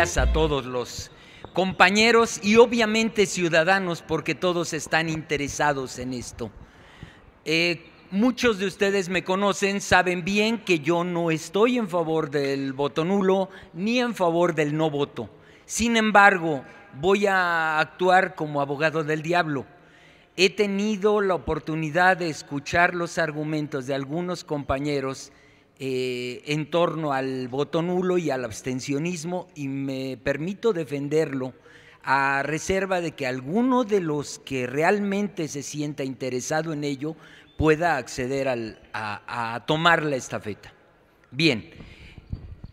a todos los compañeros y obviamente ciudadanos, porque todos están interesados en esto. Eh, muchos de ustedes me conocen, saben bien que yo no estoy en favor del voto nulo ni en favor del no voto. Sin embargo, voy a actuar como abogado del diablo. He tenido la oportunidad de escuchar los argumentos de algunos compañeros eh, en torno al voto nulo y al abstencionismo y me permito defenderlo a reserva de que alguno de los que realmente se sienta interesado en ello pueda acceder a tomar la estafeta. Bien,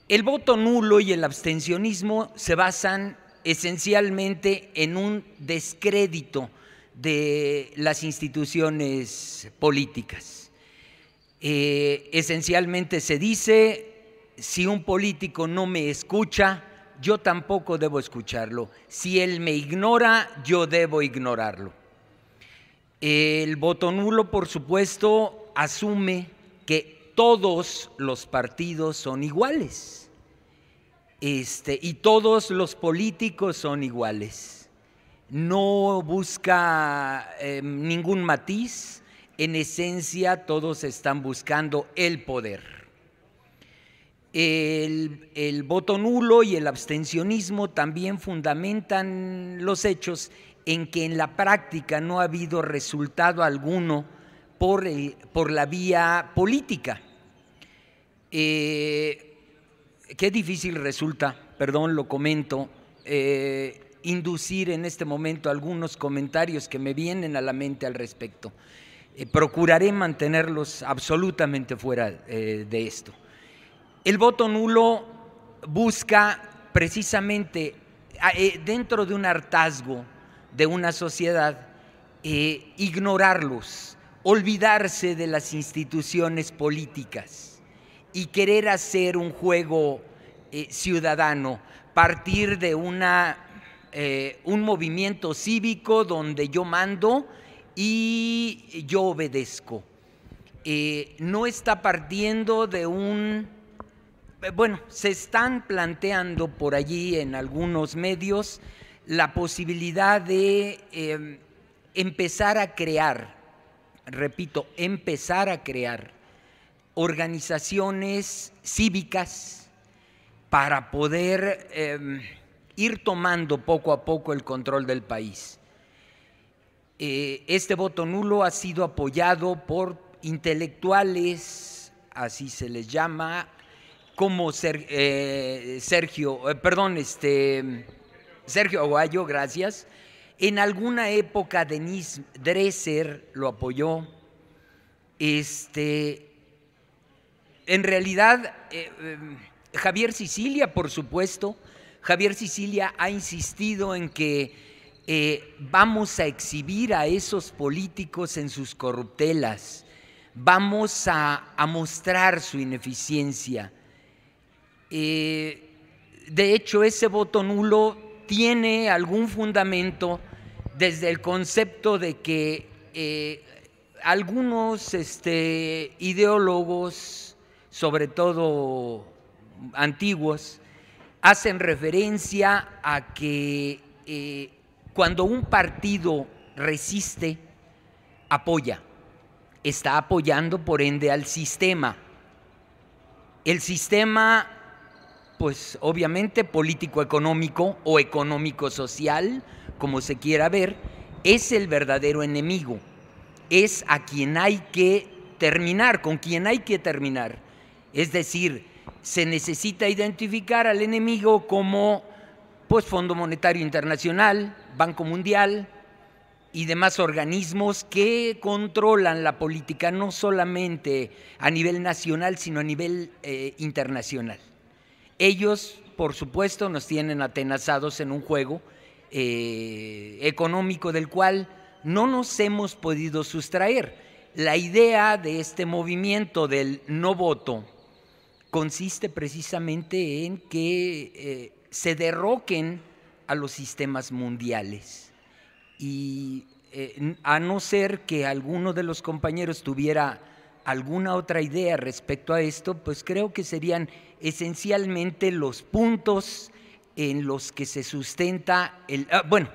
el voto nulo y el abstencionismo se basan esencialmente en un descrédito de las instituciones políticas eh, esencialmente se dice, si un político no me escucha, yo tampoco debo escucharlo. Si él me ignora, yo debo ignorarlo. El voto nulo, por supuesto, asume que todos los partidos son iguales. Este, y todos los políticos son iguales. No busca eh, ningún matiz, en esencia todos están buscando el poder. El, voto nulo y el abstencionismo también fundamentan los hechos en que en la práctica no ha habido resultado alguno por, por la vía política. Eh, qué difícil resulta, perdón, lo comento, eh, inducir en este momento algunos comentarios que me vienen a la mente al respecto. Eh, procuraré mantenerlos absolutamente fuera eh, de esto. El voto nulo busca precisamente ah, eh, dentro de un hartazgo de una sociedad ignorarlos, olvidarse de las instituciones políticas y querer hacer un juego ciudadano, partir de una, un movimiento cívico donde yo mando y yo obedezco. Eh, no está partiendo de un... Eh, bueno, se están planteando por allí en algunos medios la posibilidad de em, empezar a crear, repito, empezar a crear organizaciones cívicas para poder em, ir tomando poco a poco el control del país. Eh, este voto nulo ha sido apoyado por intelectuales, así se les llama, como eh, Sergio, eh, perdón, este, Sergio Aguayo, gracias. En alguna época Denise Dresser lo apoyó. Este, en realidad, Javier Sicilia, por supuesto, Javier Sicilia ha insistido en que eh, vamos a exhibir a esos políticos en sus corruptelas, vamos a, mostrar su ineficiencia. Eh, de hecho, ese voto nulo tiene algún fundamento desde el concepto de que eh, algunos este, ideólogos, sobre todo antiguos, hacen referencia a que cuando un partido resiste, apoya. Está apoyando, por ende, al sistema. El sistema, pues obviamente político-económico o económico-social, como se quiera ver, es el verdadero enemigo. Es a quien hay que terminar, con quien hay que terminar. Es decir, se necesita identificar al enemigo como pues Fondo Monetario Internacional, Banco Mundial y demás organismos que controlan la política no solamente a nivel nacional, sino a nivel eh, internacional. Ellos, por supuesto, nos tienen atenazados en un juego eh, económico del cual no nos hemos podido sustraer. La idea de este movimiento del no voto consiste precisamente en que eh, se derroquen a los sistemas mundiales. Y eh, a no ser que alguno de los compañeros tuviera alguna otra idea respecto a esto, pues creo que serían esencialmente los puntos en los que se sustenta el, ah, bueno,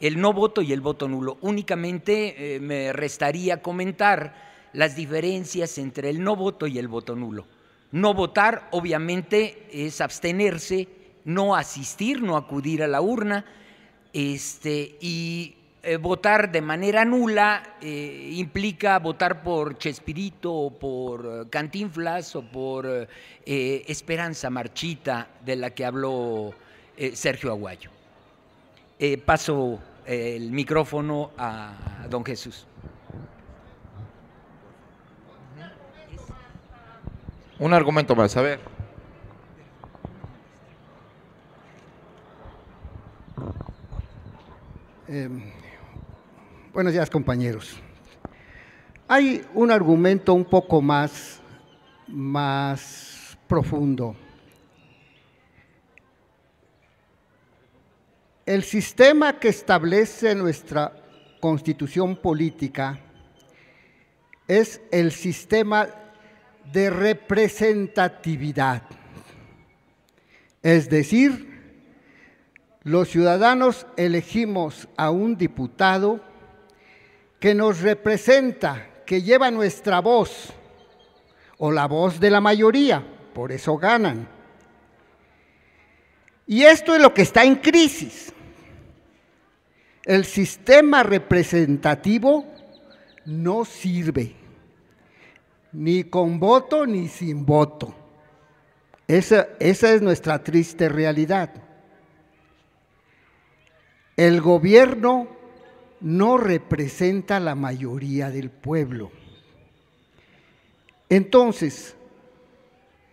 el no voto y el voto nulo. Únicamente eh, me restaría comentar las diferencias entre el no voto y el voto nulo. No votar, obviamente, es abstenerse no asistir, no acudir a la urna este, y eh, votar de manera nula eh, implica votar por Chespirito o por eh, Cantinflas o por Esperanza Marchita de la que habló Sergio Aguayo. paso el micrófono a don Jesús. Un argumento más, a ver. Em, buenos días, compañeros. Hay un argumento un poco más, más profundo. El sistema que establece nuestra constitución política es el sistema de representatividad, es decir, los ciudadanos elegimos a un diputado que nos representa, que lleva nuestra voz o la voz de la mayoría, por eso ganan. Y esto es lo que está en crisis. El sistema representativo no sirve, ni con voto ni sin voto. Esa, es nuestra triste realidad. El gobierno no representa la mayoría del pueblo. Entonces,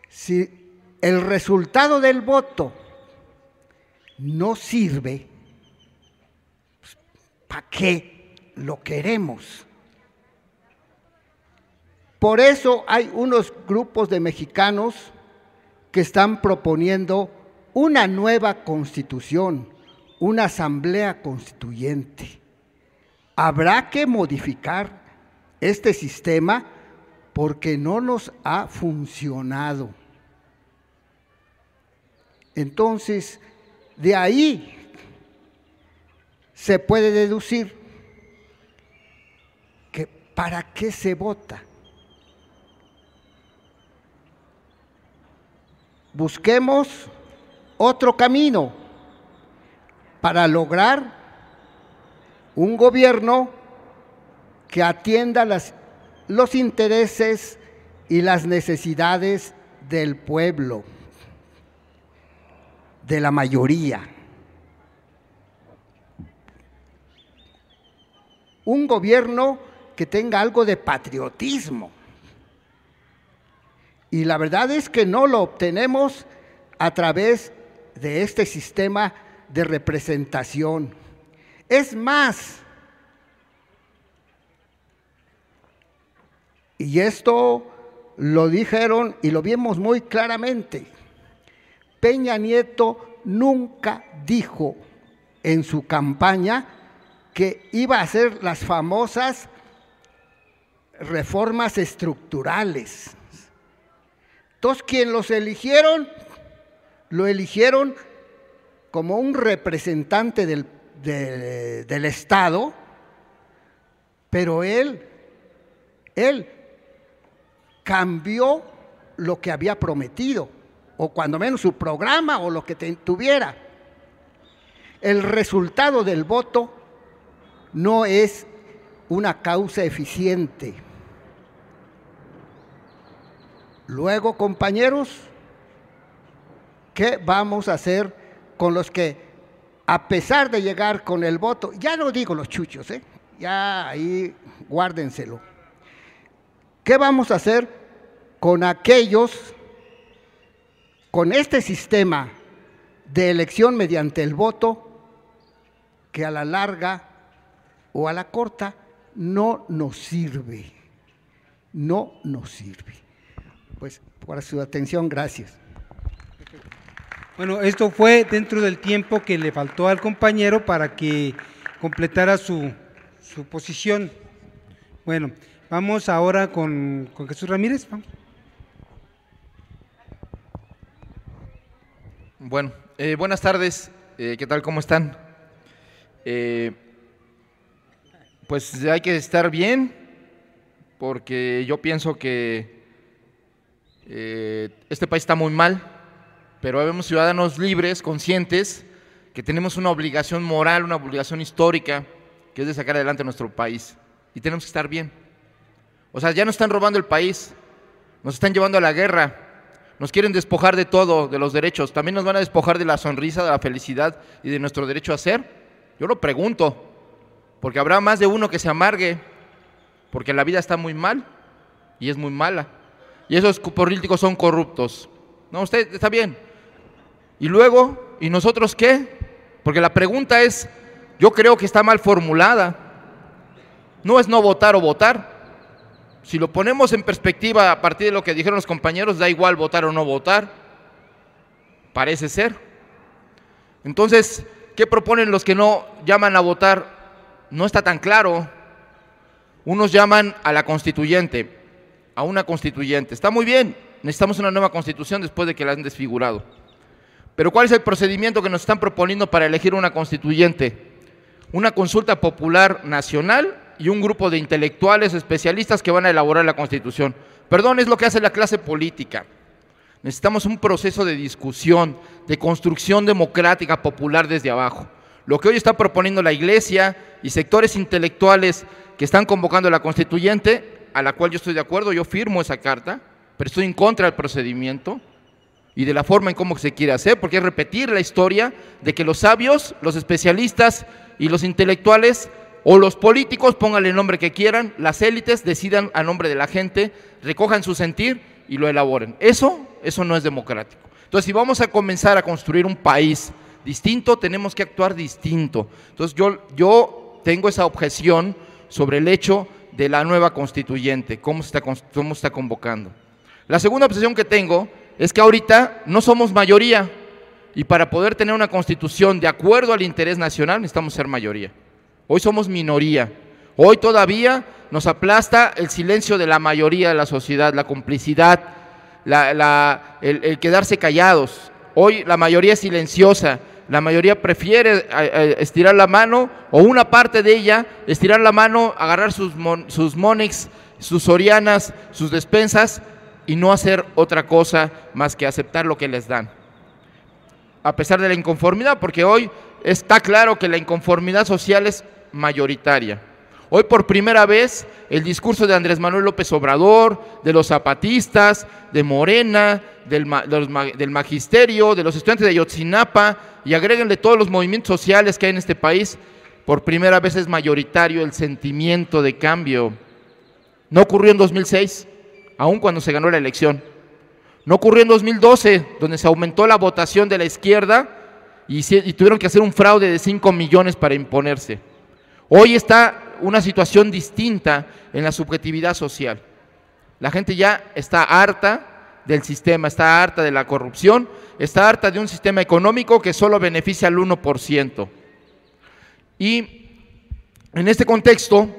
si el resultado del voto no sirve, pues, ¿para qué lo queremos? Por eso hay unos grupos de mexicanos que están proponiendo una nueva constitución una asamblea constituyente. Habrá que modificar este sistema porque no nos ha funcionado. Entonces, de ahí se puede deducir que para qué se vota. Busquemos otro camino para lograr un gobierno que atienda los intereses y las necesidades del pueblo, de la mayoría. Un gobierno que tenga algo de patriotismo. Y la verdad es que no lo obtenemos a través de este sistema de representación. Es más, y esto lo dijeron y lo vimos muy claramente, Peña Nieto nunca dijo en su campaña que iba a hacer las famosas reformas estructurales. Entonces, quien los eligieron, lo eligieron como un representante del, Estado, pero él, él cambió lo que había prometido, o cuando menos su programa o lo que tuviera. El resultado del voto no es una causa eficiente. Luego, compañeros, ¿qué vamos a hacer con los que, a pesar de llegar con el voto, ya no digo los chuchos, ¿eh? ya ahí guárdenselo. ¿Qué vamos a hacer con aquellos, con este sistema de elección mediante el voto, que a la larga o a la corta no nos sirve? No nos sirve. Pues por su atención, gracias. Bueno, esto fue dentro del tiempo que le faltó al compañero para que completara su, su posición. Bueno, vamos ahora con, Jesús Ramírez. Bueno, eh, buenas tardes. Eh, ¿Qué tal? ¿Cómo están? Eh, pues hay que estar bien, porque yo pienso que este país está muy mal pero habemos ciudadanos libres, conscientes, que tenemos una obligación moral, una obligación histórica, que es de sacar adelante nuestro país. Y tenemos que estar bien. O sea, ya nos están robando el país, nos están llevando a la guerra, nos quieren despojar de todo, de los derechos. También nos van a despojar de la sonrisa, de la felicidad y de nuestro derecho a ser. Yo lo pregunto, porque habrá más de uno que se amargue, porque la vida está muy mal y es muy mala. Y esos políticos son corruptos. No, usted está bien, y luego, ¿y nosotros qué? Porque la pregunta es, yo creo que está mal formulada. No es no votar o votar. Si lo ponemos en perspectiva a partir de lo que dijeron los compañeros, da igual votar o no votar. Parece ser. Entonces, ¿qué proponen los que no llaman a votar? No está tan claro. Unos llaman a la constituyente, a una constituyente. Está muy bien, necesitamos una nueva constitución después de que la han desfigurado. Pero ¿cuál es el procedimiento que nos están proponiendo para elegir una constituyente? Una consulta popular nacional y un grupo de intelectuales especialistas que van a elaborar la constitución. Perdón, es lo que hace la clase política. Necesitamos un proceso de discusión, de construcción democrática popular desde abajo. Lo que hoy está proponiendo la iglesia y sectores intelectuales que están convocando a la constituyente, a la cual yo estoy de acuerdo, yo firmo esa carta, pero estoy en contra del procedimiento, y de la forma en cómo se quiere hacer, porque es repetir la historia de que los sabios, los especialistas y los intelectuales o los políticos, pónganle el nombre que quieran, las élites decidan a nombre de la gente, recojan su sentir y lo elaboren. Eso, eso no es democrático. Entonces, si vamos a comenzar a construir un país distinto, tenemos que actuar distinto. Entonces, yo, yo tengo esa objeción sobre el hecho de la nueva constituyente, cómo está, cómo está convocando. La segunda objeción que tengo es que ahorita no somos mayoría y para poder tener una constitución de acuerdo al interés nacional necesitamos ser mayoría. Hoy somos minoría. Hoy todavía nos aplasta el silencio de la mayoría de la sociedad, la complicidad, el, quedarse callados. Hoy la mayoría es silenciosa, la mayoría prefiere eh, eh, estirar la mano o una parte de ella estirar la mano, agarrar sus, sus monex, sus orianas, sus despensas y no hacer otra cosa más que aceptar lo que les dan. A pesar de la inconformidad, porque hoy está claro que la inconformidad social es mayoritaria. Hoy por primera vez el discurso de Andrés Manuel López Obrador, de los zapatistas, de Morena, del, magisterio, de los estudiantes de Yotzinapa y agréguenle todos los movimientos sociales que hay en este país, por primera vez es mayoritario el sentimiento de cambio. No ocurrió en 2006, aún cuando se ganó la elección. No ocurrió en 2012, donde se aumentó la votación de la izquierda y, y tuvieron que hacer un fraude de 5 millones para imponerse. Hoy está una situación distinta en la subjetividad social. La gente ya está harta del sistema, está harta de la corrupción, está harta de un sistema económico que solo beneficia al 1%. Y en este contexto,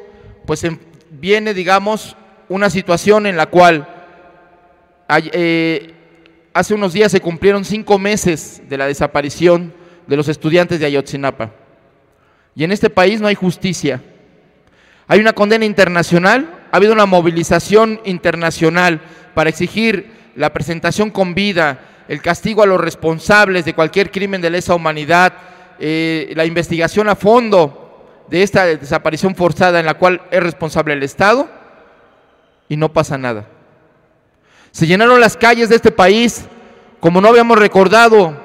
pues em, viene, digamos, una situación en la cual eh, hace unos días se cumplieron cinco meses de la desaparición de los estudiantes de Ayotzinapa. Y en este país no hay justicia. Hay una condena internacional, ha habido una movilización internacional para exigir la presentación con vida, el castigo a los responsables de cualquier crimen de lesa humanidad, eh, la investigación a fondo de esta desaparición forzada en la cual es responsable el Estado y no pasa nada. Se llenaron las calles de este país, como no habíamos recordado,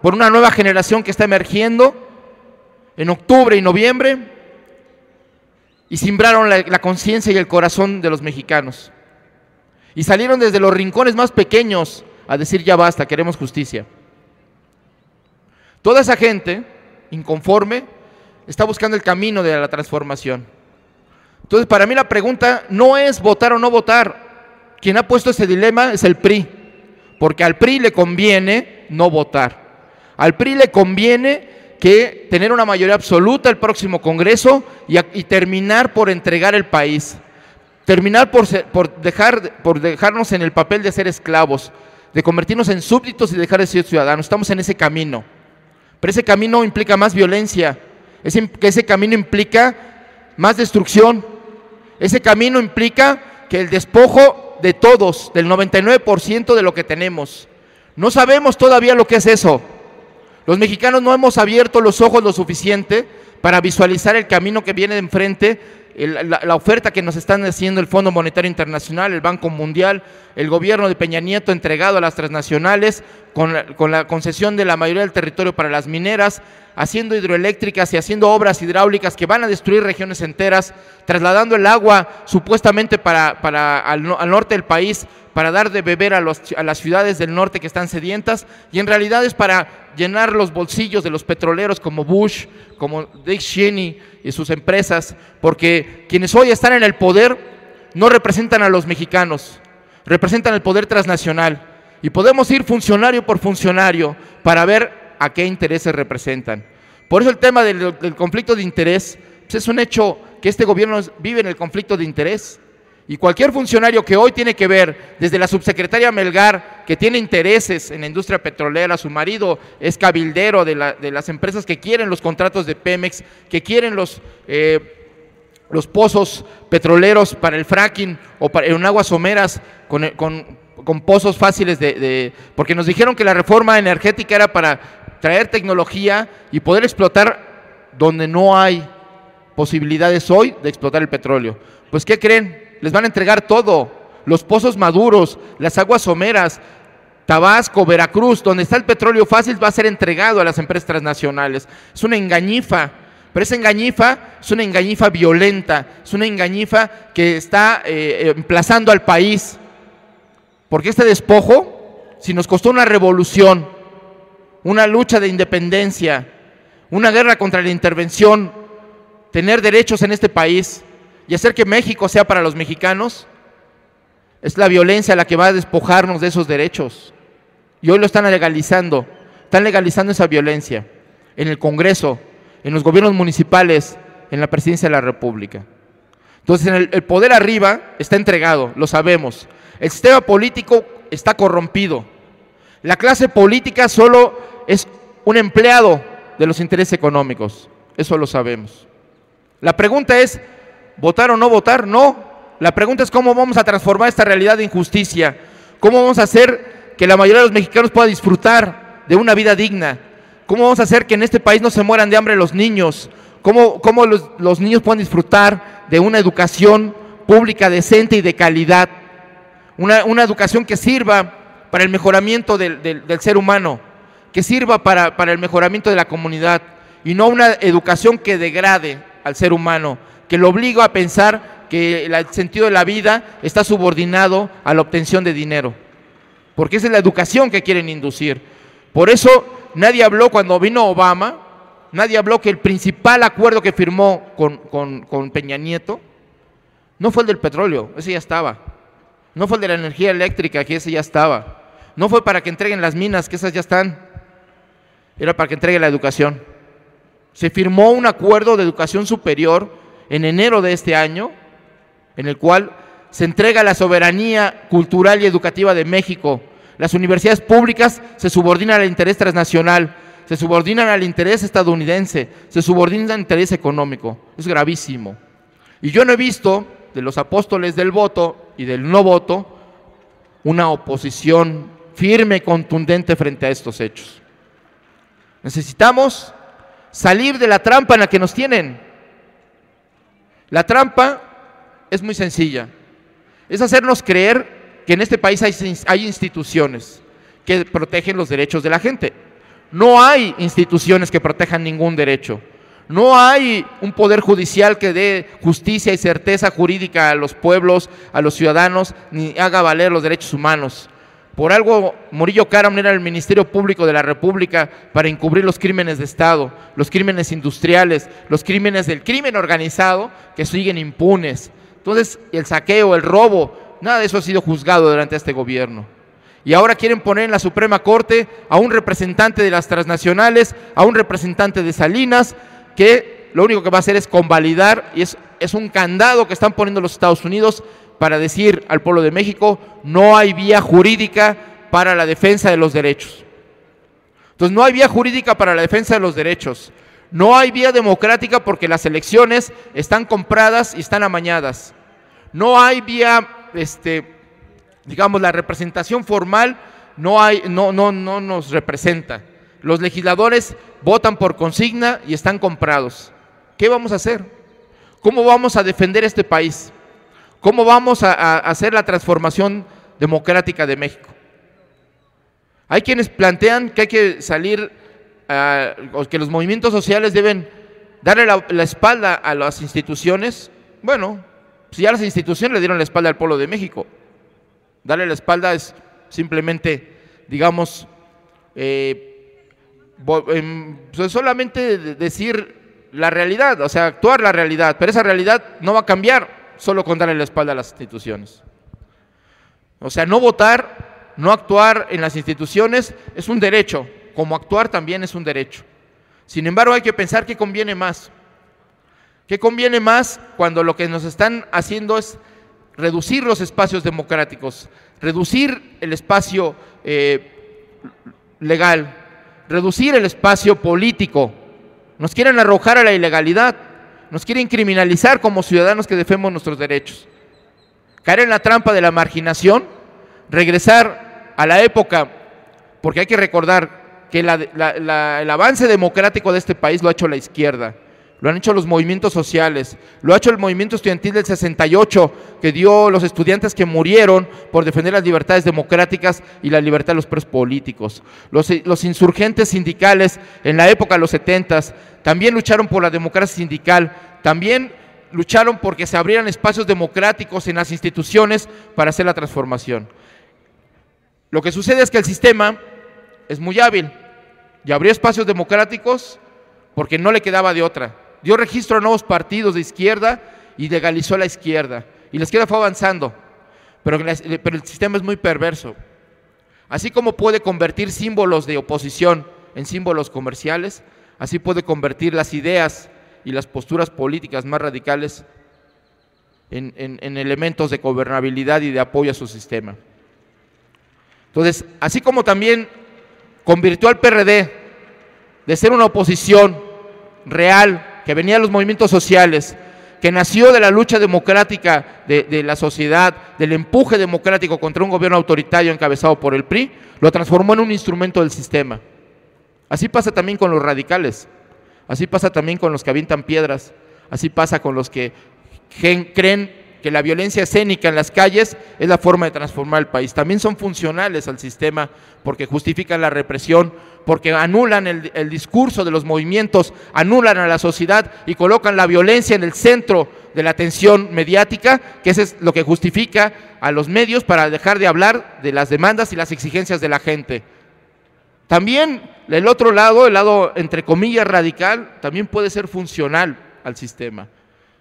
por una nueva generación que está emergiendo en octubre y noviembre, y simbraron la, la conciencia y el corazón de los mexicanos. Y salieron desde los rincones más pequeños a decir ya basta, queremos justicia. Toda esa gente inconforme está buscando el camino de la transformación. Entonces, para mí la pregunta no es votar o no votar. Quien ha puesto ese dilema es el PRI, porque al PRI le conviene no votar. Al PRI le conviene que tener una mayoría absoluta el próximo Congreso y, terminar por entregar el país, terminar por, por, dejar, por dejarnos en el papel de ser esclavos, de convertirnos en súbditos y dejar de ser ciudadanos. Estamos en ese camino. Pero ese camino implica más violencia, ese camino implica más destrucción, ese camino implica que el despojo de todos, del 99% de lo que tenemos. No sabemos todavía lo que es eso. Los mexicanos no hemos abierto los ojos lo suficiente para visualizar el camino que viene de enfrente la, oferta que nos están haciendo el Fondo Monetario Internacional, el Banco Mundial, el gobierno de Peña Nieto entregado a las transnacionales con la, concesión de la mayoría del territorio para las mineras, haciendo hidroeléctricas y haciendo obras hidráulicas que van a destruir regiones enteras, trasladando el agua supuestamente para, para al, norte del país para dar de beber a, a, las ciudades del norte que están sedientas y en realidad es para llenar los bolsillos de los petroleros como Bush, como Dick Cheney, y sus empresas, porque quienes hoy están en el poder no representan a los mexicanos, representan el poder transnacional. Y podemos ir funcionario por funcionario para ver a qué intereses representan. Por eso el tema del, conflicto de interés pues, es un hecho que este gobierno vive en el conflicto de interés. Y cualquier funcionario que hoy tiene que ver, desde la subsecretaria Melgar, que tiene intereses en la industria petrolera, su marido es cabildero de, de las empresas que quieren los contratos de Pemex, que quieren los, eh, pozos petroleros para el fracking o para, en aguas someras con, pozos fáciles de, de... Porque nos dijeron que la reforma energética era para traer tecnología y poder explotar donde no hay posibilidades hoy de explotar el petróleo. Pues ¿qué creen? les van a entregar todo, los pozos maduros, las aguas someras, Tabasco, Veracruz, donde está el petróleo fácil, va a ser entregado a las empresas transnacionales. Es una engañifa, pero esa engañifa es una engañifa violenta, es una engañifa que está eh, emplazando al país. Porque este despojo, si nos costó una revolución, una lucha de independencia, una guerra contra la intervención, tener derechos en este país, y hacer que México sea para los mexicanos, es la violencia la que va a despojarnos de esos derechos. Y hoy lo están legalizando, están legalizando esa violencia en el Congreso, en los gobiernos municipales, en la presidencia de la República. Entonces el, poder arriba está entregado, lo sabemos. El sistema político está corrompido. La clase política solo es un empleado de los intereses económicos, eso lo sabemos. La pregunta es, votar o no votar, no. La pregunta es cómo vamos a transformar esta realidad de injusticia, cómo vamos a hacer que la mayoría de los mexicanos pueda disfrutar de una vida digna, cómo vamos a hacer que en este país no se mueran de hambre los niños, cómo, los, niños puedan disfrutar de una educación pública decente y de calidad, una, educación que sirva para el mejoramiento del, ser humano, que sirva para, para el mejoramiento de la comunidad y no una educación que degrade al ser humano, que lo obliga a pensar que el sentido de la vida está subordinado a la obtención de dinero, porque esa es la educación que quieren inducir. Por eso nadie habló cuando vino Obama, nadie habló que el principal acuerdo que firmó con, con Peña Nieto no fue el del petróleo, ese ya estaba, no fue el de la energía eléctrica, que ese ya estaba, no fue para que entreguen las minas, que esas ya están, era para que entreguen la educación. Se firmó un acuerdo de educación superior en enero de este año, en el cual se entrega la soberanía cultural y educativa de México. Las universidades públicas se subordinan al interés transnacional, se subordinan al interés estadounidense, se subordinan al interés económico. Es gravísimo. Y yo no he visto de los apóstoles del voto y del no voto una oposición firme, y contundente frente a estos hechos. Necesitamos salir de la trampa en la que nos tienen. La trampa es muy sencilla. Es hacernos creer que en este país hay, instituciones que protegen los derechos de la gente. No hay instituciones que protejan ningún derecho. No hay un poder judicial que dé justicia y certeza jurídica a los pueblos, a los ciudadanos, ni haga valer los derechos humanos. Por algo Murillo Caram era el Ministerio Público de la República para encubrir los crímenes de Estado, los crímenes industriales, los crímenes del crimen organizado que siguen impunes. Entonces, el saqueo, el robo, nada de eso ha sido juzgado durante este gobierno. Y ahora quieren poner en la Suprema Corte a un representante de las transnacionales, a un representante de Salinas, que lo único que va a hacer es convalidar y es, es un candado que están poniendo los Estados Unidos para decir al pueblo de México, no hay vía jurídica para la defensa de los derechos. Entonces, no hay vía jurídica para la defensa de los derechos. No hay vía democrática porque las elecciones están compradas y están amañadas. No hay vía, este, digamos, la representación formal no, hay, no, no, no nos representa. Los legisladores votan por consigna y están comprados. ¿Qué vamos a hacer? ¿Cómo vamos a defender este país? ¿Cómo vamos a, hacer la transformación democrática de México? Hay quienes plantean que hay que salir, a ah, que los movimientos sociales deben darle la, espalda a las instituciones. Bueno, si ya las instituciones le dieron la espalda al pueblo de México, darle la espalda es simplemente, digamos, eh, em, pues solamente decir la realidad, o sea, actuar la realidad, pero esa realidad no va a cambiar solo con darle la espalda a las instituciones. O sea, no votar, no actuar en las instituciones es un derecho, como actuar también es un derecho. Sin embargo, hay que pensar qué conviene más. ¿Qué conviene más cuando lo que nos están haciendo es reducir los espacios democráticos, reducir el espacio eh, legal, reducir el espacio político? Nos quieren arrojar a la ilegalidad nos quieren criminalizar como ciudadanos que defendemos nuestros derechos. Caer en la trampa de la marginación, regresar a la época, porque hay que recordar que el avance democrático de este país lo ha hecho la izquierda lo han hecho los movimientos sociales, lo ha hecho el movimiento estudiantil del 68, que dio los estudiantes que murieron por defender las libertades democráticas y la libertad de los presos políticos. Los, los insurgentes sindicales en la época de los 70 también lucharon por la democracia sindical, también lucharon porque se abrieran espacios democráticos en las instituciones para hacer la transformación. Lo que sucede es que el sistema es muy hábil y abrió espacios democráticos porque no le quedaba de otra dio registro a nuevos partidos de izquierda y legalizó a la izquierda. Y la izquierda fue avanzando, eh, pero, el sistema es muy perverso. Así como puede convertir símbolos de oposición en símbolos comerciales, así puede convertir las ideas y las posturas políticas más radicales en, elementos de gobernabilidad y de apoyo a su sistema. Entonces, así como también convirtió al PRD de ser una oposición real que venía de los movimientos sociales, que nació de la lucha democrática de, la sociedad, del empuje democrático contra un gobierno autoritario encabezado por el PRI, lo transformó en un instrumento del sistema. Así pasa también con los radicales, así pasa también con los que avientan piedras, así pasa con los que creen que la violencia escénica en las calles es la forma de transformar el país. También son funcionales al sistema porque justifican la represión, porque anulan el, discurso de los movimientos, anulan a la sociedad y colocan la violencia en el centro de la atención mediática, que eso es lo que justifica a los medios para dejar de hablar de las demandas y las exigencias de la gente. También el otro lado, el lado entre comillas radical, también puede ser funcional al sistema.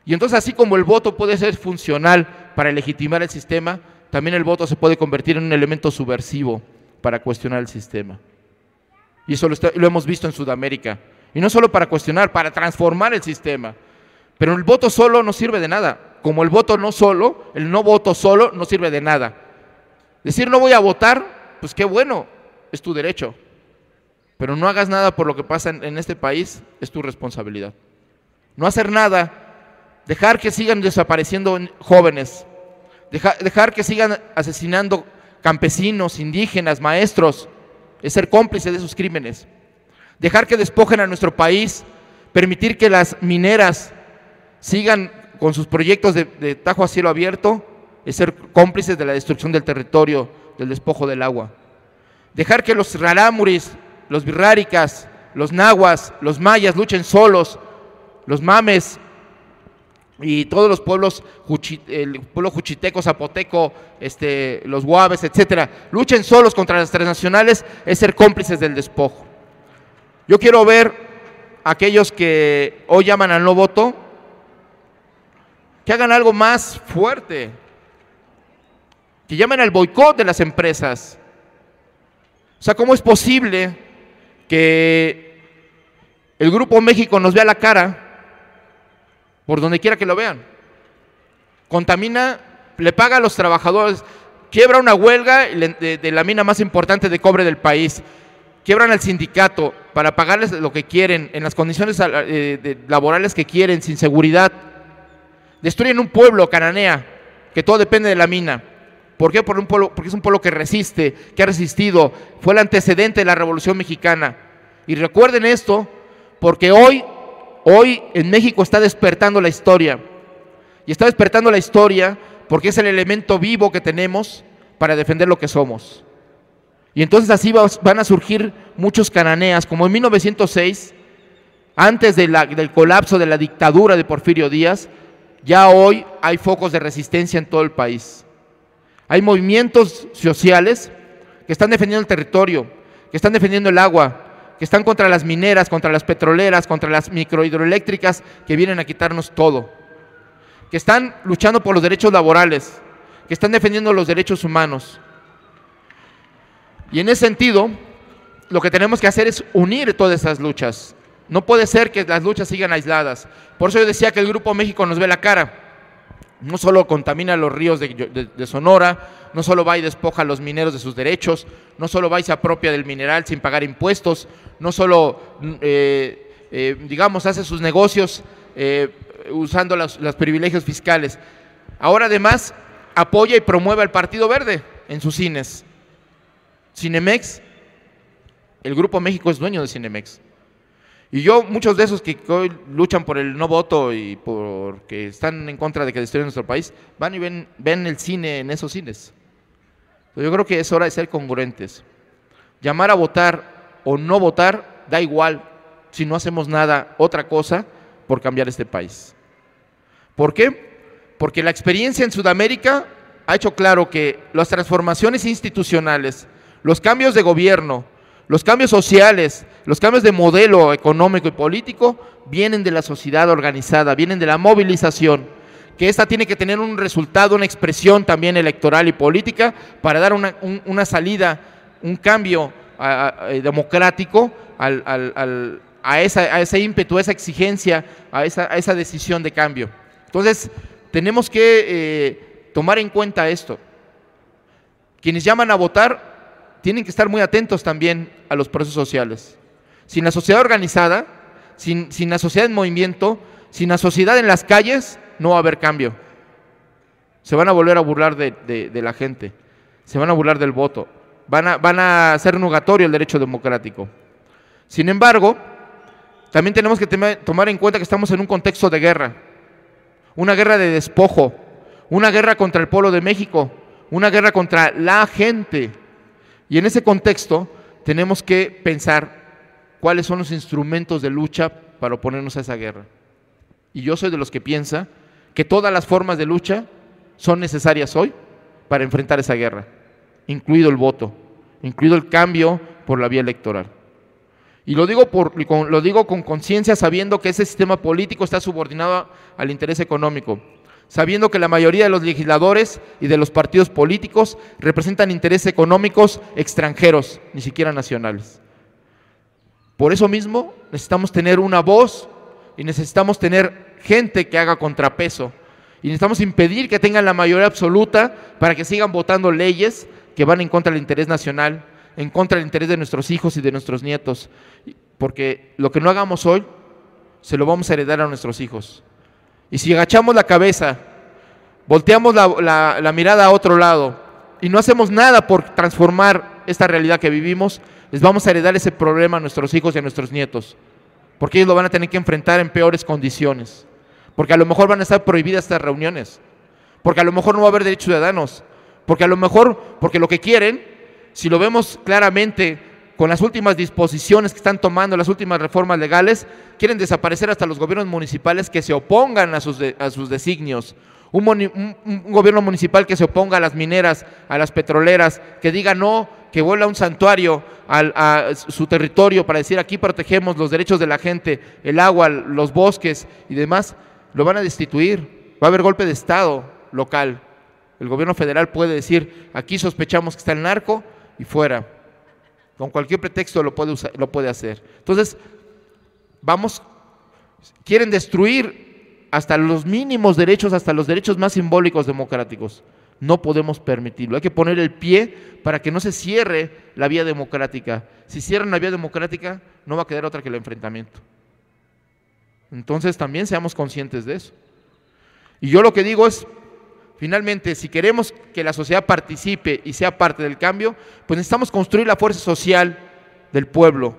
Y entonces así como el voto puede ser funcional para legitimar el sistema, también el voto se puede convertir en un elemento subversivo para cuestionar el sistema. Y eso lo, hemos visto en Sudamérica. Y no solo para cuestionar, para transformar el sistema. Pero el voto solo no sirve de nada. Como el voto no solo, el no voto solo no sirve de nada. Decir no voy a votar, pues qué bueno, es tu derecho. Pero no hagas nada por lo que pasa en, este país, es tu responsabilidad. No hacer nada, dejar que sigan desapareciendo jóvenes, dejar que sigan asesinando campesinos, indígenas, maestros, es ser cómplice de sus crímenes. Dejar que despojen a nuestro país, permitir que las mineras sigan con sus proyectos de, tajo a cielo abierto, es ser cómplices de la destrucción del territorio, del despojo del agua. Dejar que los rarámuris, los birráricas, los nahuas, los mayas luchen solos, los mames y todos los pueblos, el pueblo juchiteco, zapoteco, este, los guaves, etcétera, luchen solos contra las transnacionales, es ser cómplices del despojo. Yo quiero ver a aquellos que hoy llaman al no voto, que hagan algo más fuerte, que llamen al boicot de las empresas. O sea, ¿cómo es posible que el Grupo México nos vea la cara? por donde quiera que lo vean. Contamina, le paga a los trabajadores, quiebra una huelga de, la mina más importante de cobre del país, quiebran al sindicato para pagarles lo que quieren, en las condiciones eh, laborales que quieren, sin seguridad. Destruyen un pueblo, Cananea, que todo depende de la mina. ¿Por qué? Por un pueblo, porque es un pueblo que resiste, que ha resistido. Fue el antecedente de la Revolución Mexicana. Y recuerden esto, porque hoy Hoy en México está despertando la historia. Y está despertando la historia porque es el elemento vivo que tenemos para defender lo que somos. Y entonces así van a surgir muchos cananeas, como en 1906, antes del colapso de la dictadura de Porfirio Díaz, ya hoy hay focos de resistencia en todo el país. Hay movimientos sociales que están defendiendo el territorio, que están defendiendo el agua, que están contra las mineras, contra las petroleras, contra las microhidroeléctricas que vienen a quitarnos todo, que están luchando por los derechos laborales, que están defendiendo los derechos humanos. Y en ese sentido, lo que tenemos que hacer es unir todas esas luchas. No puede ser que las luchas sigan aisladas. Por eso yo decía que el Grupo México nos ve la cara no solo contamina los ríos de, Sonora, no solo va y despoja a los mineros de sus derechos, no solo va y se apropia del mineral sin pagar impuestos, no solo, mm, eh, eh, digamos, hace sus negocios eh, usando los, los, privilegios fiscales. Ahora además apoya y promueve al Partido Verde en sus cines. Cinemex, el Grupo México es dueño de Cinemex. Y yo, muchos de esos que hoy luchan por el no voto y porque están en contra de que destruyan nuestro país, van y ven, ven el cine en esos cines. Yo creo que es hora de ser congruentes. Llamar a votar o no votar da igual si no hacemos nada, otra cosa, por cambiar este país. ¿Por qué? Porque la experiencia en Sudamérica ha hecho claro que las transformaciones institucionales, los cambios de gobierno, los cambios sociales, los cambios de modelo económico y político vienen de la sociedad organizada, vienen de la movilización, que esta tiene que tener un resultado, una expresión también electoral y política para dar una, salida, un cambio eh, democrático a, ese ímpetu, a esa exigencia, a esa, decisión de cambio. Entonces, tenemos que eh, tomar en cuenta esto. Quienes llaman a votar tienen que estar muy atentos también a los procesos sociales. Sin la sociedad organizada, sin, la sociedad en movimiento, sin la sociedad en las calles, no va a haber cambio. Se van a volver a burlar de, la gente, se van a burlar del voto, van a, van a hacer nugatorio el derecho democrático. Sin embargo, también tenemos que tomar en cuenta que estamos en un contexto de guerra, una guerra de despojo, una guerra contra el pueblo de México, una guerra contra la gente. Y en ese contexto tenemos que pensar cuáles son los instrumentos de lucha para oponernos a esa guerra. Y yo soy de los que piensa que todas las formas de lucha son necesarias hoy para enfrentar esa guerra, incluido el voto, incluido el cambio por la vía electoral. Y lo digo, lo digo con conciencia sabiendo que ese sistema político está subordinado al interés económico sabiendo que la mayoría de los legisladores y de los partidos políticos representan intereses económicos extranjeros, ni siquiera nacionales. Por eso mismo necesitamos tener una voz y necesitamos tener gente que haga contrapeso. Y necesitamos impedir que tengan la mayoría absoluta para que sigan votando leyes que van en contra del interés nacional, en contra del interés de nuestros hijos y de nuestros nietos. Porque lo que no hagamos hoy, se lo vamos a heredar a nuestros hijos. Y si agachamos la cabeza, volteamos la, mirada a otro lado y no hacemos nada por transformar esta realidad que vivimos, les vamos a heredar ese problema a nuestros hijos y a nuestros nietos, porque ellos lo van a tener que enfrentar en peores condiciones, porque a lo mejor van a estar prohibidas estas reuniones, porque a lo mejor no va a haber derechos ciudadanos, porque a lo mejor, porque lo que quieren, si lo vemos claramente con las últimas disposiciones que están tomando, las últimas reformas legales, quieren desaparecer hasta los gobiernos municipales que se opongan a sus, sus designios. Un, gobierno municipal que se oponga a las mineras, a las petroleras, que diga no, que vuelva un santuario a su territorio para decir aquí protegemos los derechos de la gente, el agua, los bosques y demás, lo van a destituir. Va a haber golpe de Estado local. El gobierno federal puede decir aquí sospechamos que está el narco y fuera. Con cualquier pretexto lo puede, lo puede hacer. Entonces, vamos, quieren destruir hasta los mínimos derechos, hasta los derechos más simbólicos democráticos. No podemos permitirlo. Hay que poner el pie para que no se cierre la vía democrática. Si cierran la vía democrática, no va a quedar otra que el enfrentamiento. Entonces también seamos conscientes de eso. Y yo lo que digo es, Finalmente, si queremos que la sociedad participe y sea parte del cambio, pues necesitamos construir la fuerza social del pueblo.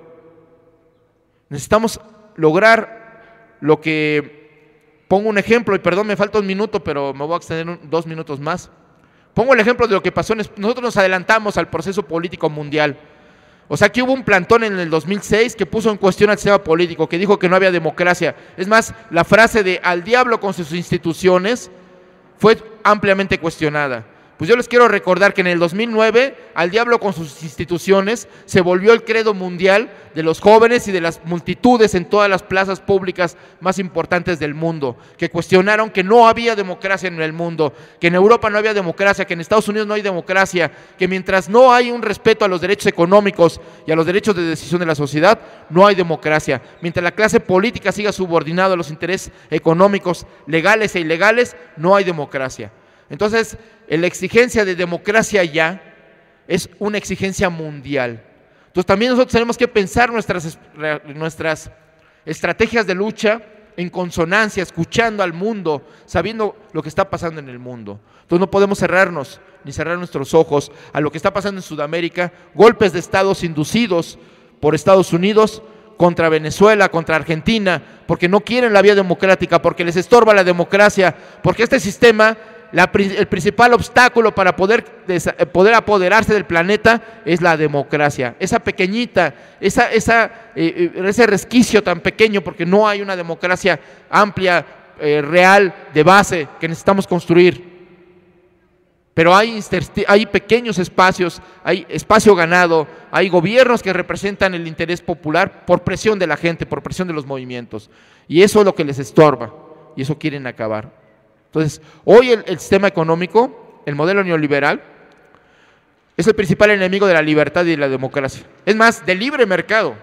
Necesitamos lograr lo que, pongo un ejemplo, y perdón, me falta un minuto, pero me voy a extender dos minutos más. Pongo el ejemplo de lo que pasó, en, nosotros nos adelantamos al proceso político mundial. O sea, que hubo un plantón en el 2006 que puso en cuestión al sistema político, que dijo que no había democracia. Es más, la frase de al diablo con sus instituciones fue ampliamente cuestionada. Pues yo les quiero recordar que en el 2009, al diablo con sus instituciones, se volvió el credo mundial de los jóvenes y de las multitudes en todas las plazas públicas más importantes del mundo, que cuestionaron que no había democracia en el mundo, que en Europa no había democracia, que en Estados Unidos no hay democracia, que mientras no hay un respeto a los derechos económicos y a los derechos de decisión de la sociedad, no hay democracia. Mientras la clase política siga subordinada a los intereses económicos legales e ilegales, no hay democracia. Entonces, la exigencia de democracia ya es una exigencia mundial. Entonces, también nosotros tenemos que pensar nuestras, nuestras estrategias de lucha en consonancia, escuchando al mundo, sabiendo lo que está pasando en el mundo. Entonces no podemos cerrarnos ni cerrar nuestros ojos a lo que está pasando en Sudamérica, golpes de estados inducidos por Estados Unidos contra Venezuela, contra Argentina, porque no quieren la vía democrática, porque les estorba la democracia, porque este sistema el principal obstáculo para poder, eh, poder, apoderarse del planeta es la democracia. Esa pequeñita, eh, eh, ese resquicio tan pequeño, porque no hay una democracia amplia, real, de base, que necesitamos construir. Pero hay pequeños espacios, hay espacio ganado, hay gobiernos que representan el interés popular por presión de la gente, por presión de los movimientos. Y eso es lo que les estorba y eso quieren acabar. Entonces, hoy el, sistema económico, el modelo neoliberal, es el principal enemigo de la libertad y de la democracia. Es más, del libre mercado,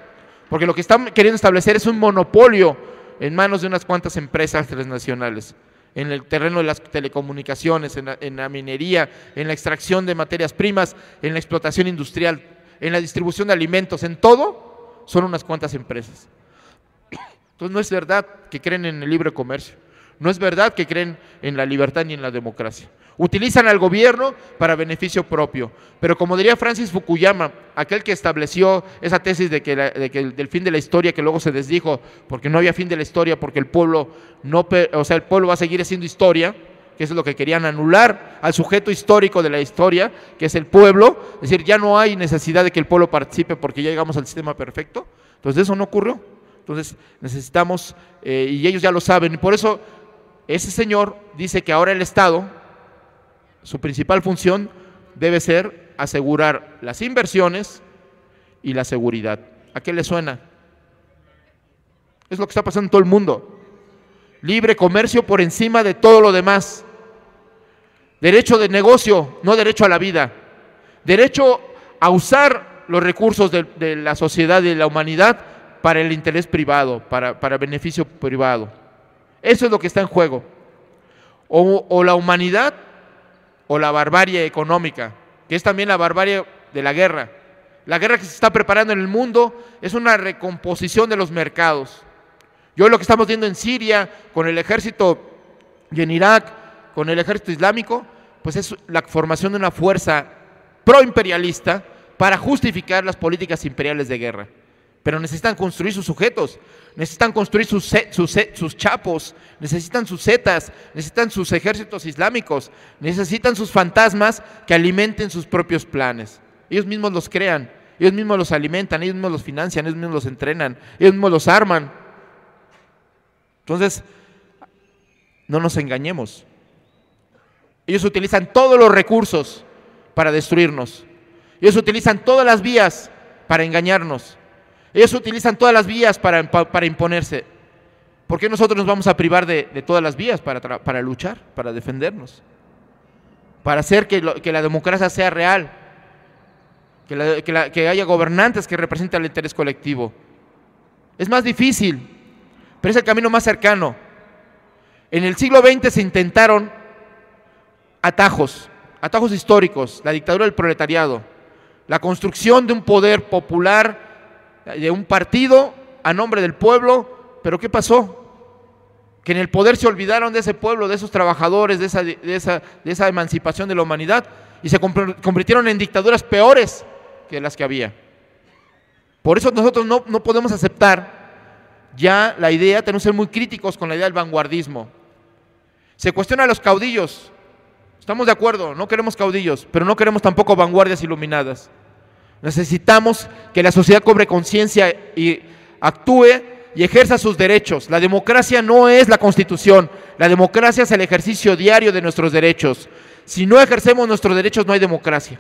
porque lo que están queriendo establecer es un monopolio en manos de unas cuantas empresas transnacionales, en el terreno de las telecomunicaciones, en la, minería, en la extracción de materias primas, en la explotación industrial, en la distribución de alimentos, en todo, son unas cuantas empresas. Entonces no es verdad que creen en el libre comercio. No es verdad que creen en la libertad ni en la democracia. Utilizan al gobierno para beneficio propio. Pero como diría Francis Fukuyama, aquel que estableció esa tesis de que, del fin de la historia que luego se desdijo, porque no había fin de la historia, porque el pueblo no, o sea, el pueblo va a seguir haciendo historia, que es lo que querían anular al sujeto histórico de la historia, que es el pueblo, es decir, ya no hay necesidad de que el pueblo participe porque ya llegamos al sistema perfecto. Entonces eso no ocurrió. Entonces necesitamos, eh, y ellos ya lo saben, y por eso ese señor dice que ahora el Estado, su principal función debe ser asegurar las inversiones y la seguridad. ¿A qué le suena? Es lo que está pasando en todo el mundo. Libre comercio por encima de todo lo demás. Derecho de negocio, no derecho a la vida. Derecho a usar los recursos de, la sociedad y de la humanidad para el interés privado, para, para beneficio privado. Eso es lo que está en juego. O, la humanidad o la barbarie económica, que es también la barbarie de la guerra. La guerra que se está preparando en el mundo es una recomposición de los mercados. Yo lo que estamos viendo en Siria, con el ejército y en Irak, con el ejército islámico, pues es la formación de una fuerza proimperialista para justificar las políticas imperiales de guerra pero necesitan construir sus sujetos, necesitan construir sus, sus, sus, chapos, necesitan sus setas, necesitan sus ejércitos islámicos, necesitan sus fantasmas que alimenten sus propios planes. Ellos mismos los crean, ellos mismos los alimentan, ellos mismos los financian, ellos mismos los entrenan, ellos mismos los arman. Entonces, no nos engañemos. Ellos utilizan todos los recursos para destruirnos. Ellos utilizan todas las vías para engañarnos ellos utilizan todas las vías para, imponerse. ¿Por qué nosotros nos vamos a privar de, todas las vías para, luchar, para defendernos? Para hacer que, la democracia sea real, que, que haya gobernantes que representen el interés colectivo. Es más difícil, pero es el camino más cercano. En el siglo XX se intentaron atajos, atajos históricos, la dictadura del proletariado, la construcción de un poder popular de un partido a nombre del pueblo, pero ¿qué pasó? Que en el poder se olvidaron de ese pueblo, de esos trabajadores, de esa, de esa, emancipación de la humanidad y se convirtieron en dictaduras peores que las que había. Por eso nosotros no, no podemos aceptar ya la idea, tenemos que ser muy críticos con la idea del vanguardismo. Se cuestiona a los caudillos, Estamos de acuerdo, no queremos caudillos, pero no queremos tampoco vanguardias iluminadas. Necesitamos que la sociedad cobre conciencia y actúe y ejerza sus derechos. La democracia no es la constitución, la democracia es el ejercicio diario de nuestros derechos. Si no ejercemos nuestros derechos no hay democracia.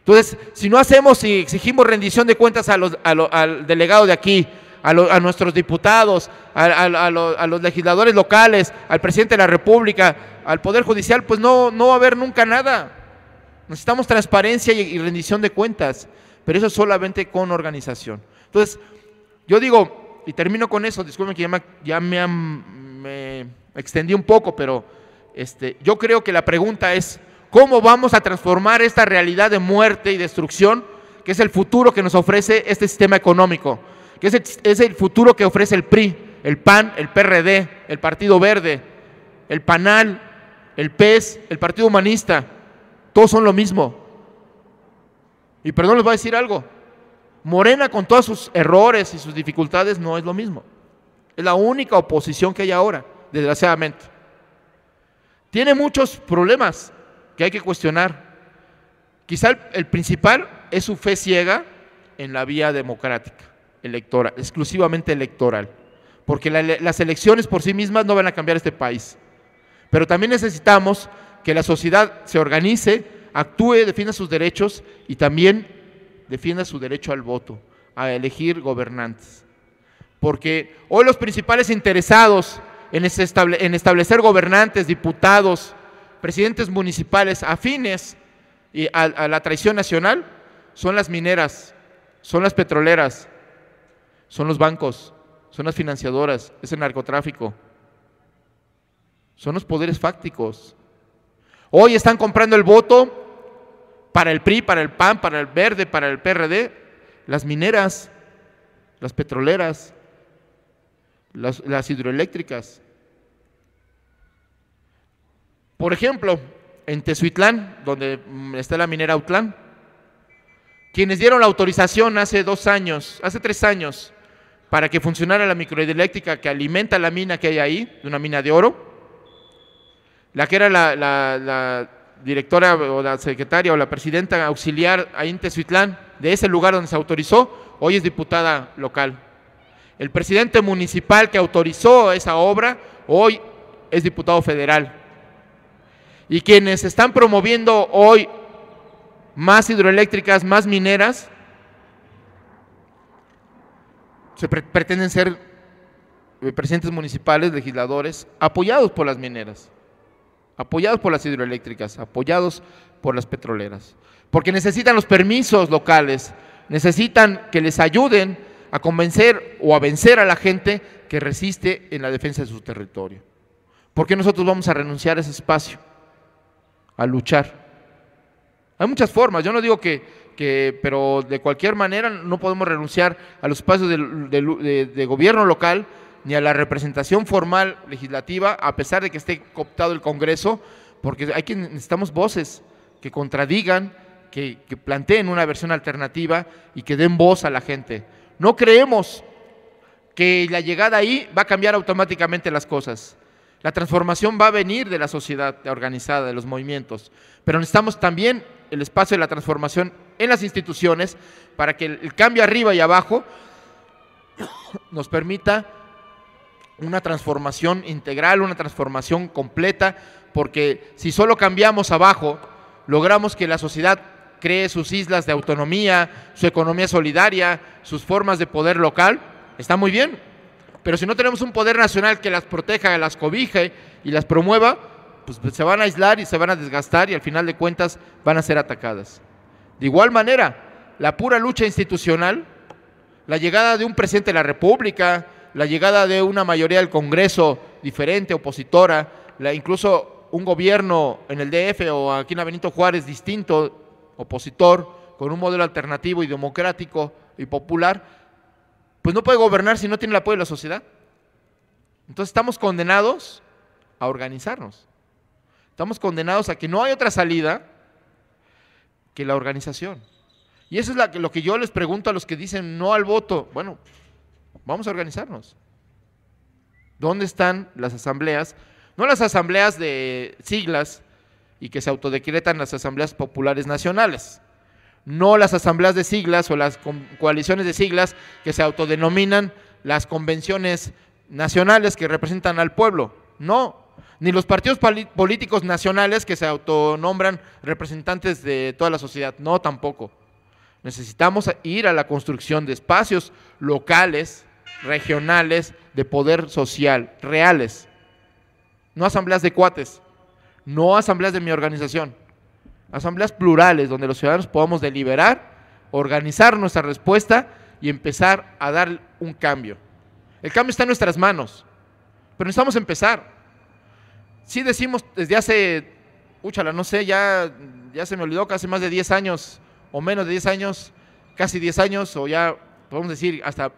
Entonces, si no hacemos y exigimos rendición de cuentas a los, al delegado de aquí, a, nuestros diputados, a, los legisladores locales, al presidente de la República, al Poder Judicial, pues no, no va a haber nunca nada. Necesitamos transparencia y rendición de cuentas, pero eso solamente con organización. Entonces, yo digo, y termino con eso, disculpen que ya me, ya me, extendí un poco, pero este, yo creo que la pregunta es, ¿cómo vamos a transformar esta realidad de muerte y destrucción, que es el futuro que nos ofrece este sistema económico, que es el, es el futuro que ofrece el PRI, el PAN, el PRD, el Partido Verde, el PANAL, el PES, el Partido Humanista? Todos son lo mismo. Y perdón, les voy a decir algo. Morena con todos sus errores y sus dificultades no es lo mismo. Es la única oposición que hay ahora, desgraciadamente. Tiene muchos problemas que hay que cuestionar. Quizá el, principal es su fe ciega en la vía democrática, electoral, exclusivamente electoral. Porque las elecciones por sí mismas no van a cambiar este país. Pero también necesitamos que la sociedad se organice, actúe, defienda sus derechos y también defienda su derecho al voto, a elegir gobernantes. Porque hoy los principales interesados en, establecer gobernantes, diputados, presidentes municipales afines a, a la traición nacional son las mineras, son las petroleras, son los bancos, son las financiadoras, es el narcotráfico, son los poderes fácticos, Hoy están comprando el voto para el PRI, para el PAN, para el Verde, para el PRD, las mineras, las petroleras, las, hidroeléctricas. Por ejemplo, en Tezuitlán, donde mm, está la minera Autlán, quienes dieron la autorización hace dos años, hace tres años, para que funcionara la microhidroeléctrica que alimenta la mina que hay ahí, una mina de oro, la que era la, directora o la secretaria o la presidenta auxiliar a en de ese lugar donde se autorizó, hoy es diputada local. El presidente municipal que autorizó esa obra, hoy es diputado federal. Y quienes están promoviendo hoy más hidroeléctricas, más mineras, se pretenden ser eh, presidentes municipales, legisladores, apoyados por las mineras apoyados por las hidroeléctricas, apoyados por las petroleras, porque necesitan los permisos locales, necesitan que les ayuden a convencer o a vencer a la gente que resiste en la defensa de su territorio. ¿Por qué nosotros vamos a renunciar a ese espacio, a luchar? Hay muchas formas, yo no digo que, pero de cualquier manera no podemos renunciar a los espacios de gobierno local ni a la representación formal legislativa, a pesar de que esté cooptado el Congreso, porque hay que, necesitamos voces que contradigan, que, que planteen una versión alternativa y que den voz a la gente. No creemos que la llegada ahí va a cambiar automáticamente las cosas. La transformación va a venir de la sociedad organizada, de los movimientos, pero necesitamos también el espacio de la transformación en las instituciones para que el cambio arriba y abajo nos permita una transformación integral, una transformación completa, porque si solo cambiamos abajo, logramos que la sociedad cree sus islas de autonomía, su economía solidaria, sus formas de poder local, está muy bien. Pero si no tenemos un poder nacional que las proteja, las cobije y las promueva, pues, pues se van a aislar y se van a desgastar y al final de cuentas van a ser atacadas. De igual manera, la pura lucha institucional, la llegada de un presidente de la República, la llegada de una mayoría del Congreso diferente, opositora, la, incluso un gobierno en el DF o aquí en la Juárez distinto, opositor, con un modelo alternativo y democrático y popular, pues no puede gobernar si no tiene el apoyo de la sociedad. Entonces estamos condenados a organizarnos. Estamos condenados a que no hay otra salida que la organización. Y eso es lo que yo les pregunto a los que dicen no al voto. Bueno, Vamos a organizarnos. ¿Dónde están las asambleas? No las asambleas de siglas y que se autodecretan las asambleas populares nacionales. No las asambleas de siglas o las coaliciones de siglas que se autodenominan las convenciones nacionales que representan al pueblo. No, ni los partidos políticos nacionales que se autonombran representantes de toda la sociedad, no tampoco. Necesitamos ir a la construcción de espacios locales regionales de poder social, reales. No asambleas de cuates, no asambleas de mi organización. Asambleas plurales donde los ciudadanos podamos deliberar, organizar nuestra respuesta y empezar a dar un cambio. El cambio está en nuestras manos, pero necesitamos empezar. Si decimos desde hace, úchala, no sé, ya, ya se me olvidó, hace más de 10 años o menos de 10 años, casi 10 años o ya podemos decir hasta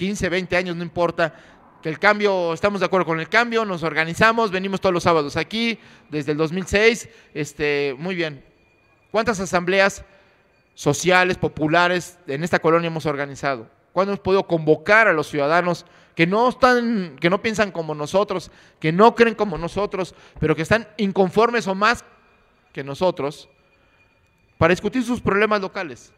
15, 20 años, no importa. Que el cambio, estamos de acuerdo con el cambio, nos organizamos, venimos todos los sábados aquí, desde el 2006. Este, muy bien. ¿Cuántas asambleas sociales, populares en esta colonia hemos organizado? ¿Cuándo hemos podido convocar a los ciudadanos que no están, que no piensan como nosotros, que no creen como nosotros, pero que están inconformes o más que nosotros, para discutir sus problemas locales?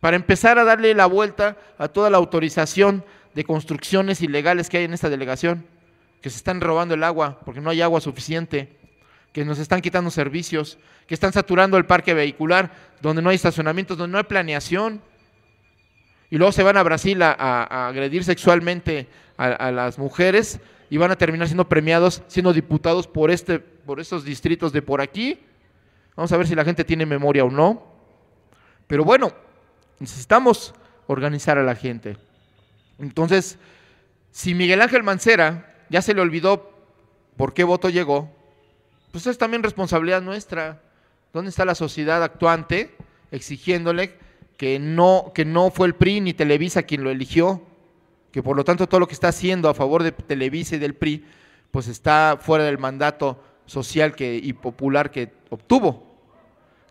para empezar a darle la vuelta a toda la autorización de construcciones ilegales que hay en esta delegación, que se están robando el agua porque no hay agua suficiente, que nos están quitando servicios, que están saturando el parque vehicular, donde no hay estacionamientos, donde no hay planeación. Y luego se van a Brasil a, agredir sexualmente a, a, las mujeres y van a terminar siendo premiados, siendo diputados por, este, por estos distritos de por aquí. Vamos a ver si la gente tiene memoria o no. Pero bueno, Necesitamos organizar a la gente. Entonces, si Miguel Ángel Mancera ya se le olvidó por qué voto llegó, pues es también responsabilidad nuestra. ¿Dónde está la sociedad actuante exigiéndole que no, que no fue el PRI ni Televisa quien lo eligió? Que por lo tanto todo lo que está haciendo a favor de Televisa y del PRI, pues está fuera del mandato social que, y popular que obtuvo,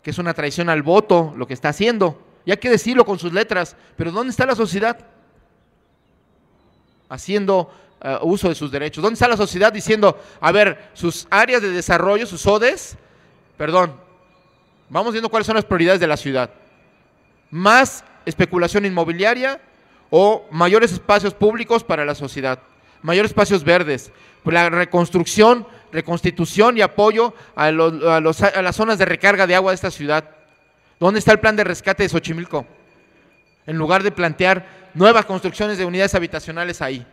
que es una traición al voto lo que está haciendo y hay que decirlo con sus letras, pero ¿dónde está la sociedad? Haciendo eh, uso de sus derechos. ¿Dónde está la sociedad diciendo, a ver, sus áreas de desarrollo, sus ODES, perdón, vamos viendo cuáles son las prioridades de la ciudad? Más especulación inmobiliaria o mayores espacios públicos para la sociedad, mayores espacios verdes, pues la reconstrucción, reconstitución y apoyo a las zonas de recarga de agua de esta ciudad ¿Dónde está el plan de rescate de Xochimilco? En lugar de plantear nuevas construcciones de unidades habitacionales ahí.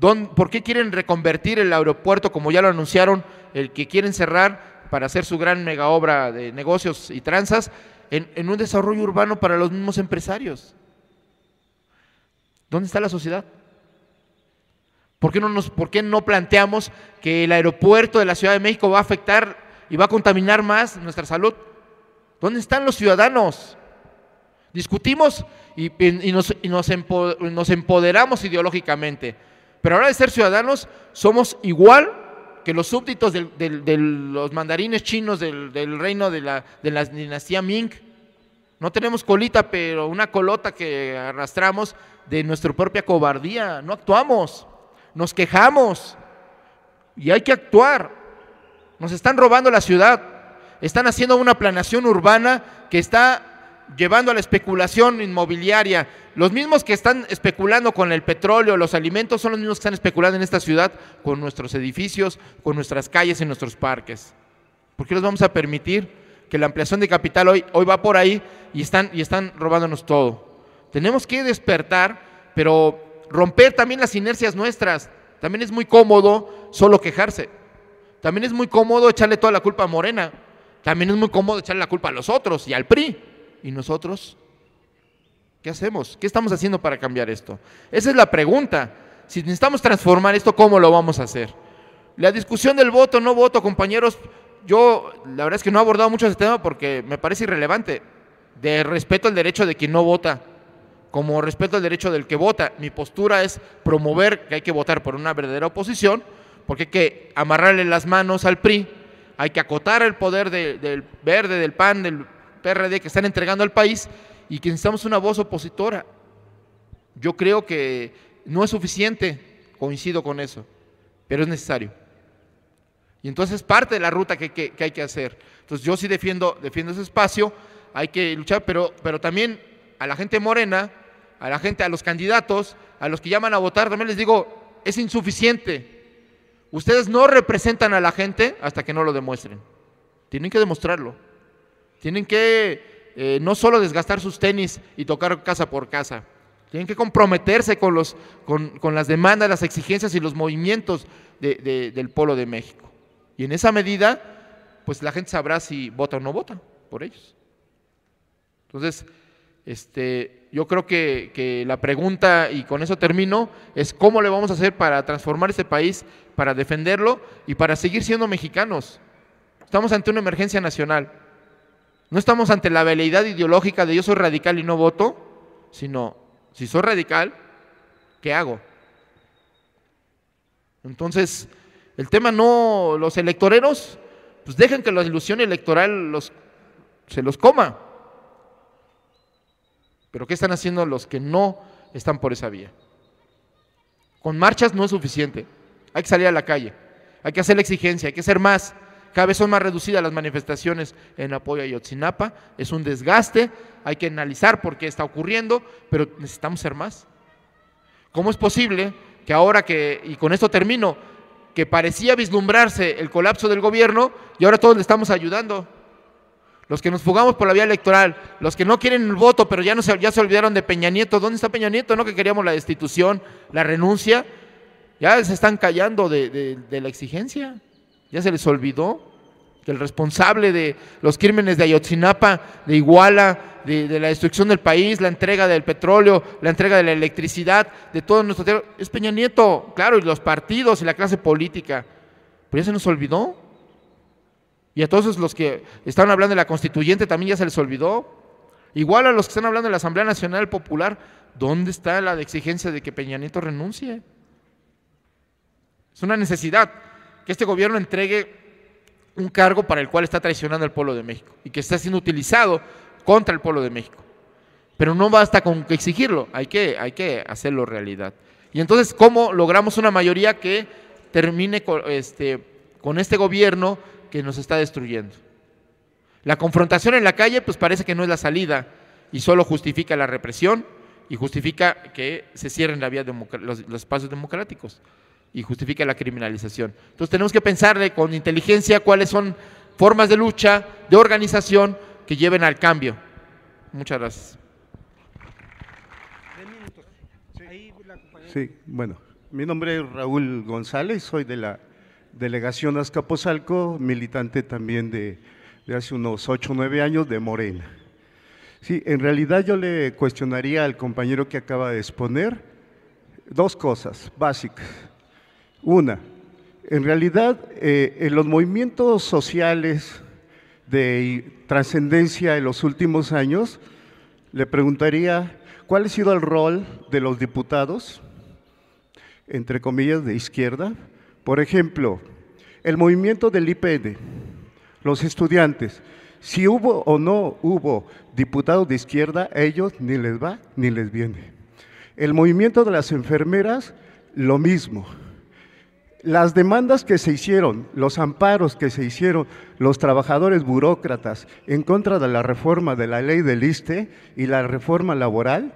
¿Por qué quieren reconvertir el aeropuerto, como ya lo anunciaron, el que quieren cerrar para hacer su gran mega obra de negocios y tranzas, en, un desarrollo urbano para los mismos empresarios? ¿Dónde está la sociedad? ¿Por qué, no nos, ¿Por qué no planteamos que el aeropuerto de la Ciudad de México va a afectar y va a contaminar más nuestra salud? ¿Dónde están los ciudadanos? Discutimos y, nos, empoderamos ideológicamente. Pero ahora de ser ciudadanos, somos igual que los súbditos de los mandarines chinos del, reino de de la dinastía Ming. No tenemos colita, pero una colota que arrastramos de nuestra propia cobardía. No actuamos, nos quejamos y hay que actuar. Nos están robando la ciudad, están haciendo una planeación urbana que está llevando a la especulación inmobiliaria. Los mismos que están especulando con el petróleo, los alimentos, son los mismos que están especulando en esta ciudad con nuestros edificios, con nuestras calles y nuestros parques. ¿Por qué los vamos a permitir que la ampliación de capital hoy, hoy va por ahí y están, y están robándonos todo? Tenemos que despertar, pero romper también las inercias nuestras. También es muy cómodo solo quejarse. También es muy cómodo echarle toda la culpa a Morena. También es muy cómodo echarle la culpa a los otros y al PRI. ¿Y nosotros? ¿Qué hacemos? ¿Qué estamos haciendo para cambiar esto? Esa es la pregunta. Si necesitamos transformar esto, ¿cómo lo vamos a hacer? La discusión del voto, no voto, compañeros, yo la verdad es que no he abordado mucho ese tema porque me parece irrelevante. De respeto al derecho de quien no vota, como respeto al derecho del que vota. Mi postura es promover que hay que votar por una verdadera oposición, porque hay que amarrarle las manos al PRI hay que acotar el poder del verde, del PAN, del PRD que están entregando al país y que necesitamos una voz opositora. Yo creo que no es suficiente, coincido con eso, pero es necesario. Y entonces es parte de la ruta que, hay que hacer. Entonces yo sí defiendo, defiendo ese espacio, hay que luchar, pero, pero también a la gente morena, a la gente, a los candidatos, a los que llaman a votar, también les digo, es insuficiente Ustedes no representan a la gente hasta que no lo demuestren. Tienen que demostrarlo. Tienen que eh, no solo desgastar sus tenis y tocar casa por casa. Tienen que comprometerse con, los, con, las demandas, las exigencias y los movimientos del Polo de México. Y en esa medida, pues la gente sabrá si vota o no vota por ellos. Entonces, este, yo creo que, la pregunta, y con eso termino, es cómo le vamos a hacer para transformar este país, para defenderlo y para seguir siendo mexicanos. Estamos ante una emergencia nacional. No estamos ante la veleidad ideológica de yo soy radical y no voto, sino si soy radical, ¿qué hago? Entonces, el tema no, los electoreros, pues dejen que la ilusión electoral los, se los coma. Pero ¿qué están haciendo los que no están por esa vía? Con marchas no es suficiente. Hay que salir a la calle, hay que hacer la exigencia, hay que ser más. Cada vez son más reducidas las manifestaciones en apoyo a Yotzinapa. Es un desgaste, hay que analizar por qué está ocurriendo, pero necesitamos ser más. ¿Cómo es posible que ahora que, y con esto termino, que parecía vislumbrarse el colapso del gobierno y ahora todos le estamos ayudando? los que nos fugamos por la vía electoral, los que no quieren el voto, pero ya, no se, ya se olvidaron de Peña Nieto. ¿Dónde está Peña Nieto? No, que queríamos la destitución, la renuncia. Ya se están callando de, la exigencia. Ya se les olvidó que el responsable de los crímenes de Ayotzinapa, de Iguala, de, la destrucción del país, la entrega del petróleo, la entrega de la electricidad, de todo nuestro es Peña Nieto, claro, y los partidos y la clase política. Pero ya se nos olvidó y a todos los que están hablando de la constituyente también ya se les olvidó. Igual a los que están hablando de la Asamblea Nacional Popular, ¿dónde está la exigencia de que Peña Nieto renuncie? Es una necesidad que este gobierno entregue un cargo para el cual está traicionando al pueblo de México y que está siendo utilizado contra el pueblo de México. Pero no basta con exigirlo, hay que, hacerlo realidad. Y entonces, ¿cómo logramos una mayoría que termine este, con este gobierno nos está destruyendo. La confrontación en la calle pues parece que no es la salida y solo justifica la represión y justifica que se cierren la vía los, los espacios democráticos y justifica la criminalización. Entonces tenemos que pensar con inteligencia cuáles son formas de lucha, de organización que lleven al cambio. Muchas gracias. Sí, bueno, mi nombre es Raúl González, soy de la delegación Azcapotzalco, militante también de, de hace unos ocho o 9 años de Morena. Sí, en realidad yo le cuestionaría al compañero que acaba de exponer dos cosas básicas. Una, en realidad eh, en los movimientos sociales de trascendencia en los últimos años, le preguntaría cuál ha sido el rol de los diputados, entre comillas, de izquierda, por ejemplo, el movimiento del IPN, los estudiantes, si hubo o no hubo diputados de izquierda, a ellos ni les va ni les viene. El movimiento de las enfermeras, lo mismo. Las demandas que se hicieron, los amparos que se hicieron, los trabajadores burócratas en contra de la reforma de la ley del ISTE y la reforma laboral,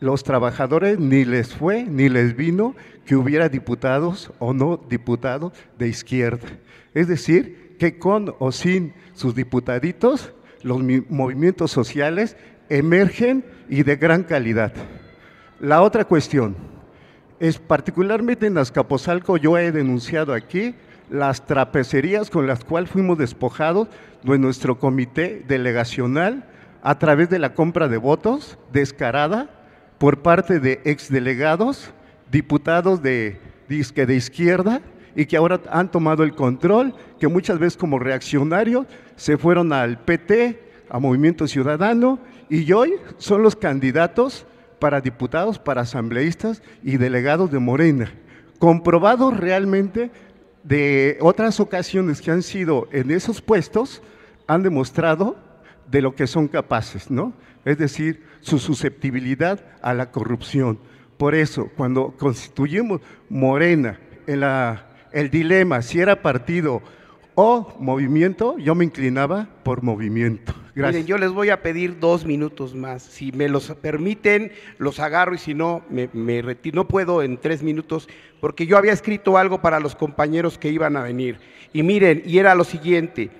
los trabajadores ni les fue ni les vino que hubiera diputados o no diputados de izquierda. Es decir, que con o sin sus diputaditos, los movimientos sociales emergen y de gran calidad. La otra cuestión es particularmente en Azcapotzalco, yo he denunciado aquí las trapecerías con las cuales fuimos despojados de nuestro comité delegacional a través de la compra de votos descarada por parte de exdelegados, diputados de disque de izquierda y que ahora han tomado el control, que muchas veces como reaccionarios se fueron al PT, a Movimiento Ciudadano y hoy son los candidatos para diputados, para asambleístas y delegados de Morena, comprobados realmente de otras ocasiones que han sido en esos puestos, han demostrado de lo que son capaces, ¿no? es decir, su susceptibilidad a la corrupción. Por eso, cuando constituimos Morena, en la, el dilema si era partido o movimiento, yo me inclinaba por movimiento. Gracias. Miren, yo les voy a pedir dos minutos más. Si me los permiten, los agarro y si no, me, me retiro. No puedo en tres minutos porque yo había escrito algo para los compañeros que iban a venir. Y miren, y era lo siguiente.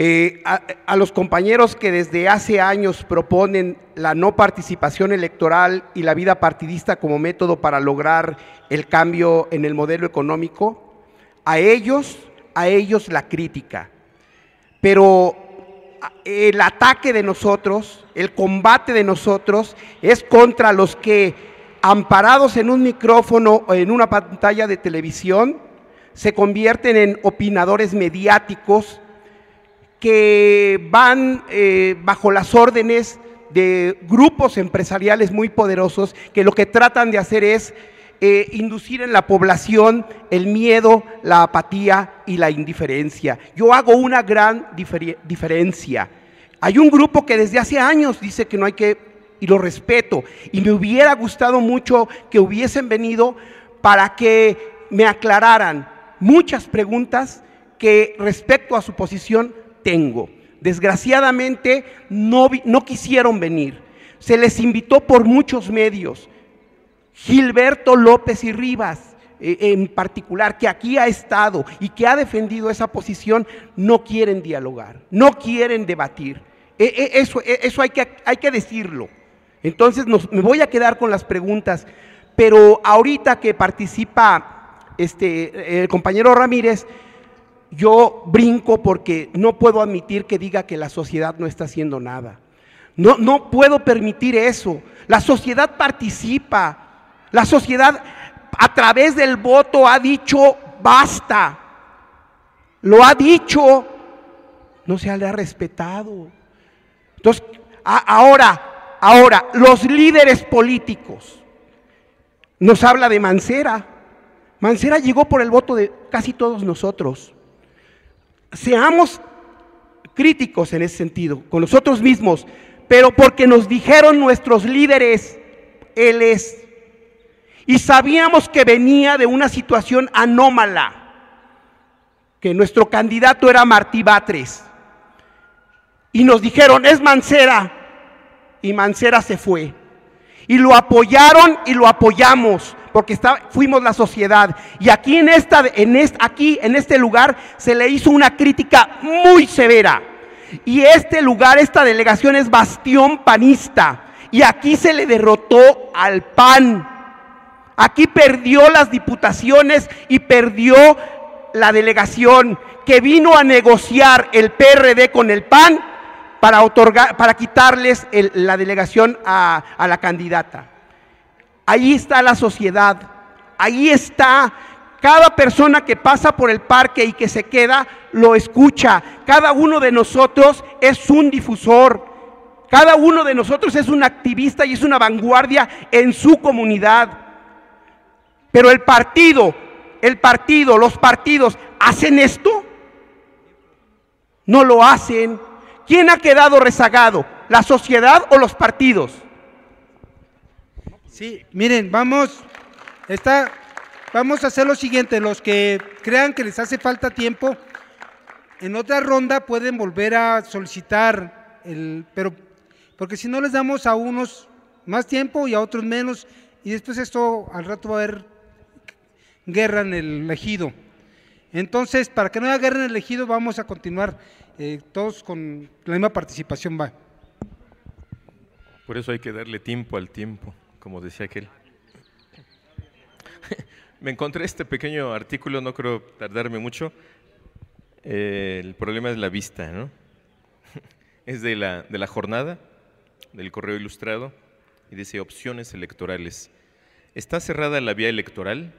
Eh, a, a, los compañeros que desde hace años proponen la no participación electoral y la vida partidista como método para lograr el cambio en el modelo económico, a ellos, a ellos la crítica. Pero el ataque de nosotros, el combate de nosotros es contra los que, amparados en un micrófono o en una pantalla de televisión, se convierten en opinadores mediáticos que van eh, bajo las órdenes de grupos empresariales muy poderosos que lo que tratan de hacer es eh, inducir en la población el miedo, la apatía y la indiferencia. Yo hago una gran diferencia. Hay un grupo que desde hace años dice que no hay que, y lo respeto, y me hubiera gustado mucho que hubiesen venido para que me aclararan muchas preguntas que respecto a su posición tengo. Desgraciadamente no, no quisieron venir. Se les invitó por muchos medios. Gilberto López y Rivas, eh, en particular, que aquí ha estado y que ha defendido esa posición, no quieren dialogar, no quieren debatir. E, e, eso, e, eso hay, que, hay, que, decirlo. Entonces me voy a quedar con las preguntas, pero ahorita que participa este, el compañero Ramírez, yo brinco porque no puedo admitir que diga que la sociedad no está haciendo nada. No, puedo permitir eso. La sociedad participa. La sociedad a través del voto ha dicho basta. Lo ha dicho. No se le ha respetado. Entonces, ahora, ahora, los líderes políticos. Nos habla de Mancera. Mancera llegó por el voto de casi todos nosotros seamos críticos en ese sentido, con nosotros mismos, pero porque nos dijeron nuestros líderes, Él es. Y sabíamos que venía de una situación anómala, que nuestro candidato era Martí Batres. Y nos dijeron, es Mancera. Y Mancera se fue. Y lo apoyaron y lo apoyamos porque está, fuimos la sociedad. Y aquí en, esta, en este, aquí en este lugar se le hizo una crítica muy severa. Y este lugar, esta delegación es bastión panista. Y aquí se le derrotó al PAN. Aquí perdió las diputaciones y perdió la delegación que vino a negociar el PRD con el PAN para otorgar, para quitarles la delegación a la candidata. Ahí está la sociedad. Ahí está cada persona que pasa por el parque y que se queda, lo escucha. Cada uno de nosotros es un difusor. Cada uno de nosotros es un activista y es una vanguardia en su comunidad. Pero el partido, el partido, los partidos, ¿hacen esto? No lo hacen. ¿Quién ha quedado rezagado? ¿La sociedad o los partidos? Sí, miren, vamos, está, vamos a hacer lo siguiente, los que crean que les hace falta tiempo, en otra ronda pueden volver a solicitar, el, pero porque si no les damos a unos más tiempo y a otros menos, y después esto al rato va a haber guerra en el elegido, Entonces, para que no haya guerra en el ejido, vamos a continuar eh, todos con la misma participación. Va. Por eso hay que darle tiempo al tiempo como decía aquel. Me encontré este pequeño artículo, no creo tardarme mucho. Eh, el problema es la vista, ¿no? Es de la, de la jornada, del correo ilustrado, y dice opciones electorales. ¿Está cerrada la vía electoral?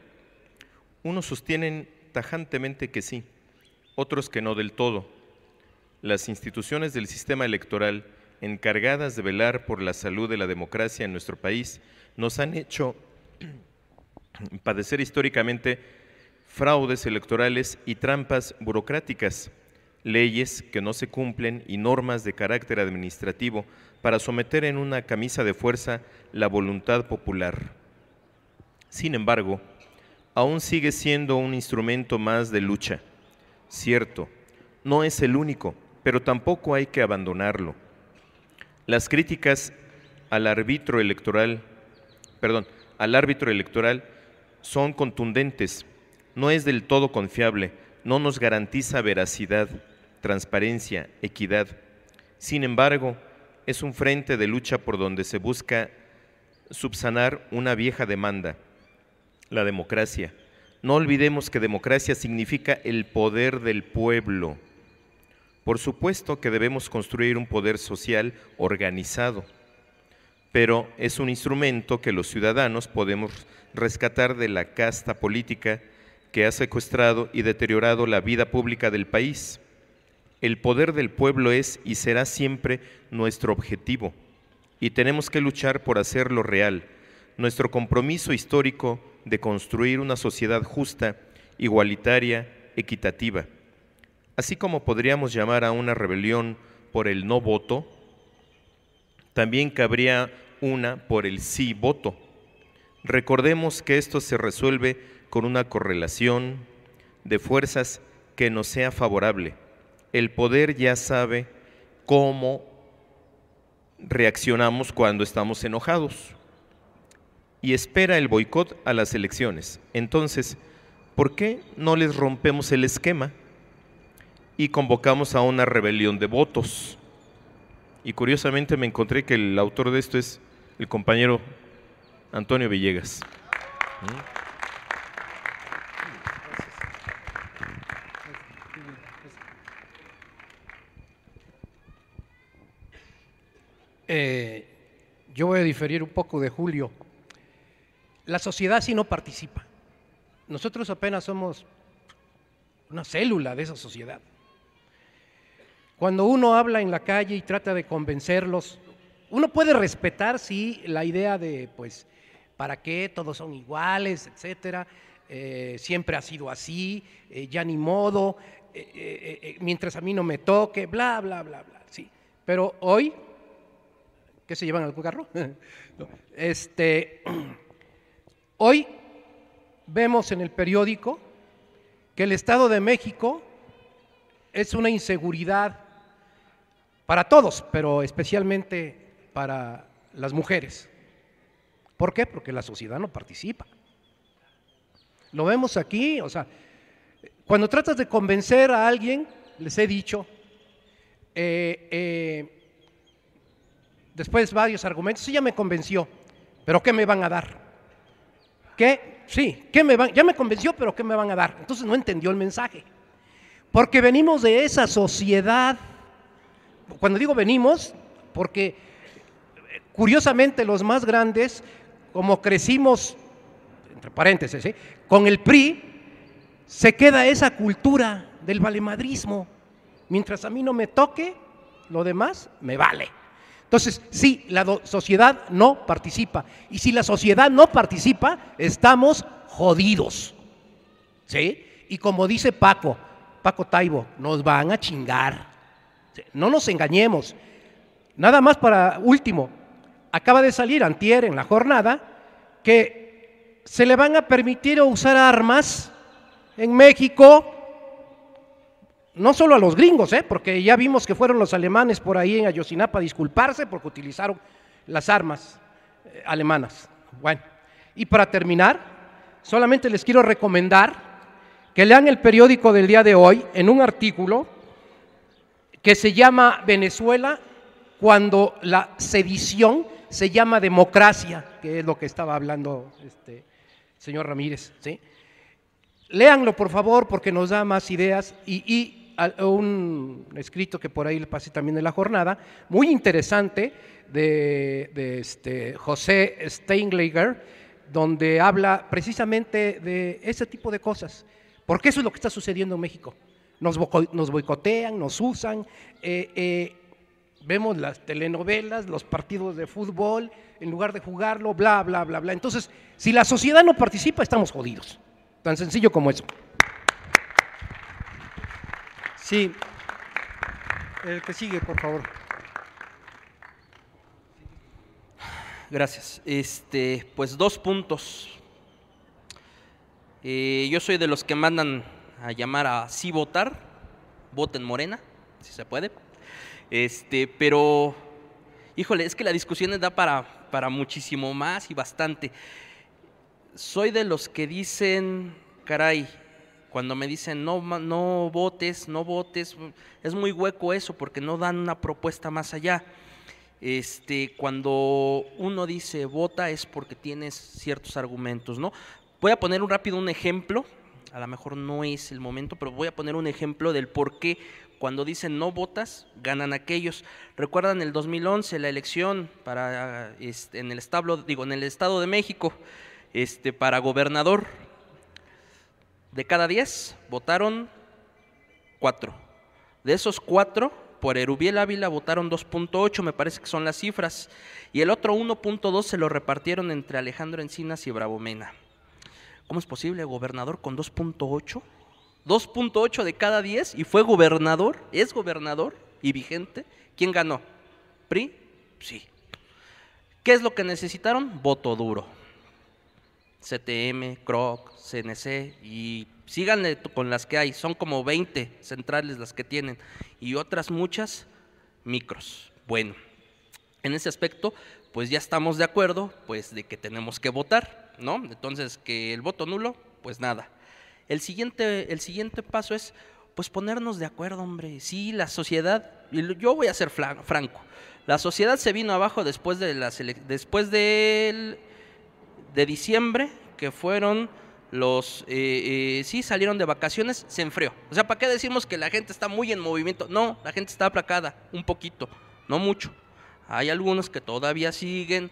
Unos sostienen tajantemente que sí, otros que no del todo. Las instituciones del sistema electoral encargadas de velar por la salud de la democracia en nuestro país, nos han hecho padecer históricamente fraudes electorales y trampas burocráticas, leyes que no se cumplen y normas de carácter administrativo para someter en una camisa de fuerza la voluntad popular. Sin embargo, aún sigue siendo un instrumento más de lucha. Cierto, no es el único, pero tampoco hay que abandonarlo las críticas al árbitro electoral, al árbitro electoral son contundentes. No es del todo confiable, no nos garantiza veracidad, transparencia, equidad. Sin embargo, es un frente de lucha por donde se busca subsanar una vieja demanda, la democracia. No olvidemos que democracia significa el poder del pueblo por supuesto que debemos construir un poder social organizado, pero es un instrumento que los ciudadanos podemos rescatar de la casta política que ha secuestrado y deteriorado la vida pública del país. El poder del pueblo es y será siempre nuestro objetivo y tenemos que luchar por hacerlo real. Nuestro compromiso histórico de construir una sociedad justa, igualitaria, equitativa. Así como podríamos llamar a una rebelión por el no voto, también cabría una por el sí voto. Recordemos que esto se resuelve con una correlación de fuerzas que nos sea favorable. El poder ya sabe cómo reaccionamos cuando estamos enojados y espera el boicot a las elecciones. Entonces, ¿por qué no les rompemos el esquema? y convocamos a una rebelión de votos. Y curiosamente me encontré que el autor de esto es el compañero Antonio Villegas. Mm. Eh, yo voy a diferir un poco de Julio. La sociedad sí no participa. Nosotros apenas somos una célula de esa sociedad. Cuando uno habla en la calle y trata de convencerlos, uno puede respetar, sí, la idea de, pues, ¿para qué? Todos son iguales, etcétera. Eh, siempre ha sido así, eh, ya ni modo, eh, mientras a mí no me toque, bla, bla, bla, bla, sí. Pero hoy, ¿qué se llevan al carro? este, hoy vemos en el periódico que el Estado de México es una inseguridad para todos, pero especialmente para las mujeres. ¿Por qué? Porque la sociedad no participa. Lo vemos aquí, o sea, cuando tratas de convencer a alguien, les he dicho, eh, eh, después varios argumentos, sí, ya me convenció, pero ¿qué me van a dar? ¿Qué? Sí, ¿qué me van? Ya me convenció, pero ¿qué me van a dar? Entonces no entendió el mensaje. Porque venimos de esa sociedad cuando digo venimos, porque eh, curiosamente los más grandes, como crecimos, entre paréntesis, ¿eh? con el PRI, se queda esa cultura del valemadrismo. Mientras a mí no me toque, lo demás me vale. Entonces, si sí, la sociedad no participa. Y si la sociedad no participa, estamos jodidos. ¿Sí? Y como dice Paco, Paco Taibo, nos van a chingar. No nos engañemos. Nada más para último, acaba de salir antier en la jornada que se le van a permitir usar armas en México, no solo a los gringos, ¿eh? porque ya vimos que fueron los alemanes por ahí en Ayosinapa a disculparse porque utilizaron las armas eh, alemanas. Bueno, y para terminar, solamente les quiero recomendar que lean el periódico del día de hoy en un artículo que se llama Venezuela cuando la sedición se llama democracia, que es lo que estaba hablando este señor Ramírez. ¿sí? Léanlo, por favor, porque nos da más ideas y, un escrito que por ahí le pasé también en la jornada, muy interesante, de, este, José Steinleger, donde habla precisamente de ese tipo de cosas, porque eso es lo que está sucediendo en México nos, boicotean, nos usan. Eh, eh, vemos las telenovelas, los partidos de fútbol, en lugar de jugarlo, bla, bla, bla, bla. Entonces, si la sociedad no participa, estamos jodidos. Tan sencillo como eso. Sí. El que sigue, por favor. Gracias. Este, pues dos puntos. Eh, yo soy de los que mandan a llamar a sí votar, voten morena, si se puede. Este, pero, híjole, es que la discusión da para, para muchísimo más y bastante. Soy de los que dicen, caray, cuando me dicen no, no votes, no votes, es muy hueco eso porque no dan una propuesta más allá. Este, cuando uno dice vota es porque tienes ciertos argumentos, ¿no? Voy a poner un rápido un ejemplo a lo mejor no es el momento, pero voy a poner un ejemplo del por qué cuando dicen no votas, ganan aquellos. Recuerdan el 2011, la elección para, este, en, el digo, en el Estado de México este, para gobernador. De cada 10 votaron 4. De esos 4, por Erubiel Ávila votaron 2.8, me parece que son las cifras. Y el otro 1.2 se lo repartieron entre Alejandro Encinas y Bravo ¿Cómo es posible, gobernador con 2.8? 2.8 de cada 10 y fue gobernador, es gobernador y vigente. ¿Quién ganó? PRI, sí. ¿Qué es lo que necesitaron? Voto duro. CTM, CROC, CNC y síganle con las que hay. Son como 20 centrales las que tienen y otras muchas micros. Bueno, en ese aspecto, pues ya estamos de acuerdo, pues de que tenemos que votar. ¿no? Entonces, que el voto nulo, pues nada. El siguiente, el siguiente paso es, pues ponernos de acuerdo, hombre. Sí, la sociedad, y yo voy a ser franco, la sociedad se vino abajo después de después de, de diciembre, que fueron los eh, eh, sí salieron de vacaciones, se enfrió. O sea, ¿para qué decimos que la gente está muy en movimiento? No, la gente está aplacada, un poquito, no mucho. Hay algunos que todavía siguen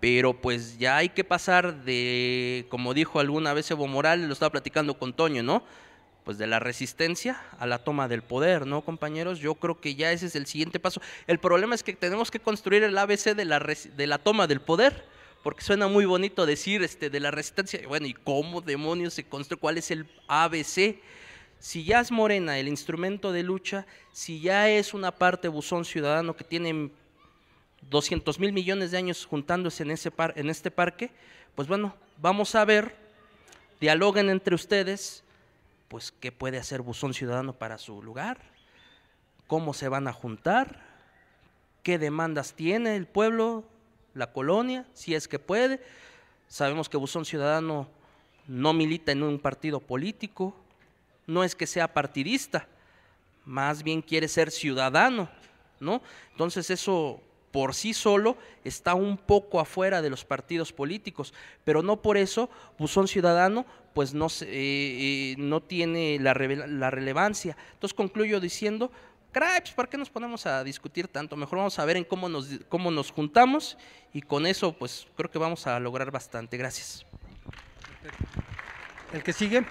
pero pues ya hay que pasar de, como dijo alguna vez Evo Morales, lo estaba platicando con Toño, ¿no? Pues de la resistencia a la toma del poder, ¿no, compañeros? Yo creo que ya ese es el siguiente paso. El problema es que tenemos que construir el ABC de la, de la toma del poder porque suena muy bonito decir este, de la resistencia. Bueno, ¿y cómo demonios se construye? ¿Cuál es el ABC? Si ya es Morena el instrumento de lucha, si ya es una parte buzón ciudadano que tiene 200 mil millones de años juntándose en, ese par, en este parque, pues bueno, vamos a ver, dialoguen entre ustedes, pues qué puede hacer Buzón Ciudadano para su lugar, cómo se van a juntar, qué demandas tiene el pueblo, la colonia, si es que puede. Sabemos que Buzón Ciudadano no milita en un partido político, no es que sea partidista, más bien quiere ser ciudadano, ¿no? Entonces eso por sí solo está un poco afuera de los partidos políticos, pero no por eso Buzón Ciudadano pues no, eh, eh, no tiene la, relevancia. Entonces concluyo diciendo, craps, pues, ¿para qué nos ponemos a discutir tanto? Mejor vamos a ver en cómo nos, cómo nos juntamos y con eso pues creo que vamos a lograr bastante. Gracias. El que sigue.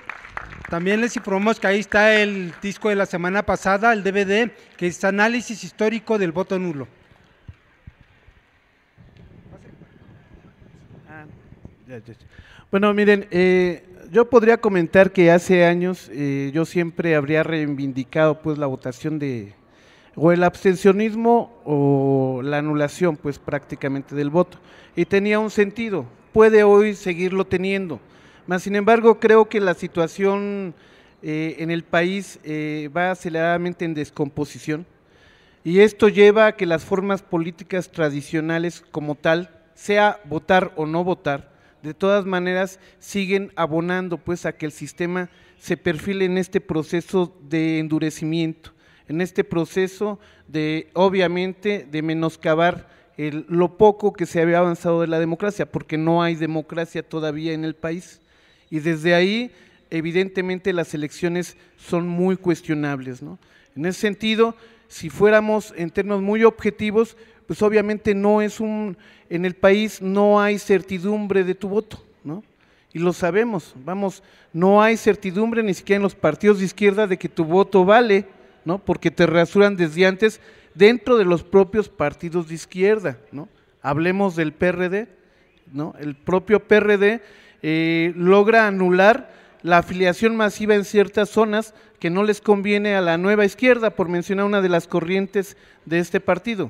También les informamos que ahí está el disco de la semana pasada, el DVD, que es Análisis Histórico del Voto Nulo. Bueno, miren, eh, yo podría comentar que hace años eh, yo siempre habría reivindicado pues la votación de o el abstencionismo o la anulación pues prácticamente del voto y tenía un sentido, puede hoy seguirlo teniendo, más sin embargo creo que la situación eh, en el país va aceleradamente en descomposición y esto lleva a que las formas políticas tradicionales como tal, sea votar o no votar, de todas maneras siguen abonando pues a que el sistema se perfile en este proceso de endurecimiento, en este proceso de obviamente de menoscabar lo poco que se había avanzado de la democracia, porque no hay democracia todavía en el país. Y desde ahí, evidentemente, las elecciones son muy cuestionables. ¿no? En ese sentido, si fuéramos en términos muy objetivos, pues obviamente no es un, en el país no hay certidumbre de tu voto, ¿no? Y lo sabemos, vamos, no hay certidumbre ni siquiera en los partidos de izquierda de que tu voto vale, ¿no? Porque te reasuran desde antes dentro de los propios partidos de izquierda, ¿no? Hablemos del PRD, ¿no? El propio PRD eh, logra anular la afiliación masiva en ciertas zonas que no les conviene a la nueva izquierda, por mencionar una de las corrientes de este partido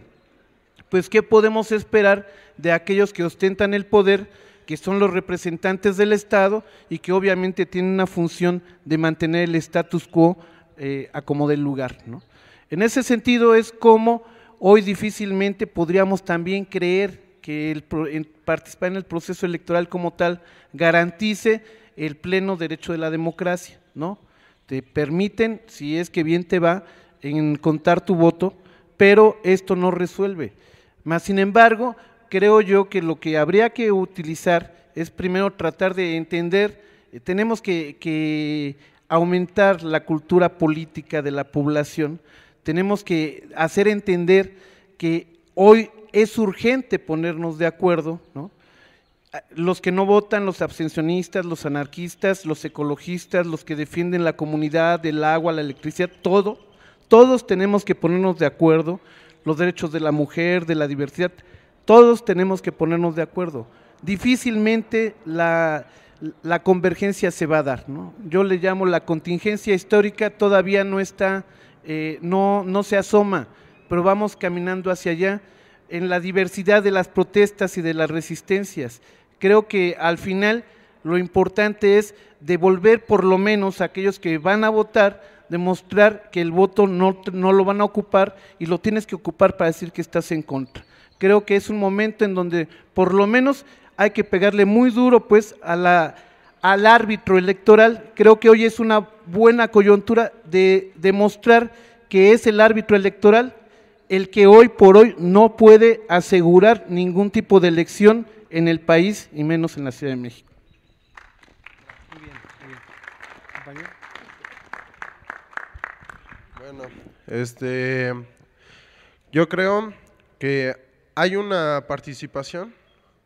pues ¿qué podemos esperar de aquellos que ostentan el poder, que son los representantes del Estado y que obviamente tienen una función de mantener el status quo eh, a como del lugar? ¿no? En ese sentido es como hoy difícilmente podríamos también creer que el, participar en el proceso electoral como tal garantice el pleno derecho de la democracia, ¿no? Te permiten, si es que bien te va, en contar tu voto, pero esto no resuelve. Mas, sin embargo, creo yo que lo que habría que utilizar es primero tratar de entender, eh, tenemos que, aumentar la cultura política de la población, tenemos que hacer entender que hoy es urgente ponernos de acuerdo, los que no votan, los abstencionistas, los anarquistas, los ecologistas, los que defienden la comunidad, el agua, la electricidad, todo, todos tenemos que ponernos de acuerdo los derechos de la mujer, de la diversidad. Todos tenemos que ponernos de acuerdo. Difícilmente la, convergencia se va a dar. Yo le llamo la contingencia histórica, todavía no está, eh, no, no se asoma, pero vamos caminando hacia allá en la diversidad de las protestas y de las resistencias. Creo que al final lo importante es devolver por lo menos a aquellos que van a votar demostrar que el voto no, no lo van a ocupar y lo tienes que ocupar para decir que estás en contra. Creo que es un momento en donde por lo menos hay que pegarle muy duro pues a la, al árbitro electoral. Creo que hoy es una buena coyuntura de demostrar que es el árbitro electoral el que hoy por hoy no puede asegurar ningún tipo de elección en el país y menos en la Ciudad de México. Muy bien, muy Este, yo creo que hay una participación,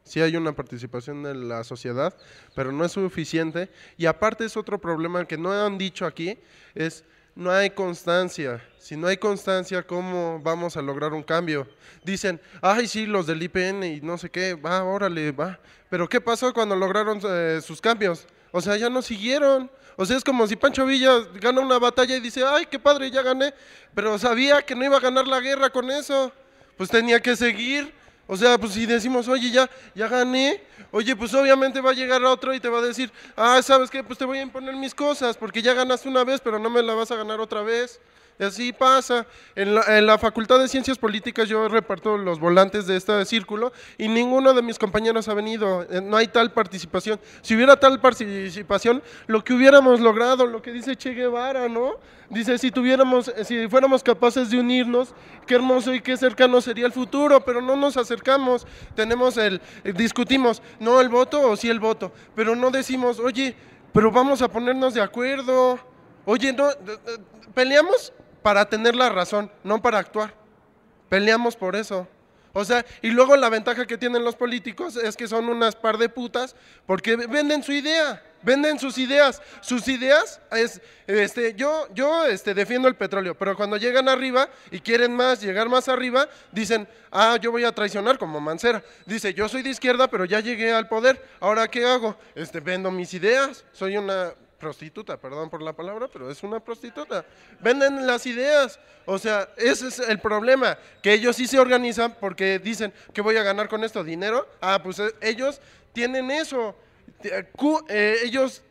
sí hay una participación de la sociedad, pero no es suficiente. Y aparte es otro problema que no han dicho aquí, es no hay constancia. Si no hay constancia, ¿cómo vamos a lograr un cambio? Dicen, ay, sí, los del IPN y no sé qué, va, órale, va. Pero ¿qué pasó cuando lograron eh, sus cambios? O sea, ya no siguieron. O sea, es como si Pancho Villa gana una batalla y dice, ay, qué padre, ya gané, pero sabía que no iba a ganar la guerra con eso, pues tenía que seguir. O sea, pues si decimos, oye, ya, ya gané, oye, pues obviamente va a llegar otro y te va a decir, ah, ¿sabes qué? Pues te voy a imponer mis cosas, porque ya ganaste una vez, pero no me la vas a ganar otra vez así pasa. En la, en la, Facultad de Ciencias Políticas yo reparto los volantes de este círculo y ninguno de mis compañeros ha venido. Eh, no hay tal participación. Si hubiera tal participación, lo que hubiéramos logrado, lo que dice Che Guevara, ¿no? Dice, si tuviéramos, eh, si fuéramos capaces de unirnos, qué hermoso y qué cercano sería el futuro, pero no nos acercamos. Tenemos el, eh, discutimos, no el voto o sí el voto, pero no decimos, oye, pero vamos a ponernos de acuerdo. Oye, no, peleamos para tener la razón, no para actuar. Peleamos por eso. O sea, y luego la ventaja que tienen los políticos es que son unas par de putas porque venden su idea, venden sus ideas. Sus ideas es, este, yo, yo este, defiendo el petróleo, pero cuando llegan arriba y quieren más, llegar más arriba, dicen, ah, yo voy a traicionar como Mancera. Dice, yo soy de izquierda, pero ya llegué al poder, ahora ¿qué hago? Este, vendo mis ideas, soy una prostituta, perdón por la palabra, pero es una prostituta. Venden las ideas. O sea, ese es el problema, que ellos sí se organizan porque dicen, que voy a ganar con esto? ¿Dinero? Ah, pues eh, ellos tienen eso. Eh, eh, ellos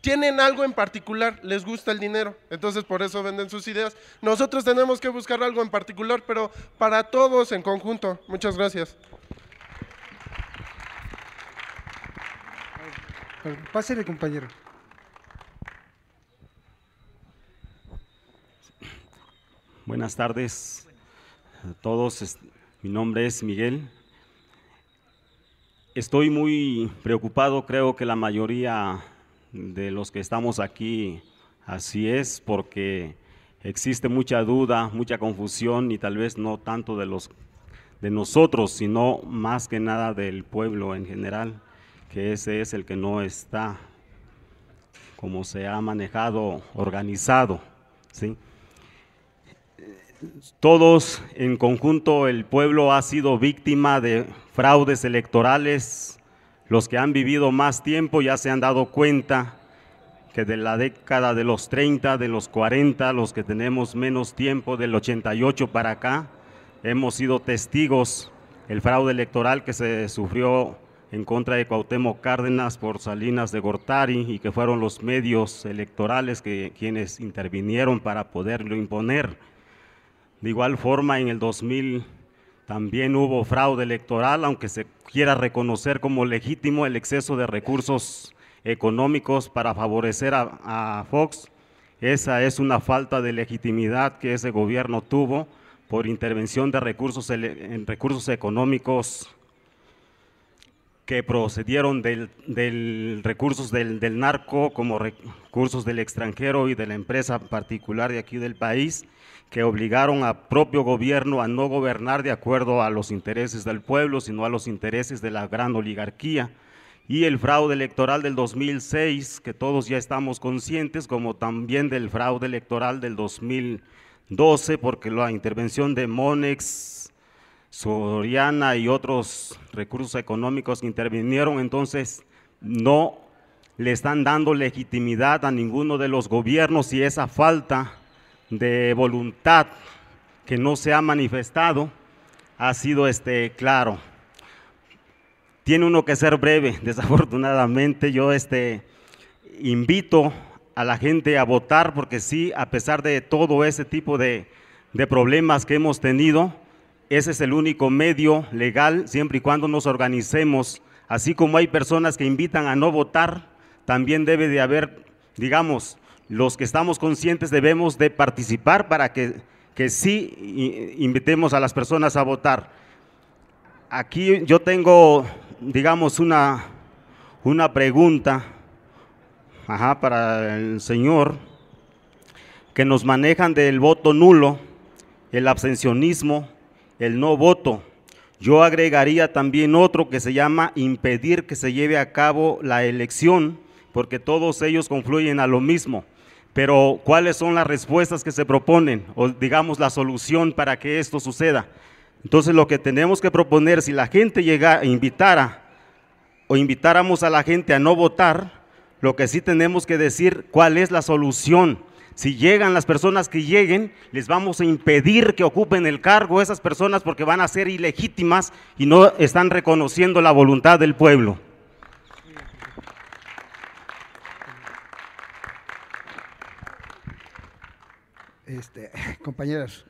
tienen algo en particular, les gusta el dinero, entonces por eso venden sus ideas. Nosotros tenemos que buscar algo en particular, pero para todos en conjunto. Muchas gracias. Pásele, compañero. Buenas tardes a todos. Mi nombre es Miguel. Estoy muy preocupado, creo que la mayoría de los que estamos aquí así es, porque existe mucha duda, mucha confusión y tal vez no tanto de los de nosotros, sino más que nada del pueblo en general, que ese es el que no está como se ha manejado organizado, ¿sí? Todos en conjunto, el pueblo ha sido víctima de fraudes electorales. Los que han vivido más tiempo ya se han dado cuenta que de la década de los 30, de los 40, los que tenemos menos tiempo, del 88 para acá, hemos sido testigos el fraude electoral que se sufrió en contra de Cuauhtémoc Cárdenas por Salinas de Gortari y que fueron los medios electorales que, quienes intervinieron para poderlo imponer. De igual forma, en el 2000 también hubo fraude electoral, aunque se quiera reconocer como legítimo el exceso de recursos económicos para favorecer a, Fox. Esa es una falta de legitimidad que ese gobierno tuvo por intervención de recursos, en recursos económicos que procedieron de del, recursos del, narco como recursos del extranjero y de la empresa particular de aquí del país, que obligaron al propio gobierno a no gobernar de acuerdo a los intereses del pueblo, sino a los intereses de la gran oligarquía. Y el fraude electoral del 2006, que todos ya estamos conscientes, como también del fraude electoral del 2012, porque la intervención de Monex Soriana y otros recursos económicos que intervinieron, entonces no le están dando legitimidad a ninguno de los gobiernos y esa falta de voluntad que no se ha manifestado ha sido este claro. Tiene uno que ser breve, desafortunadamente yo este invito a la gente a votar porque sí, a pesar de todo ese tipo de, de problemas que hemos tenido, ese es el único medio legal siempre y cuando nos organicemos. Así como hay personas que invitan a no votar, también debe de haber, digamos, los que estamos conscientes debemos de participar para que, sí invitemos a las personas a votar. Aquí yo tengo, digamos, una, una pregunta para el señor que nos manejan del voto nulo, el abstencionismo el no voto. Yo agregaría también otro que se llama impedir que se lleve a cabo la elección, porque todos ellos confluyen a lo mismo. Pero ¿cuáles son las respuestas que se proponen o digamos la solución para que esto suceda? Entonces lo que tenemos que proponer, si la gente llega, invitara o invitáramos a la gente a no votar, lo que sí tenemos que decir cuál es la solución si llegan las personas que lleguen, les vamos a impedir que ocupen el cargo esas personas porque van a ser ilegítimas y no están reconociendo la voluntad del pueblo. Este, compañeros,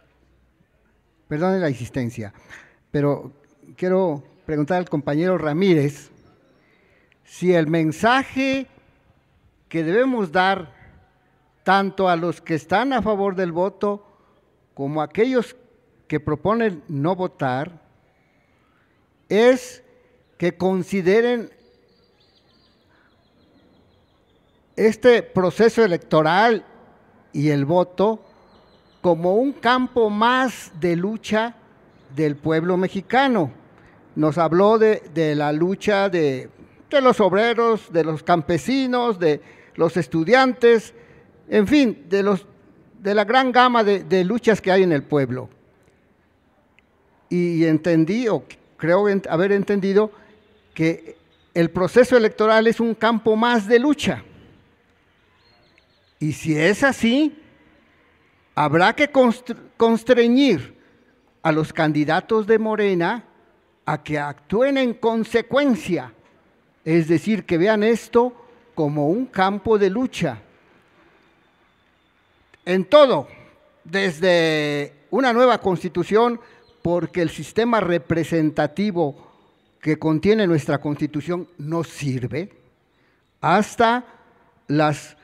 perdonen la insistencia, pero quiero preguntar al compañero Ramírez si el mensaje que debemos dar tanto a los que están a favor del voto como a aquellos que proponen no votar, es que consideren este proceso electoral y el voto como un campo más de lucha del pueblo mexicano. Nos habló de, la lucha de los obreros, de los campesinos, de los estudiantes, en fin, de, los, de la gran gama de, luchas que hay en el pueblo. Y entendí, o creo haber entendido, que el proceso electoral es un campo más de lucha. Y si es así, habrá que constreñir a los candidatos de Morena a que actúen en consecuencia, es decir, que vean esto como un campo de lucha en todo, desde una nueva constitución, porque el sistema representativo que contiene nuestra constitución no sirve, hasta las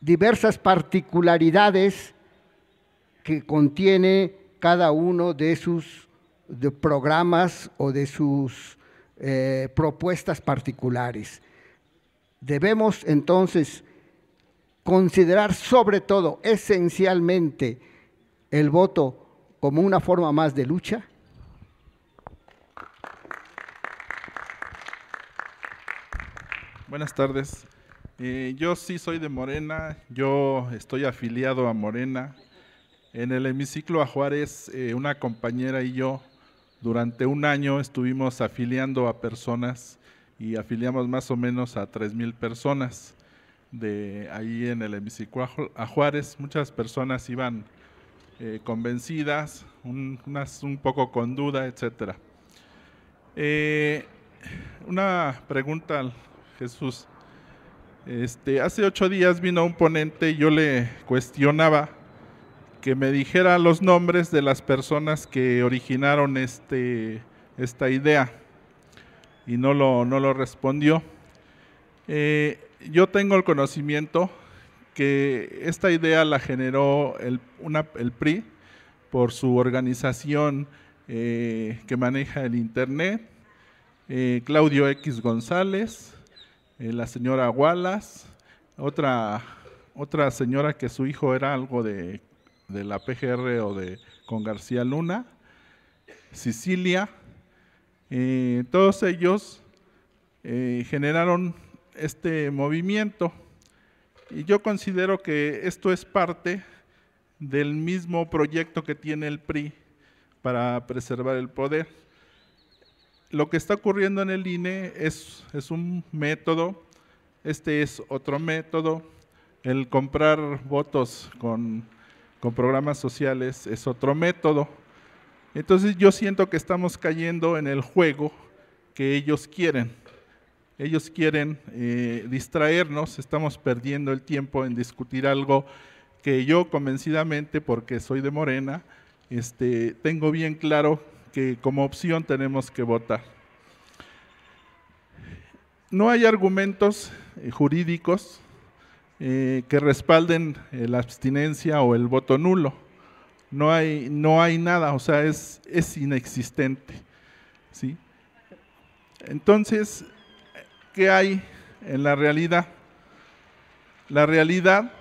diversas particularidades que contiene cada uno de sus programas o de sus eh, propuestas particulares. Debemos entonces considerar sobre todo, esencialmente, el voto como una forma más de lucha? Buenas tardes. Eh, yo sí soy de Morena, yo estoy afiliado a Morena. En el hemiciclo a Juárez, eh, una compañera y yo durante un año estuvimos afiliando a personas y afiliamos más o menos a 3.000 personas de ahí en el hemiciclo a Juárez, muchas personas iban eh, convencidas, unas un poco con duda, etcétera. Eh, una pregunta, Jesús. Este, hace ocho días vino un ponente y yo le cuestionaba que me dijera los nombres de las personas que originaron este, esta idea y no lo, no lo respondió. Eh, yo tengo el conocimiento que esta idea la generó el, PRI por su organización eh, que maneja el Internet, eh, Claudio X González, eh, la señora Wallace, otra, otra señora que su hijo era algo de, de la PGR o de con García Luna, Sicilia, todos ellos generaron este movimiento. Y yo considero que esto es parte del mismo proyecto que tiene el PRI para preservar el poder. Lo que está ocurriendo en el INE es, un método, este es otro método, el comprar votos con programas sociales es otro método. Entonces yo siento que estamos cayendo en el juego que ellos quieren. Ellos quieren eh, distraernos, estamos perdiendo el tiempo en discutir algo que yo convencidamente, porque soy de Morena, este, tengo bien claro que como opción tenemos que votar. No hay argumentos eh, jurídicos eh, que respalden la abstinencia o el voto nulo. No hay, no hay nada, o sea, es, es inexistente. ¿sí? Entonces, hay en la realidad. La realidad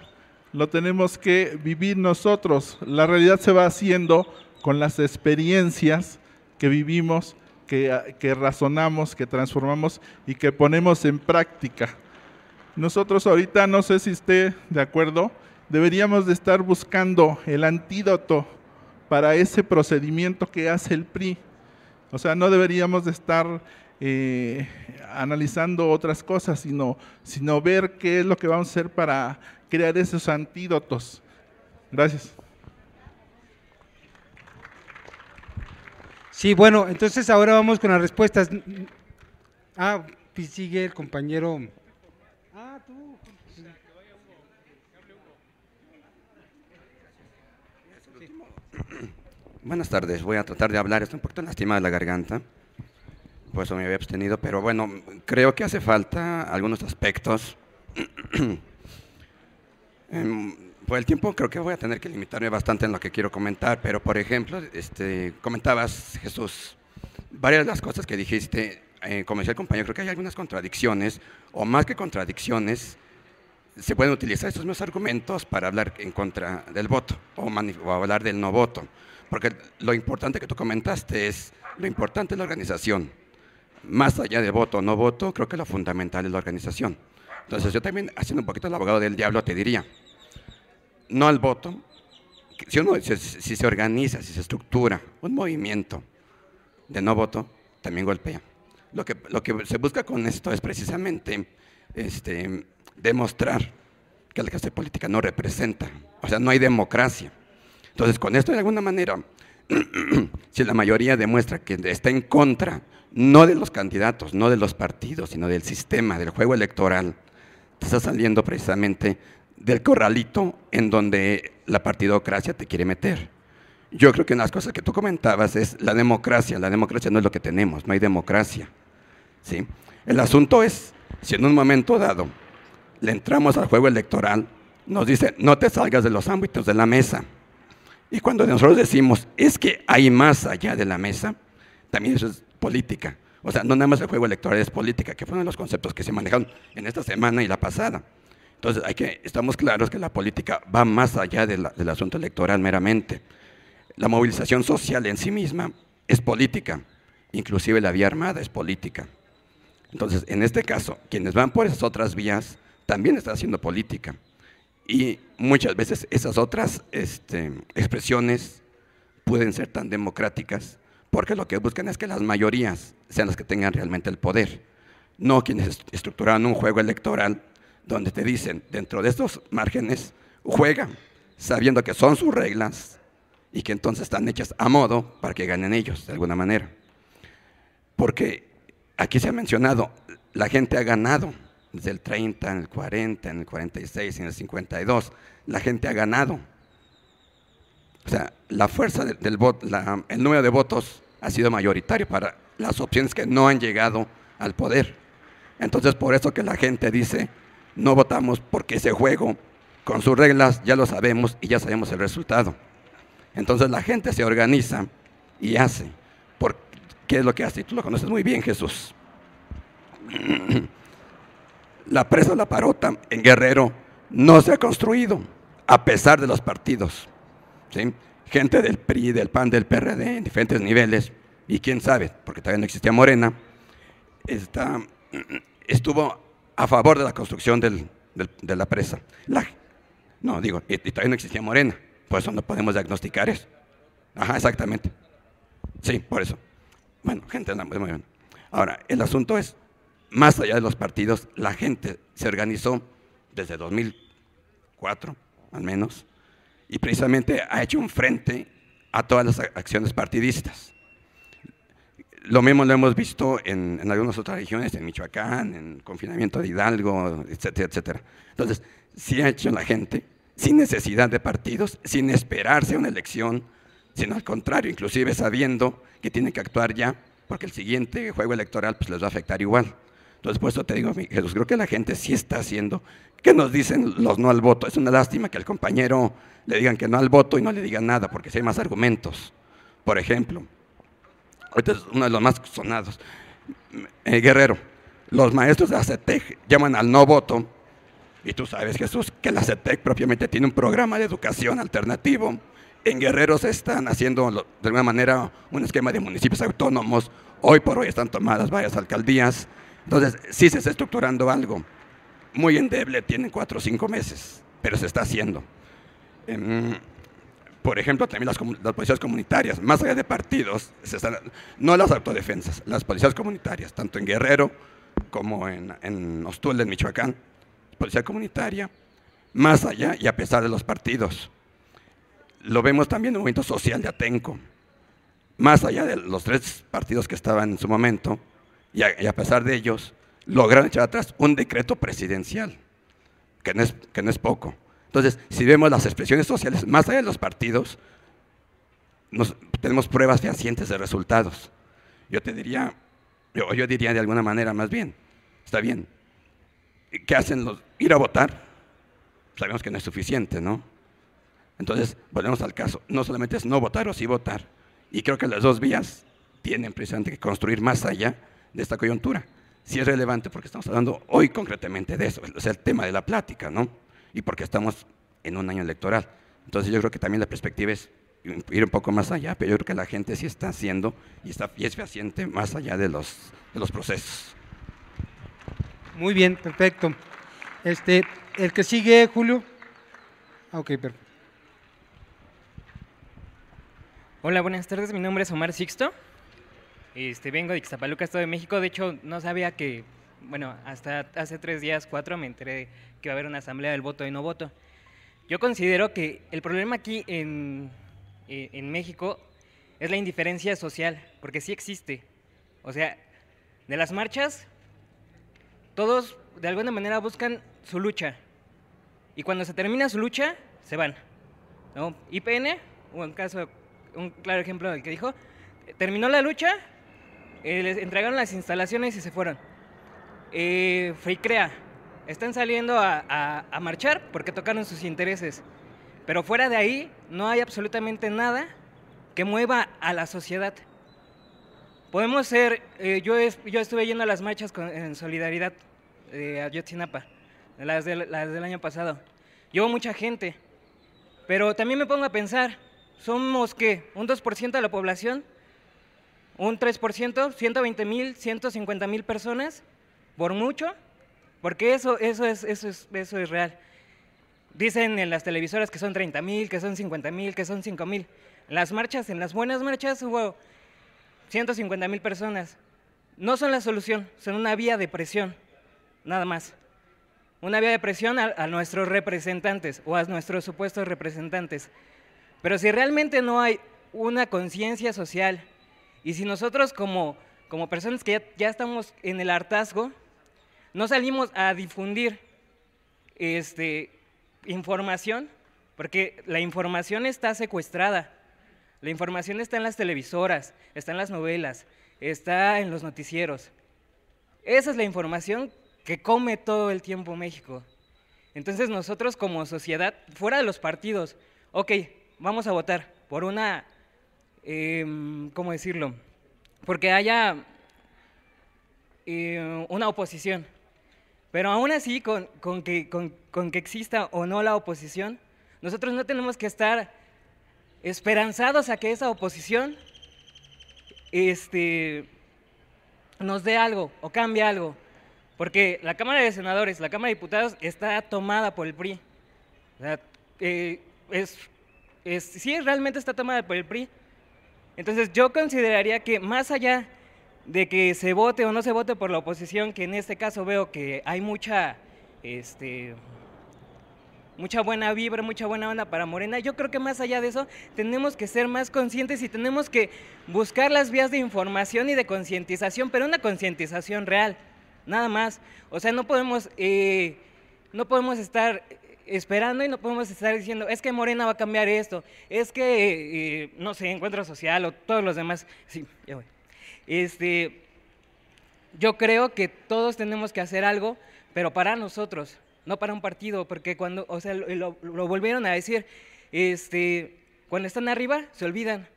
lo tenemos que vivir nosotros. La realidad se va haciendo con las experiencias que vivimos, que, que, razonamos, que transformamos y que ponemos en práctica. Nosotros ahorita, no sé si esté de acuerdo, deberíamos de estar buscando el antídoto para ese procedimiento que hace el PRI. O sea, no deberíamos de estar eh, analizando otras cosas, sino, sino ver qué es lo que vamos a hacer para crear esos antídotos. Gracias. Sí, bueno, entonces ahora vamos con las respuestas. Ah, sigue el compañero. Ah, tú. Buenas tardes, voy a tratar de hablar, estoy un poquito lastimado de la garganta por eso me había abstenido, pero bueno, creo que hace falta algunos aspectos. Em, por el tiempo creo que voy a tener que limitarme bastante en lo que quiero comentar, pero por ejemplo, este, comentabas, Jesús, varias de las cosas que dijiste, eh, como decía el compañero, creo que hay algunas contradicciones, o más que contradicciones, se pueden utilizar estos mismos argumentos para hablar en contra del voto o, o hablar del no voto, porque lo importante que tú comentaste es, lo importante de la organización, más allá de voto o no voto, creo que lo fundamental es la organización. Entonces yo también, haciendo un poquito el abogado del diablo, te diría, no al voto, si uno si, se organiza, si se estructura un movimiento de no voto, también golpea. Lo que, lo que se busca con esto es precisamente este, demostrar que la clase política no representa, o sea, no hay democracia. Entonces, con esto de alguna manera, si la mayoría demuestra que está en contra no de los candidatos, no de los partidos, sino del sistema, del juego electoral. Te está saliendo precisamente del corralito en donde la partidocracia te quiere meter. Yo creo que una de las cosas que tú comentabas es la democracia. La democracia no es lo que tenemos, no hay democracia. ¿sí? El asunto es, si en un momento dado le entramos al juego electoral, nos dice, no te salgas de los ámbitos de la mesa. Y cuando nosotros decimos, es que hay más allá de la mesa, también eso es política. O sea, no nada más el juego electoral es política, que fueron los conceptos que se manejaron en esta semana y la pasada. Entonces, hay que, estamos claros que la política va más allá del asunto electoral meramente. La movilización social en sí misma es política, inclusive la vía armada es política. Entonces, en este caso, quienes van por esas otras vías también están haciendo política. Y muchas veces esas otras este, expresiones pueden ser tan democráticas porque lo que buscan es que las mayorías sean las que tengan realmente el poder, no quienes estructuraron un juego electoral donde te dicen, dentro de estos márgenes, juega, sabiendo que son sus reglas y que entonces están hechas a modo para que ganen ellos, de alguna manera. Porque aquí se ha mencionado, la gente ha ganado desde el 30, en el 40, en el 46, en el 52, la gente ha ganado o sea, la fuerza del, voto, el número de votos ha sido mayoritario para las opciones que no han llegado al poder. Entonces, por eso que la gente dice, no votamos porque ese juego, con sus reglas, ya lo sabemos y ya sabemos el resultado. Entonces, la gente se organiza y hace. porque ¿Qué es lo que hace? Tú lo conoces muy bien, Jesús. La presa La Parota en Guerrero no se ha construido a pesar de los partidos gente del PRI, del PAN, del PRD, en diferentes niveles, y quién sabe, porque todavía no existía Morena, está, estuvo a favor de la construcción de la presa. no, digo, y, todavía no existía Morena, por eso no podemos diagnosticar eso. Ajá, exactamente. Sí, por eso. Bueno, gente, muy bien. Ahora, el asunto es, más allá de los partidos, la gente se organizó desde 2004, al menos, y precisamente ha hecho un frente a todas las acciones partidistas. Lo mismo lo hemos visto en, algunas otras regiones, en Michoacán, en confinamiento de Hidalgo, etcétera, etcétera. Entonces, sí ha hecho la gente, sin necesidad de partidos, sin esperarse una elección, sino al contrario, inclusive sabiendo que tienen que actuar ya, porque el siguiente juego electoral pues, les va a afectar igual. Entonces, por eso te digo, Jesús, creo que la gente sí está haciendo ¿qué nos dicen los no al voto. Es una lástima que al compañero le digan que no al voto y no le digan nada, porque si hay más argumentos. Por ejemplo, ahorita es uno de los más sonados, eh, Guerrero, los maestros de la CETEC llaman al no voto, y tú sabes, Jesús, que la CETEC propiamente tiene un programa de educación alternativo. En Guerrero se están haciendo, de alguna manera, un esquema de municipios autónomos. Hoy por hoy están tomadas varias alcaldías entonces, sí se está estructurando algo. Muy endeble, tiene cuatro o cinco meses, pero se está haciendo. Em, por ejemplo, también las, policías comunitarias, más allá de partidos, no las autodefensas, las policías comunitarias, tanto en Guerrero como en, en Ostul, en Michoacán, policía comunitaria, más allá y a pesar de los partidos. Lo vemos también en el movimiento social de Atenco, más allá de los tres partidos que estaban en su momento, y a, pesar de ellos, lograron echar atrás un decreto presidencial, que no, es, que no es poco. Entonces, si vemos las expresiones sociales, más allá de los partidos, nos, tenemos pruebas fehacientes de resultados. Yo te diría, yo, yo, diría de alguna manera más bien, está bien, ¿qué hacen los? Ir a votar, sabemos que no es suficiente, ¿no? Entonces, volvemos al caso, no solamente es no votar o sí votar, y creo que las dos vías tienen precisamente que construir más allá de esta coyuntura. Si es relevante porque estamos hablando hoy concretamente de eso, es el tema de la plática, ¿no? Y porque estamos en un año electoral. Entonces yo creo que también la perspectiva es ir un poco más allá, pero yo creo que la gente sí está haciendo y, está, y es paciente más allá de los, los procesos. Muy bien, perfecto. Este, el que sigue, Julio. Ah, ok, perfecto. Hola, buenas tardes. Mi nombre es Omar Sixto. Este, vengo de Ixtapaluca, Estado de México. De hecho, no sabía que, bueno, hasta hace tres días, cuatro, me enteré que va a haber una asamblea del voto y no voto. Yo considero que el problema aquí en, eh, en México es la indiferencia social, porque sí existe. O sea, de las marchas, todos de alguna manera buscan su lucha. Y cuando se termina su lucha, se van. ¿No? IPN, un caso, un claro ejemplo del que dijo, terminó la lucha, eh, les entregaron las instalaciones y se fueron. Eh, están saliendo a, marchar porque tocaron sus intereses. Pero fuera de ahí no hay absolutamente nada que mueva a la sociedad. Podemos ser, eh, yo, yo estuve yendo a las marchas en solidaridad eh, a Ayotzinapa, las, del año pasado. Llevo mucha gente, pero también me pongo a pensar, somos qué, un 2% de la población un 3%, 120 mil, 150 mil personas, por mucho, porque eso, eso, es, eso, es, eso es real. Dicen en las televisoras que son 30 mil, que son 50 mil, que son 5 mil. Las marchas, en las buenas marchas hubo 150 mil personas. No son la solución, son una vía de presión, nada más. Una vía de presión a, a nuestros representantes o a nuestros supuestos representantes. Pero si realmente no hay una conciencia social y si nosotros como, como personas que ya, estamos en el hartazgo, no salimos a difundir este, información, porque la información está secuestrada. La información está en las televisoras, está en las novelas, está en los noticieros. Esa es la información que come todo el tiempo México. Entonces nosotros como sociedad, fuera de los partidos, ok, vamos a votar por una Em, ¿cómo decirlo? Porque haya em, una oposición. Pero aún así, con, que, con, que exista o no la oposición, nosotros no tenemos que estar esperanzados a que esa oposición este, nos dé algo o cambie algo. Porque la Cámara de Senadores, la Cámara de Diputados está tomada por el PRI. Eh, es, es, sí, realmente está tomada por el PRI, entonces yo consideraría que más allá de que se vote o no se vote por la oposición, que en este caso veo que hay mucha, este, mucha buena vibra, mucha buena onda para Morena. Yo creo que más allá de eso tenemos que ser más conscientes y tenemos que buscar las vías de información y de concientización, pero una concientización real, nada más. O sea, no podemos, eh, no podemos estar esperando y no podemos estar diciendo, es que Morena va a cambiar esto, es que, eh, no sé, encuentro social o todos los demás. Sí, ya voy. Este, yo creo que todos tenemos que hacer algo, pero para nosotros, no para un partido, porque cuando, o sea, lo, volvieron a decir, este, cuando están arriba, se olvidan.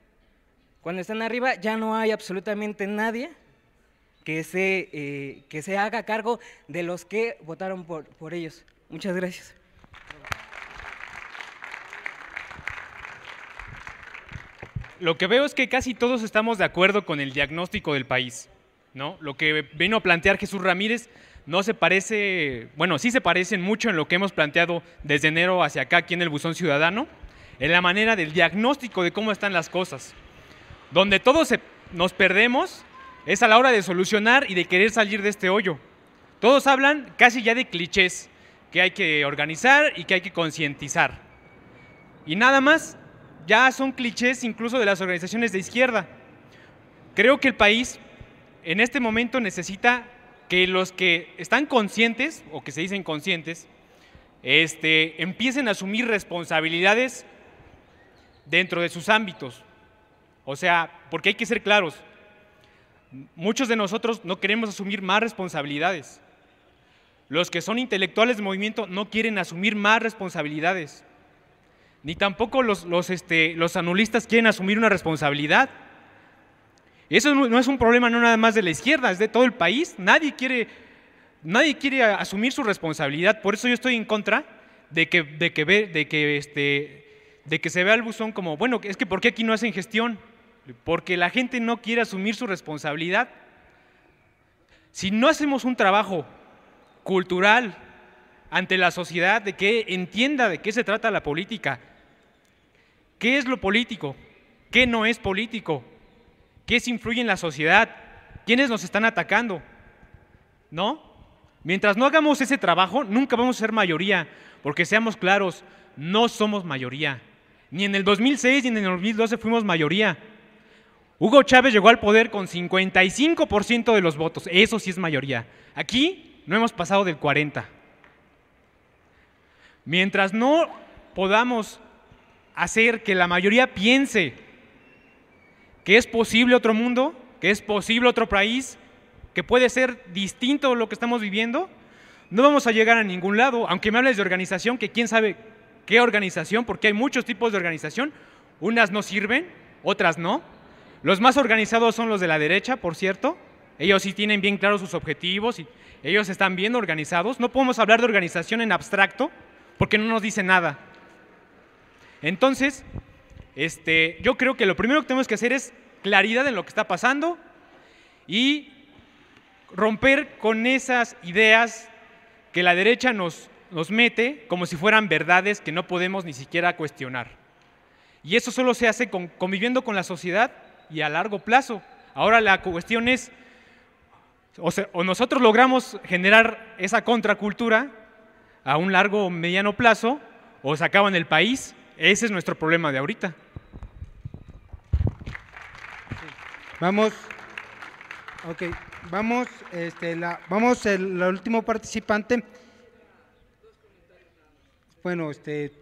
Cuando están arriba, ya no hay absolutamente nadie que se, eh, que se haga cargo de los que votaron por, por ellos. Muchas gracias. lo que veo es que casi todos estamos de acuerdo con el diagnóstico del país. ¿no? Lo que vino a plantear Jesús Ramírez no se parece, bueno, sí se parecen mucho en lo que hemos planteado desde enero hacia acá aquí en el Buzón Ciudadano, en la manera del diagnóstico de cómo están las cosas. Donde todos nos perdemos es a la hora de solucionar y de querer salir de este hoyo. Todos hablan casi ya de clichés que hay que organizar y que hay que concientizar. Y nada más ya son clichés incluso de las organizaciones de izquierda. Creo que el país en este momento necesita que los que están conscientes o que se dicen conscientes este, empiecen a asumir responsabilidades dentro de sus ámbitos. O sea, porque hay que ser claros, muchos de nosotros no queremos asumir más responsabilidades. Los que son intelectuales de movimiento no quieren asumir más responsabilidades ni tampoco los, los, este, los anulistas quieren asumir una responsabilidad. Eso no, es un problema no nada más de la izquierda, es de todo el país. Nadie quiere, nadie quiere asumir su responsabilidad. Por eso yo estoy en contra de que, de que, ve, de que, este, de que se vea el buzón como, bueno, es que ¿por qué aquí no hacen gestión? Porque la gente no quiere asumir su responsabilidad. Si no hacemos un trabajo cultural ante la sociedad de que entienda de qué se trata la política, ¿Qué es lo político? ¿Qué no es político? ¿Qué se influye en la sociedad? ¿Quiénes nos están atacando? ¿No? Mientras no hagamos ese trabajo, nunca vamos a ser mayoría, porque seamos claros, no somos mayoría. Ni en el 2006 ni en el 2012 fuimos mayoría. Hugo Chávez llegó al poder con 55% de los votos, eso sí es mayoría. Aquí no hemos pasado del 40%. Mientras no podamos hacer que la mayoría piense que es posible otro mundo, que es posible otro país, que puede ser distinto a lo que estamos viviendo, no vamos a llegar a ningún lado, aunque me hables de organización, que quién sabe qué organización, porque hay muchos tipos de organización, unas no sirven, otras no. Los más organizados son los de la derecha, por cierto, ellos sí tienen bien claros sus objetivos y ellos están bien organizados. No podemos hablar de organización en abstracto porque no nos dice nada. Entonces, este, yo creo que lo primero que tenemos que hacer es claridad en lo que está pasando y romper con esas ideas que la derecha nos, nos mete como si fueran verdades que no podemos ni siquiera cuestionar. Y eso solo se hace conviviendo con la sociedad y a largo plazo. Ahora la cuestión es, o, nosotros logramos generar esa contracultura a un largo o mediano plazo, o se acaba en el país, ese es nuestro problema de ahorita. Vamos, ok, vamos, este, la, vamos, el, último participante. Bueno, este,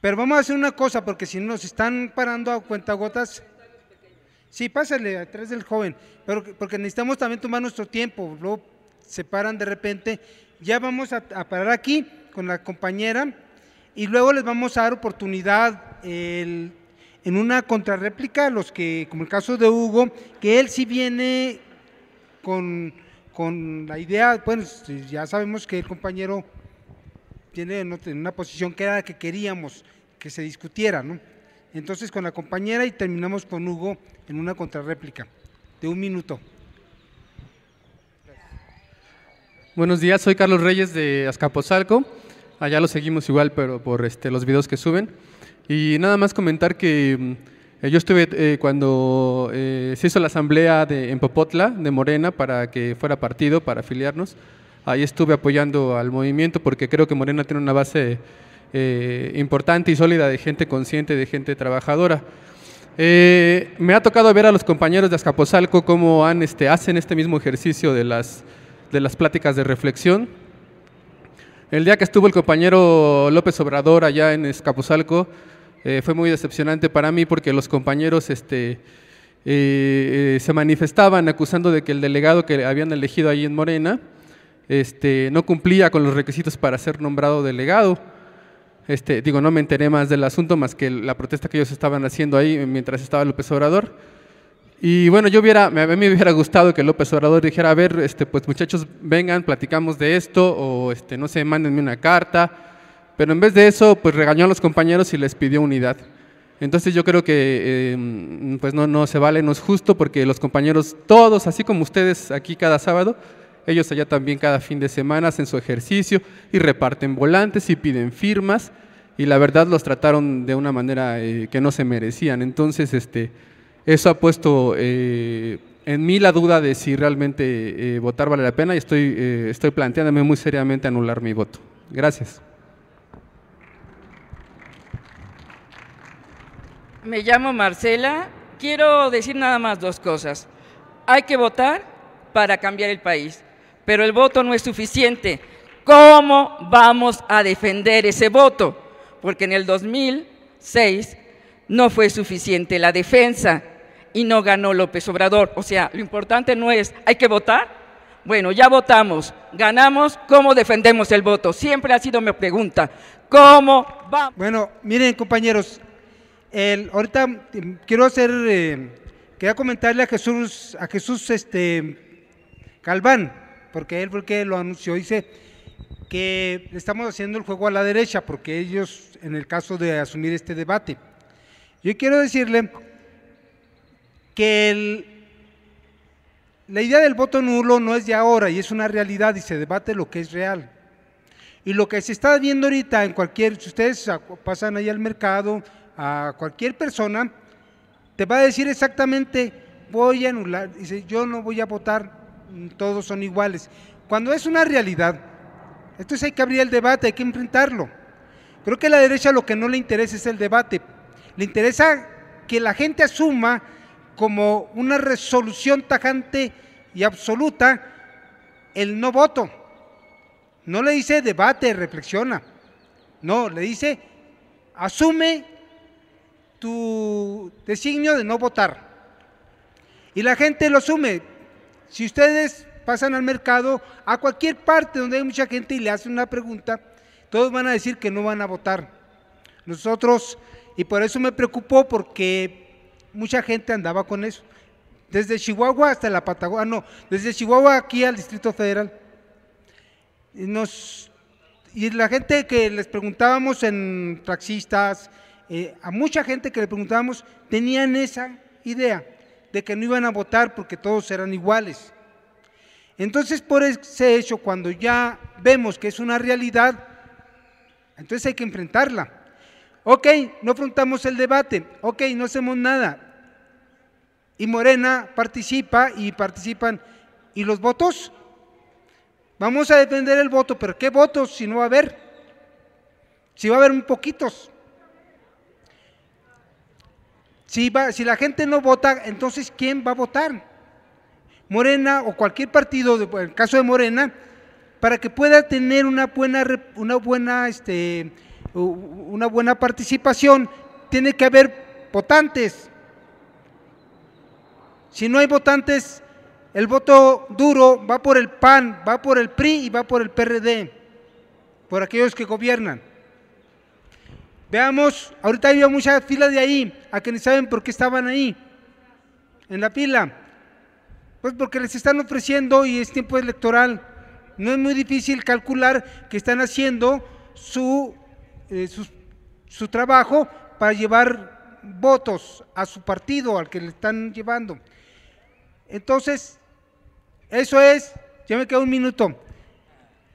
pero vamos a hacer una cosa, porque si nos están parando a cuentagotas. Sí, pásale atrás del joven, pero porque necesitamos también tomar nuestro tiempo. Luego se paran de repente. Ya vamos a parar aquí con la compañera. Y luego les vamos a dar oportunidad en una contrarréplica, los que, como el caso de Hugo, que él sí viene con, la idea, pues ya sabemos que el compañero tiene una posición que era la que queríamos que se discutiera, ¿no? Entonces con la compañera y terminamos con Hugo en una contrarréplica de un minuto. Buenos días, soy Carlos Reyes de Azcapotzalco. Allá lo seguimos igual, pero por este, los videos que suben. Y nada más comentar que eh, yo estuve eh, cuando eh, se hizo la asamblea de, en Popotla, de Morena, para que fuera partido, para afiliarnos. Ahí estuve apoyando al movimiento porque creo que Morena tiene una base importante y sólida de gente consciente, de gente trabajadora. me ha tocado ver a los compañeros de Azcapotzalco cómo han, este, hacen este mismo ejercicio de las, de las pláticas de reflexión el día que estuvo el compañero López Obrador allá en Escapuzalco, eh, fue muy decepcionante para mí porque los compañeros este, eh, eh, se manifestaban acusando de que el delegado que habían elegido allí en Morena este, no cumplía con los requisitos para ser nombrado delegado. Este, digo, no me enteré más del asunto más que la protesta que ellos estaban haciendo ahí mientras estaba López Obrador. Y bueno, yo hubiera, a mí me hubiera gustado que López Obrador dijera, a ver, este, pues muchachos, vengan, platicamos de esto, o este, no sé, mándenme una carta. Pero en vez de eso, pues regañó a los compañeros y les pidió unidad. Entonces yo creo que em, pues no, no se vale, no es justo, porque los compañeros, todos, así como ustedes aquí cada sábado, ellos allá también cada fin de semana hacen su ejercicio y reparten volantes y piden firmas, y la verdad los trataron de una manera eh, que no se merecían. Entonces, este eso ha puesto eh, en mí la duda de si realmente eh, votar vale la pena y estoy, eh, estoy planteándome muy seriamente anular mi voto. Gracias. Me llamo Marcela. Quiero decir nada más dos cosas. Hay que votar para cambiar el país, pero el voto no es suficiente. ¿Cómo vamos a defender ese voto? Porque en el 2006 no fue suficiente la defensa y no ganó López Obrador. O sea, lo importante no es, hay que votar. Bueno, ya votamos, ganamos, ¿cómo defendemos el voto? Siempre ha sido mi pregunta. ¿Cómo vamos? Bueno, miren compañeros, el, ahorita em, quiero hacer, em, quería comentarle a Jesús, a Jesús este, Calván, porque él fue el que lo anunció, dice que estamos haciendo el juego a la derecha, porque ellos, en el caso de asumir este debate, yo quiero decirle que la idea del voto nulo no es de ahora y es una realidad y se debate lo que es real. Y lo que se está viendo ahorita en cualquier, si ustedes pasan ahí al mercado, a cualquier persona, te va a decir exactamente, voy a anular, dice, yo no voy a votar, mm, todos son iguales. Cuando es una realidad, entonces hay que abrir el debate, hay que enfrentarlo. Creo que a la derecha lo que no le interesa es el debate, le interesa que la gente asuma como una resolución tajante y absoluta el no voto. No le dice debate, reflexiona. No, le dice asume tu designio de no votar. Y la gente lo asume. Si ustedes pasan al mercado, a cualquier parte donde hay mucha gente y le hacen una pregunta, todos van a decir que no van a votar. Nosotros, y por eso me preocupó porque mucha gente andaba con eso. Desde Chihuahua hasta la Patagonia, ah, no, desde Chihuahua aquí al Distrito Federal. Y, nos, y la gente que les preguntábamos en taxistas, eh, a mucha gente que le preguntábamos, tenían esa idea de que no iban a votar porque todos eran iguales. Entonces, por ese hecho, cuando ya vemos que es una realidad, entonces hay que enfrentarla. Ok, no afrontamos el debate, ok, no hacemos nada, y Morena participa y participan. ¿Y los votos? Vamos a defender el voto, pero ¿qué votos si no va a haber? Si va a haber un poquitos. Si, va, si la gente no vota, entonces ¿quién va a votar? Morena o cualquier partido, en el caso de Morena, para que pueda tener una buena, una buena, este, una buena participación, tiene que haber votantes. Si no hay votantes, el voto duro va por el PAN, va por el PRI y va por el PRD, por aquellos que gobiernan. Veamos, ahorita había muchas fila de ahí, a quienes saben por qué estaban ahí, en la fila. Pues porque les están ofreciendo y es tiempo electoral. No es muy difícil calcular que están haciendo su, eh, su trabajo para llevar votos a su partido, al que le están llevando. Entonces, eso es, ya me queda un minuto.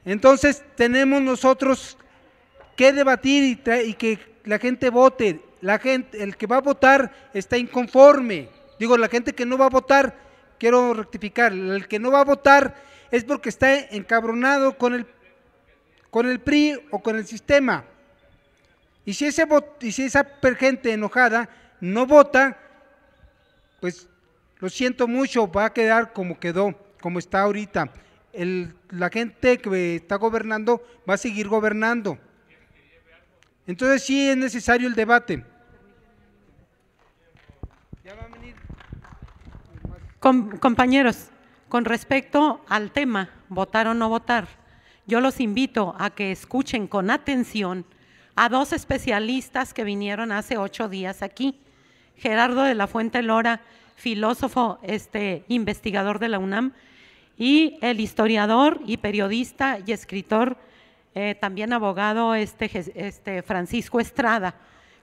Entonces, tenemos nosotros que debatir y, y que la gente vote. La gente, el que va a votar está inconforme. Digo, la gente que no va a votar, quiero rectificar, el que no va a votar es porque está encabronado con el, con el PRI o con el sistema. Y si, ese, y si esa gente enojada no vota, pues lo siento mucho, va a quedar como quedó, como está ahorita. la gente que está gobernando va a seguir gobernando. Entonces sí es necesario el debate. compañeros, con respecto al tema, votar o no votar, yo los invito a que escuchen con atención a dos especialistas que vinieron hace ocho días aquí, Gerardo de la Fuente Lora filósofo, este, investigador de la UNAM, y el historiador y periodista y escritor, eh, también abogado, este, este, Francisco Estrada.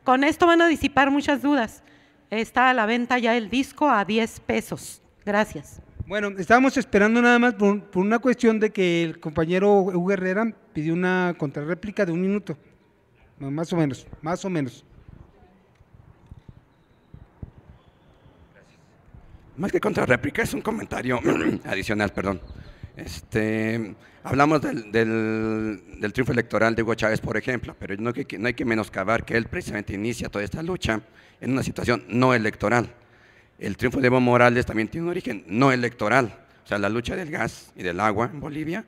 Con esto van a disipar muchas dudas. Está a la venta ya el disco a 10 pesos. Gracias. Bueno, estábamos esperando nada más por, por una cuestión de que el compañero Hugo Herrera pidió una contrarréplica de un minuto, más o menos, más o menos. más que contrarréplica, es un comentario adicional, perdón. Este, hablamos del, del, triunfo electoral de Hugo Chávez, por ejemplo, pero no, que, no hay que menoscabar que él precisamente inicia toda esta lucha en una situación no electoral. El triunfo de Evo Morales también tiene un origen no electoral. O sea, la lucha del gas y del agua en Bolivia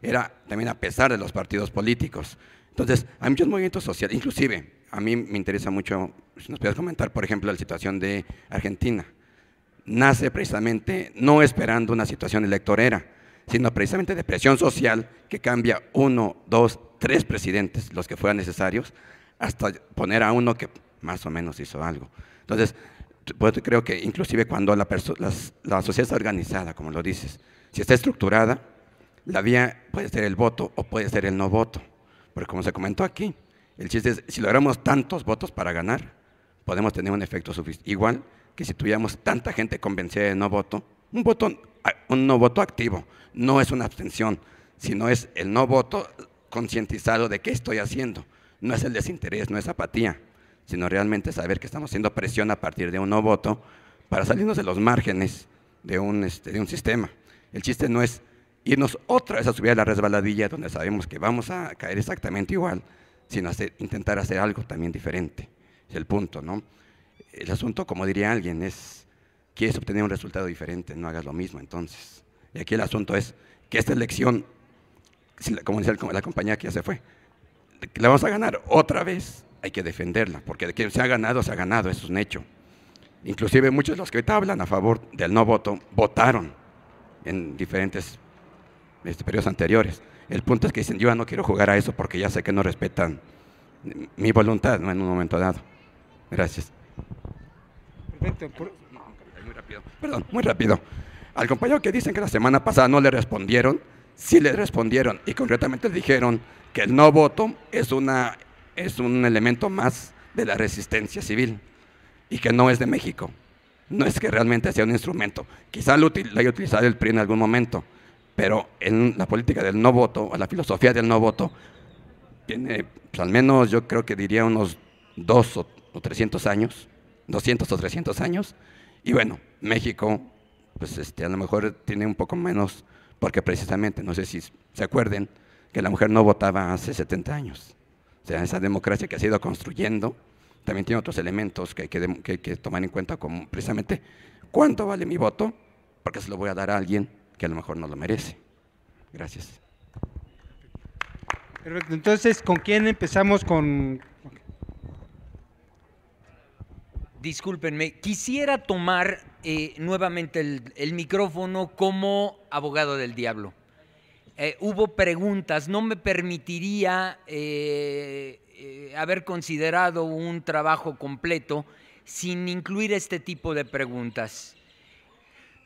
era también a pesar de los partidos políticos. Entonces, hay muchos movimientos sociales, inclusive, a mí me interesa mucho, si nos puedes comentar, por ejemplo, la situación de Argentina nace precisamente no esperando una situación electorera, sino precisamente de presión social que cambia uno, dos, tres presidentes, los que fueran necesarios, hasta poner a uno que más o menos hizo algo. Entonces, creo que inclusive cuando la, sociedad está organizada, como lo dices, si está estructurada, la vía puede ser el voto o puede ser el no voto. Porque como se comentó aquí, el chiste es, si logramos tantos votos para ganar, podemos tener un efecto suficiente. Igual que si tuviéramos tanta gente convencida de no voto, un voto, un no voto activo, no es una abstención, sino es el no voto concientizado de qué estoy haciendo. No es el desinterés, no es apatía, sino realmente saber que estamos haciendo presión a partir de un no voto para salirnos de los márgenes de un, este, de un sistema. El chiste no es irnos otra vez a subir a la resbaladilla donde sabemos que vamos a caer exactamente igual, sino intentar hacer algo también diferente. Es el punto, ¿no? el asunto, como diría alguien, es, quieres obtener un resultado diferente, no hagas lo mismo entonces. Y aquí el asunto es que esta elección, como decía la compañía que ya se fue, la vamos a ganar otra vez, hay que defenderla, porque de quien se ha ganado, se ha ganado, eso es un hecho. Inclusive muchos de los que te hablan a favor del no voto, votaron en diferentes este, periodos anteriores. El punto es que dicen, yo no quiero jugar a eso porque ya sé que no respetan mi voluntad en un momento dado. Gracias. Muy rápido, perdón, muy rápido. Al compañero que dicen que la semana pasada no le respondieron, sí le respondieron y concretamente dijeron que el no voto es, una, es un elemento más de la resistencia civil y que no es de México. No es que realmente sea un instrumento. Quizá lo, haya utilizado el PRI en algún momento, pero en la política del no voto, o la filosofía del no voto, tiene, pues, al menos yo creo que diría unos dos o, o 300 años 200 o 300 años. Y bueno, México, pues este, a lo mejor tiene un poco menos, porque precisamente, no sé si se acuerden, que la mujer no votaba hace 70 años. O sea, esa democracia que ha ido construyendo también tiene otros elementos que hay que, tomar en cuenta, como precisamente cuánto vale mi voto, porque se lo voy a dar a alguien que a lo mejor no lo merece. Gracias. Entonces, ¿con quién empezamos? ¿Con discúlpenme, quisiera tomar eh, nuevamente el, micrófono como abogado del diablo. Eh, hubo preguntas, no me permitiría eh, haber considerado un trabajo completo sin incluir este tipo de preguntas.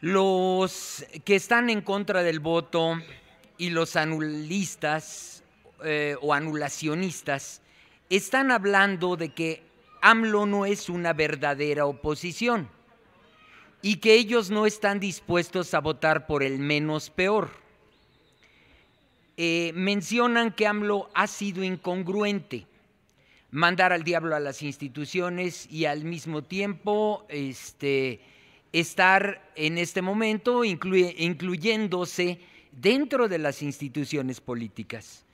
Los que están en contra del voto y los anulistas o anulacionistas están hablando de que AMLO no es una verdadera oposición y que ellos no están dispuestos a votar por el menos peor. Eh, mencionan que AMLO ha sido incongruente, mandar al diablo a las instituciones y al mismo tiempo este, estar en este momento incluyéndose dentro de las instituciones políticas.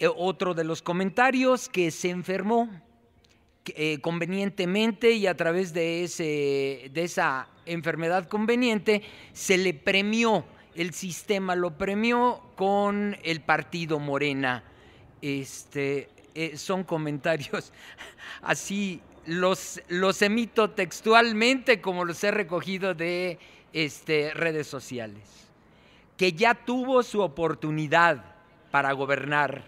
Eh, otro de los comentarios que se enfermó eh, convenientemente y a través de, ese, de esa enfermedad conveniente se le premió, el sistema lo premió con el partido Morena. Este, eh, son comentarios así, los, los emito textualmente como los he recogido de este, redes sociales, que ya tuvo su oportunidad para gobernar.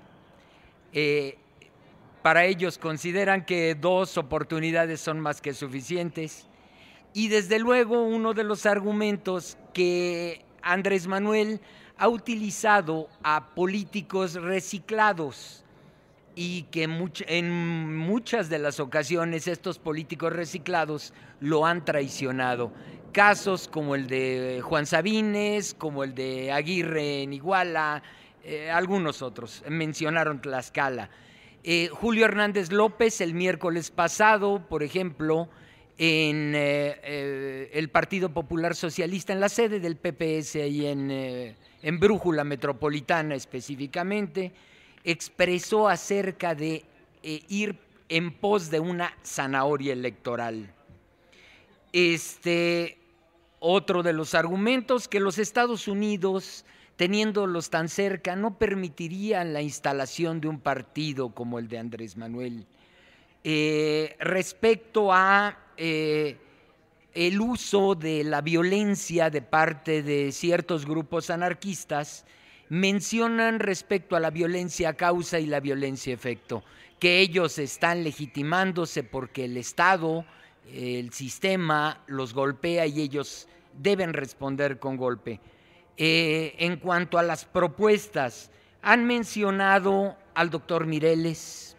Eh, para ellos consideran que dos oportunidades son más que suficientes. Y desde luego uno de los argumentos que Andrés Manuel ha utilizado a políticos reciclados y que en muchas de las ocasiones estos políticos reciclados lo han traicionado. Casos como el de Juan Sabines, como el de Aguirre en Iguala, eh, algunos otros, mencionaron Tlaxcala. Eh, Julio Hernández López el miércoles pasado, por ejemplo, en eh, eh, el Partido Popular Socialista, en la sede del PPS y en, Brújula Metropolitana específicamente, expresó acerca de ir en pos de una zanahoria electoral. Este, otro de los argumentos que los Estados Unidos teniéndolos tan cerca, no permitirían la instalación de un partido como el de Andrés Manuel. Eh, respecto a eh, el uso de la violencia de parte de ciertos grupos anarquistas, mencionan respecto a la violencia causa y la violencia efecto, que ellos están legitimándose porque el Estado, el sistema los golpea y ellos deben responder con golpe. Eh, en cuanto a las propuestas, han mencionado al doctor Mireles,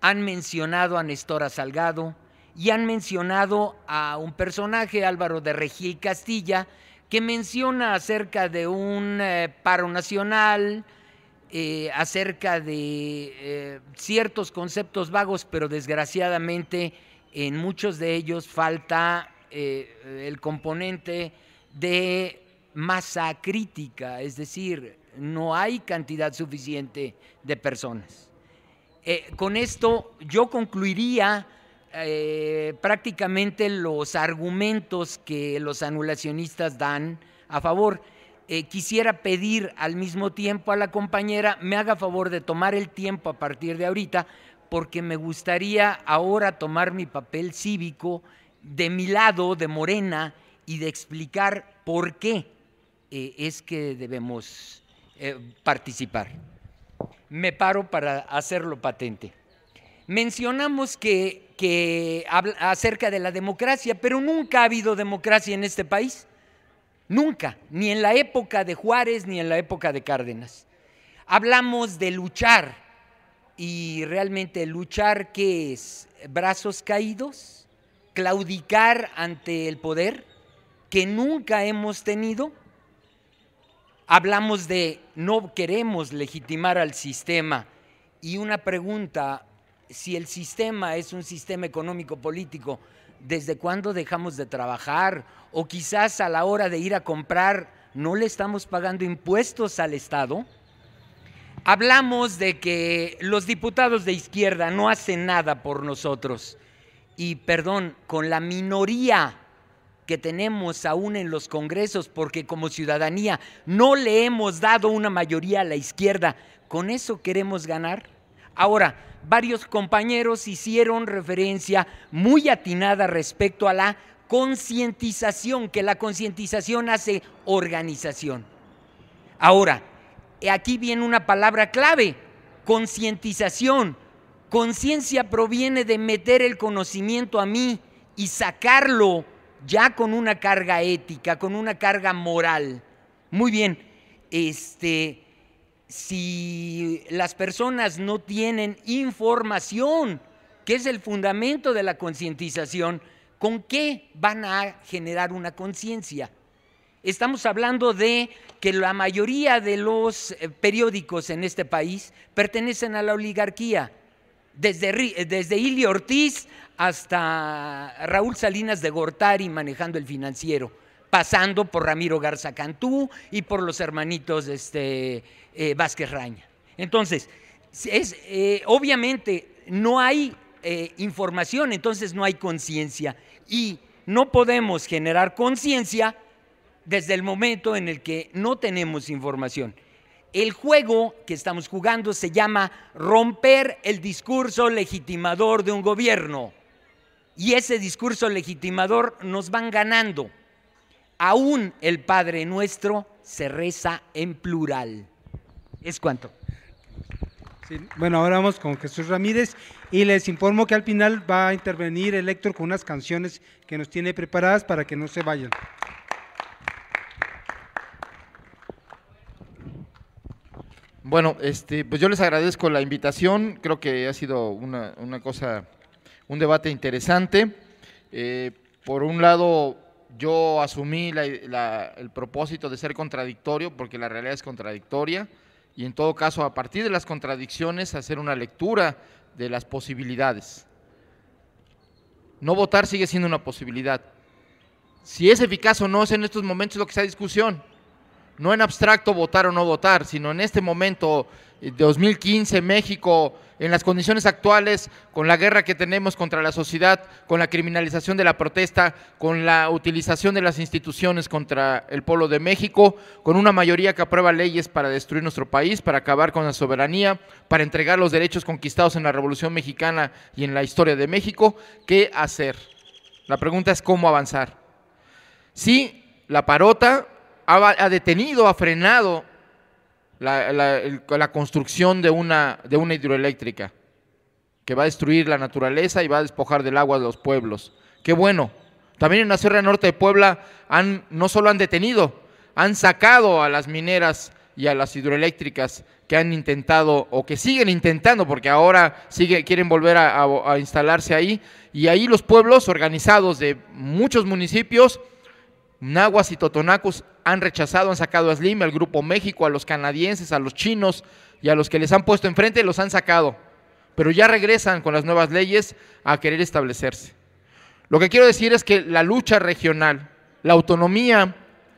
han mencionado a Nestora Salgado y han mencionado a un personaje, Álvaro de Regí y Castilla, que menciona acerca de un eh, paro nacional, eh, acerca de ciertos conceptos vagos, pero desgraciadamente en muchos de ellos falta el componente de masa crítica, es decir, no hay cantidad suficiente de personas. Eh, con esto yo concluiría eh, prácticamente los argumentos que los anulacionistas dan a favor. Eh, quisiera pedir al mismo tiempo a la compañera me haga favor de tomar el tiempo a partir de ahorita, porque me gustaría ahora tomar mi papel cívico de mi lado, de Morena, y de explicar por qué eh, es que debemos eh, participar. Me paro para hacerlo patente. Mencionamos que, acerca de la democracia, pero nunca ha habido democracia en este país. Nunca, ni en la época de Juárez, ni en la época de Cárdenas. Hablamos de luchar, y realmente luchar que es? Brazos caídos, claudicar ante el poder que nunca hemos tenido hablamos de no queremos legitimar al sistema y una pregunta, si el sistema es un sistema económico-político, ¿desde cuándo dejamos de trabajar? O quizás a la hora de ir a comprar, ¿no le estamos pagando impuestos al Estado? Hablamos de que los diputados de izquierda no hacen nada por nosotros. Y perdón, con la minoría que tenemos aún en los congresos, porque como ciudadanía no le hemos dado una mayoría a la izquierda. ¿Con eso queremos ganar? Ahora, varios compañeros hicieron referencia muy atinada respecto a la concientización, que la concientización hace organización. Ahora, aquí viene una palabra clave, concientización. Conciencia proviene de meter el conocimiento a mí y sacarlo ya con una carga ética, con una carga moral. Muy bien, este, si las personas no tienen información, que es el fundamento de la concientización, ¿con qué van a generar una conciencia? Estamos hablando de que la mayoría de los eh, periódicos en este país pertenecen a la oligarquía desde, eh, desde Ili Ortiz hasta Raúl Salinas de Gortari manejando el financiero, pasando por Ramiro Garza Cantú y por los hermanitos este, eh, Vázquez Raña. Entonces, es, eh, obviamente no hay información, entonces no hay conciencia y no podemos generar conciencia desde el momento en el que no tenemos información. El juego que estamos jugando se llama romper el discurso legitimador de un gobierno. Y ese discurso legitimador nos van ganando. Aún el Padre Nuestro se reza en plural. Es cuanto. bueno, ahora vamos con Jesús Ramírez y les informo que al final va a intervenir el Héctor con unas canciones que nos tiene preparadas para que no se vayan. Bueno, este, pues yo les agradezco la invitación, creo que ha sido una, cosa, un debate interesante. Eh, por un lado, yo asumí el propósito de ser contradictorio, porque la realidad es contradictoria, y en todo caso, a partir de las contradicciones, hacer una lectura de las posibilidades. No votar sigue siendo una posibilidad. Si es eficaz o no es en estos momentos lo que está en discusión no en abstracto votar o no votar, sino en este momento, 2015, eh, México, en las condiciones actuales, con la guerra que tenemos contra la sociedad, con la criminalización de la protesta, con la utilización de las instituciones contra el pueblo de México, con una mayoría que aprueba leyes para destruir nuestro país, para acabar con la soberanía, para entregar los derechos conquistados en la Revolución Mexicana y en la historia de México, ¿qué hacer? La pregunta es cómo avanzar. Sí, la parota ha, detenido, ha frenado la, construcción de una, hidroeléctrica que va a destruir la naturaleza y va a despojar del agua de los pueblos. Qué bueno. También en la Sierra Norte de Puebla han, no solo han detenido, han sacado a las mineras y a las hidroeléctricas que han intentado o que siguen intentando, porque ahora sigue, quieren volver a, instalarse ahí, y ahí los pueblos organizados de muchos municipios, nahuas y totonacos, han rechazado, han sacado a Slim, al Grupo México, a los canadienses, a los chinos y a los que les han puesto enfrente, los han sacado. Pero ya regresan con las nuevas leyes a querer establecerse. Lo que quiero decir es que la lucha regional, la autonomía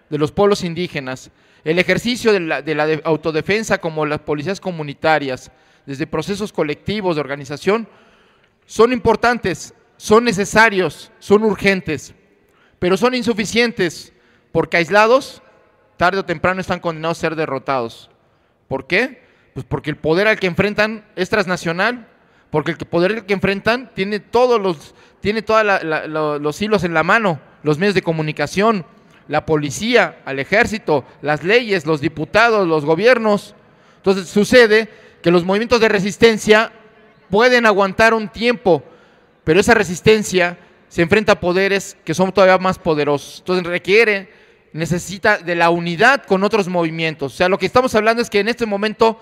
de los pueblos indígenas, el ejercicio de la, autodefensa como las policías comunitarias, desde procesos colectivos de organización, son importantes, son necesarios, son urgentes, pero son insuficientes porque aislados, tarde o temprano están condenados a ser derrotados. ¿Por qué? Pues porque el poder al que enfrentan es transnacional, porque el poder al que enfrentan tiene todos los, tiene toda los hilos en la mano, los medios de comunicación, la policía, al ejército, las leyes, los diputados, los gobiernos. Entonces sucede que los movimientos de resistencia pueden aguantar un tiempo, pero esa resistencia se enfrenta a poderes que son todavía más poderosos. Entonces requiere necesita de la unidad con otros movimientos. O sea, lo que estamos hablando es que en este momento,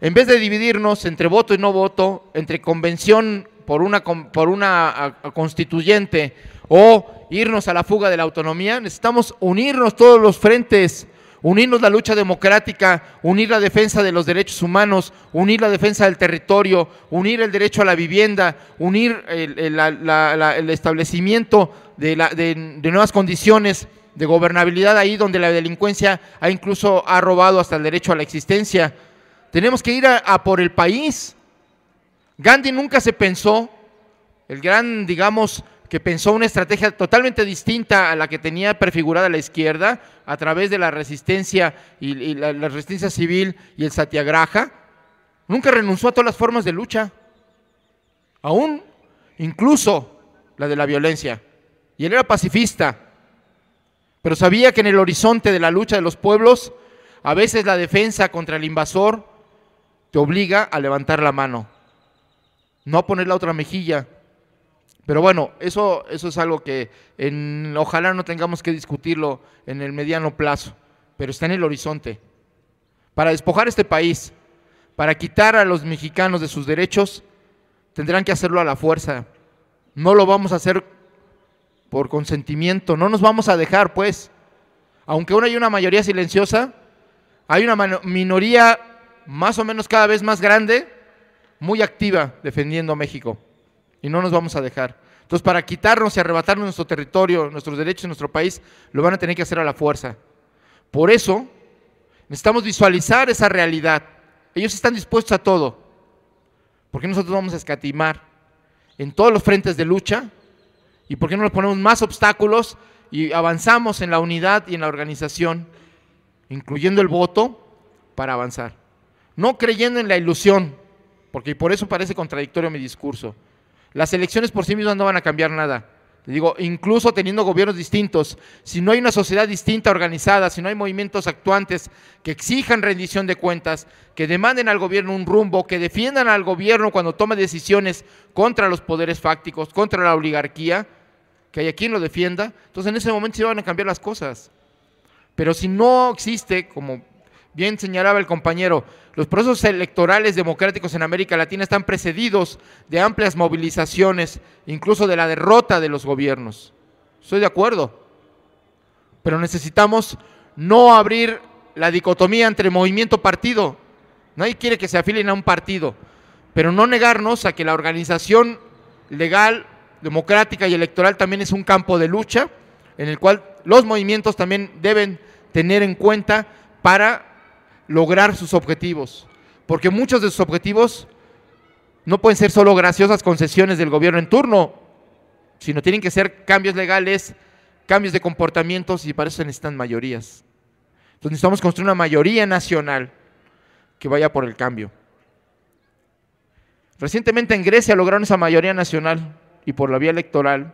en vez de dividirnos entre voto y no voto, entre convención por una, por una constituyente o irnos a la fuga de la autonomía, necesitamos unirnos todos los frentes, unirnos la lucha democrática, unir la defensa de los derechos humanos, unir la defensa del territorio, unir el derecho a la vivienda, unir el, el, el establecimiento de, de, de nuevas condiciones de gobernabilidad ahí donde la delincuencia ha incluso ha robado hasta el derecho a la existencia. Tenemos que ir a, por el país. Gandhi nunca se pensó, el gran, digamos, que pensó una estrategia totalmente distinta a la que tenía prefigurada la izquierda a través de la resistencia y, la, resistencia civil y el satyagraha, nunca renunció a todas las formas de lucha, aún incluso la de la violencia. Y él era pacifista, pero sabía que en el horizonte de la lucha de los pueblos, a veces la defensa contra el invasor te obliga a levantar la mano, no a poner la otra mejilla. Pero bueno, eso, eso es algo que en, ojalá no tengamos que discutirlo en el mediano plazo, pero está en el horizonte. Para despojar este país, para quitar a los mexicanos de sus derechos, tendrán que hacerlo a la fuerza. No lo vamos a hacer por consentimiento. No nos vamos a dejar, pues. Aunque aún hay una mayoría silenciosa, hay una minoría más o menos cada vez más grande, muy activa, defendiendo a México. Y no nos vamos a dejar. Entonces, para quitarnos y arrebatarnos nuestro territorio, nuestros derechos, nuestro país, lo van a tener que hacer a la fuerza. Por eso, necesitamos visualizar esa realidad. Ellos están dispuestos a todo. Porque nosotros vamos a escatimar en todos los frentes de lucha ¿Y por qué no nos ponemos más obstáculos y avanzamos en la unidad y en la organización, incluyendo el voto, para avanzar? No creyendo en la ilusión, porque por eso parece contradictorio mi discurso. Las elecciones por sí mismas no van a cambiar nada. digo, incluso teniendo gobiernos distintos, si no hay una sociedad distinta organizada, si no hay movimientos actuantes que exijan rendición de cuentas, que demanden al gobierno un rumbo, que defiendan al gobierno cuando tome decisiones contra los poderes fácticos, contra la oligarquía, que haya quien lo defienda, entonces en ese momento se van a cambiar las cosas. Pero si no existe, como bien señalaba el compañero, los procesos electorales democráticos en América Latina están precedidos de amplias movilizaciones, incluso de la derrota de los gobiernos. Estoy de acuerdo. Pero necesitamos no abrir la dicotomía entre movimiento partido. Nadie quiere que se afilen a un partido, pero no negarnos a que la organización legal democrática y electoral también es un campo de lucha en el cual los movimientos también deben tener en cuenta para lograr sus objetivos, porque muchos de sus objetivos no pueden ser solo graciosas concesiones del gobierno en turno, sino tienen que ser cambios legales, cambios de comportamientos y para eso se necesitan mayorías. Entonces necesitamos construir una mayoría nacional que vaya por el cambio. Recientemente en Grecia lograron esa mayoría nacional y por la vía electoral,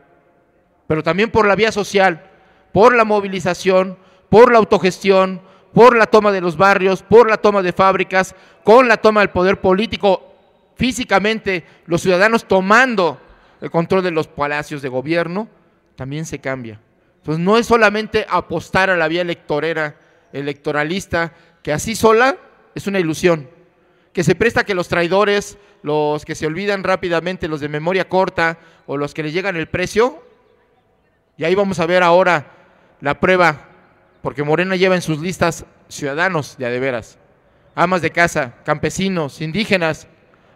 pero también por la vía social, por la movilización, por la autogestión, por la toma de los barrios, por la toma de fábricas, con la toma del poder político, físicamente los ciudadanos tomando el control de los palacios de gobierno, también se cambia. Entonces no es solamente apostar a la vía electorera, electoralista, que así sola es una ilusión, que se presta a que los traidores, los que se olvidan rápidamente, los de memoria corta o los que les llegan el precio. Y ahí vamos a ver ahora la prueba, porque Morena lleva en sus listas ciudadanos de veras, amas de casa, campesinos, indígenas.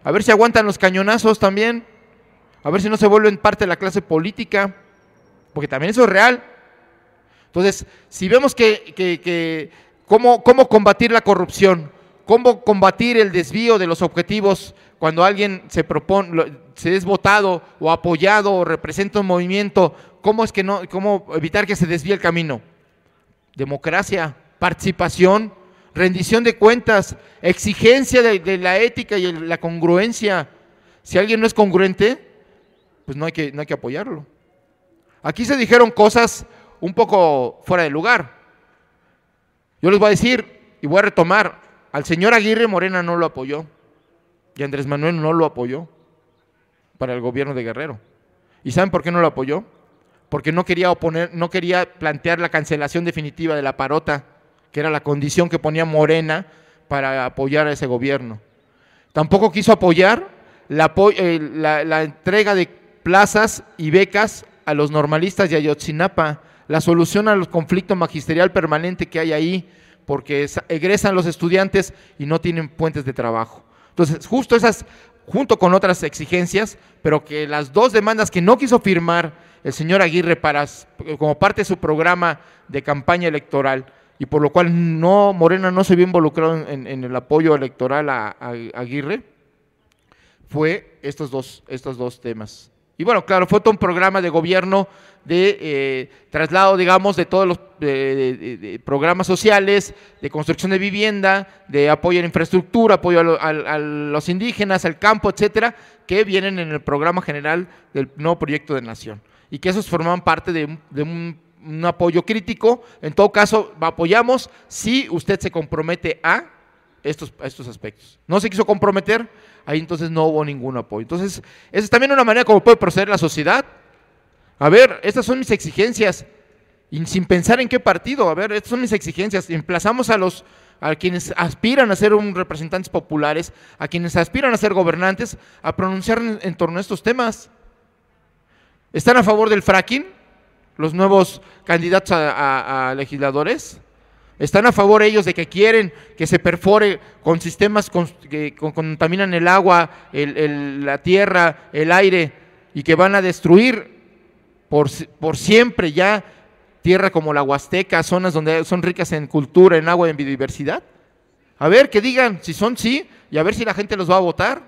A ver si aguantan los cañonazos también. A ver si no se vuelven parte de la clase política, porque también eso es real. Entonces, si vemos que, cómo, cómo combatir la corrupción, cómo combatir el desvío de los objetivos cuando alguien se propone, se es votado o apoyado o representa un movimiento, ¿cómo es que no, cómo evitar que se desvíe el camino? Democracia, participación, rendición de cuentas, exigencia de, la ética y la congruencia. Si alguien no es congruente, pues no hay, que, no hay que apoyarlo. Aquí se dijeron cosas un poco fuera de lugar. Yo les voy a decir y voy a retomar, al señor Aguirre Morena no lo apoyó. Y Andrés Manuel no lo apoyó para el gobierno de Guerrero. ¿Y saben por qué no lo apoyó? Porque no quería oponer, no quería plantear la cancelación definitiva de la parota, que era la condición que ponía Morena para apoyar a ese gobierno. Tampoco quiso apoyar la, eh, la entrega de plazas y becas a los normalistas de Ayotzinapa, la solución al conflicto magisterial permanente que hay ahí, porque egresan los estudiantes y no tienen puentes de trabajo. Entonces, justo esas, junto con otras exigencias, pero que las dos demandas que no quiso firmar el señor Aguirre para, eh, como parte de su programa de campaña electoral, y por lo cual no, Morena no se vio involucrado en, el apoyo electoral a, Aguirre, fue estos dos, estos dos temas. Y bueno, claro, fue todo un programa de gobierno de eh, traslado, digamos, de todos los programas sociales, de construcción de vivienda, de apoyo a la infraestructura, apoyo a, los indígenas, al campo, etcétera, que vienen en el programa general del nuevo proyecto de nación. Y que esos forman parte de, un, apoyo crítico. En todo caso, apoyamos si usted se compromete a estos, estos aspectos. No se quiso comprometer, ahí entonces no hubo ningún apoyo. Entonces, esa es también una manera como puede proceder la sociedad a ver, estas son mis exigencias. Y sin pensar en qué partido, a ver, estas son mis exigencias. Emplazamos a los a quienes aspiran a ser un representantes populares, a quienes aspiran a ser gobernantes, a pronunciar en, torno a estos temas. ¿Están a favor del fracking? Los nuevos candidatos a, legisladores. ¿Están a favor ellos de que quieren que se perfore con sistemas que contaminan el agua, el, la tierra, el aire y que van a destruir por, siempre ya tierra como la Huasteca, zonas donde son ricas en cultura, en agua, en biodiversidad? A ver, que digan si son sí y a ver si la gente los va a votar.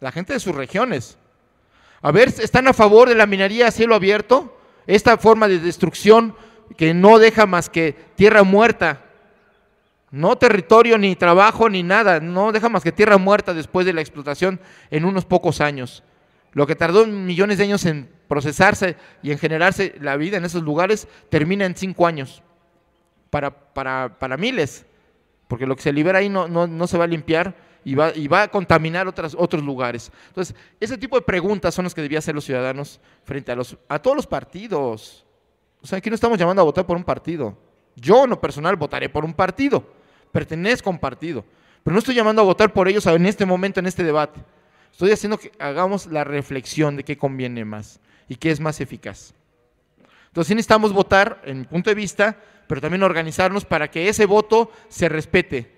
La gente de sus regiones. A ver, ¿están a favor de la minería a cielo abierto? Esta forma de destrucción que no deja más que tierra muerta. No territorio, ni trabajo, ni nada. No deja más que tierra muerta después de la explotación en unos pocos años. Lo que tardó millones de años en procesarse y en generarse la vida en esos lugares termina en cinco años. Para, para, miles. Porque lo que se libera ahí no, no, se va a limpiar y va, y va a contaminar otras, otros lugares. Entonces, ese tipo de preguntas son las que debían hacer los ciudadanos frente a, los, a todos los partidos. O sea, aquí no estamos llamando a votar por un partido. Yo, en lo personal, votaré por un partido. Pertenezco a un partido. Pero no estoy llamando a votar por ellos en este momento, en este debate. Estoy haciendo que hagamos la reflexión de qué conviene más y qué es más eficaz. Entonces sí necesitamos votar, en punto de vista, pero también organizarnos para que ese voto se respete,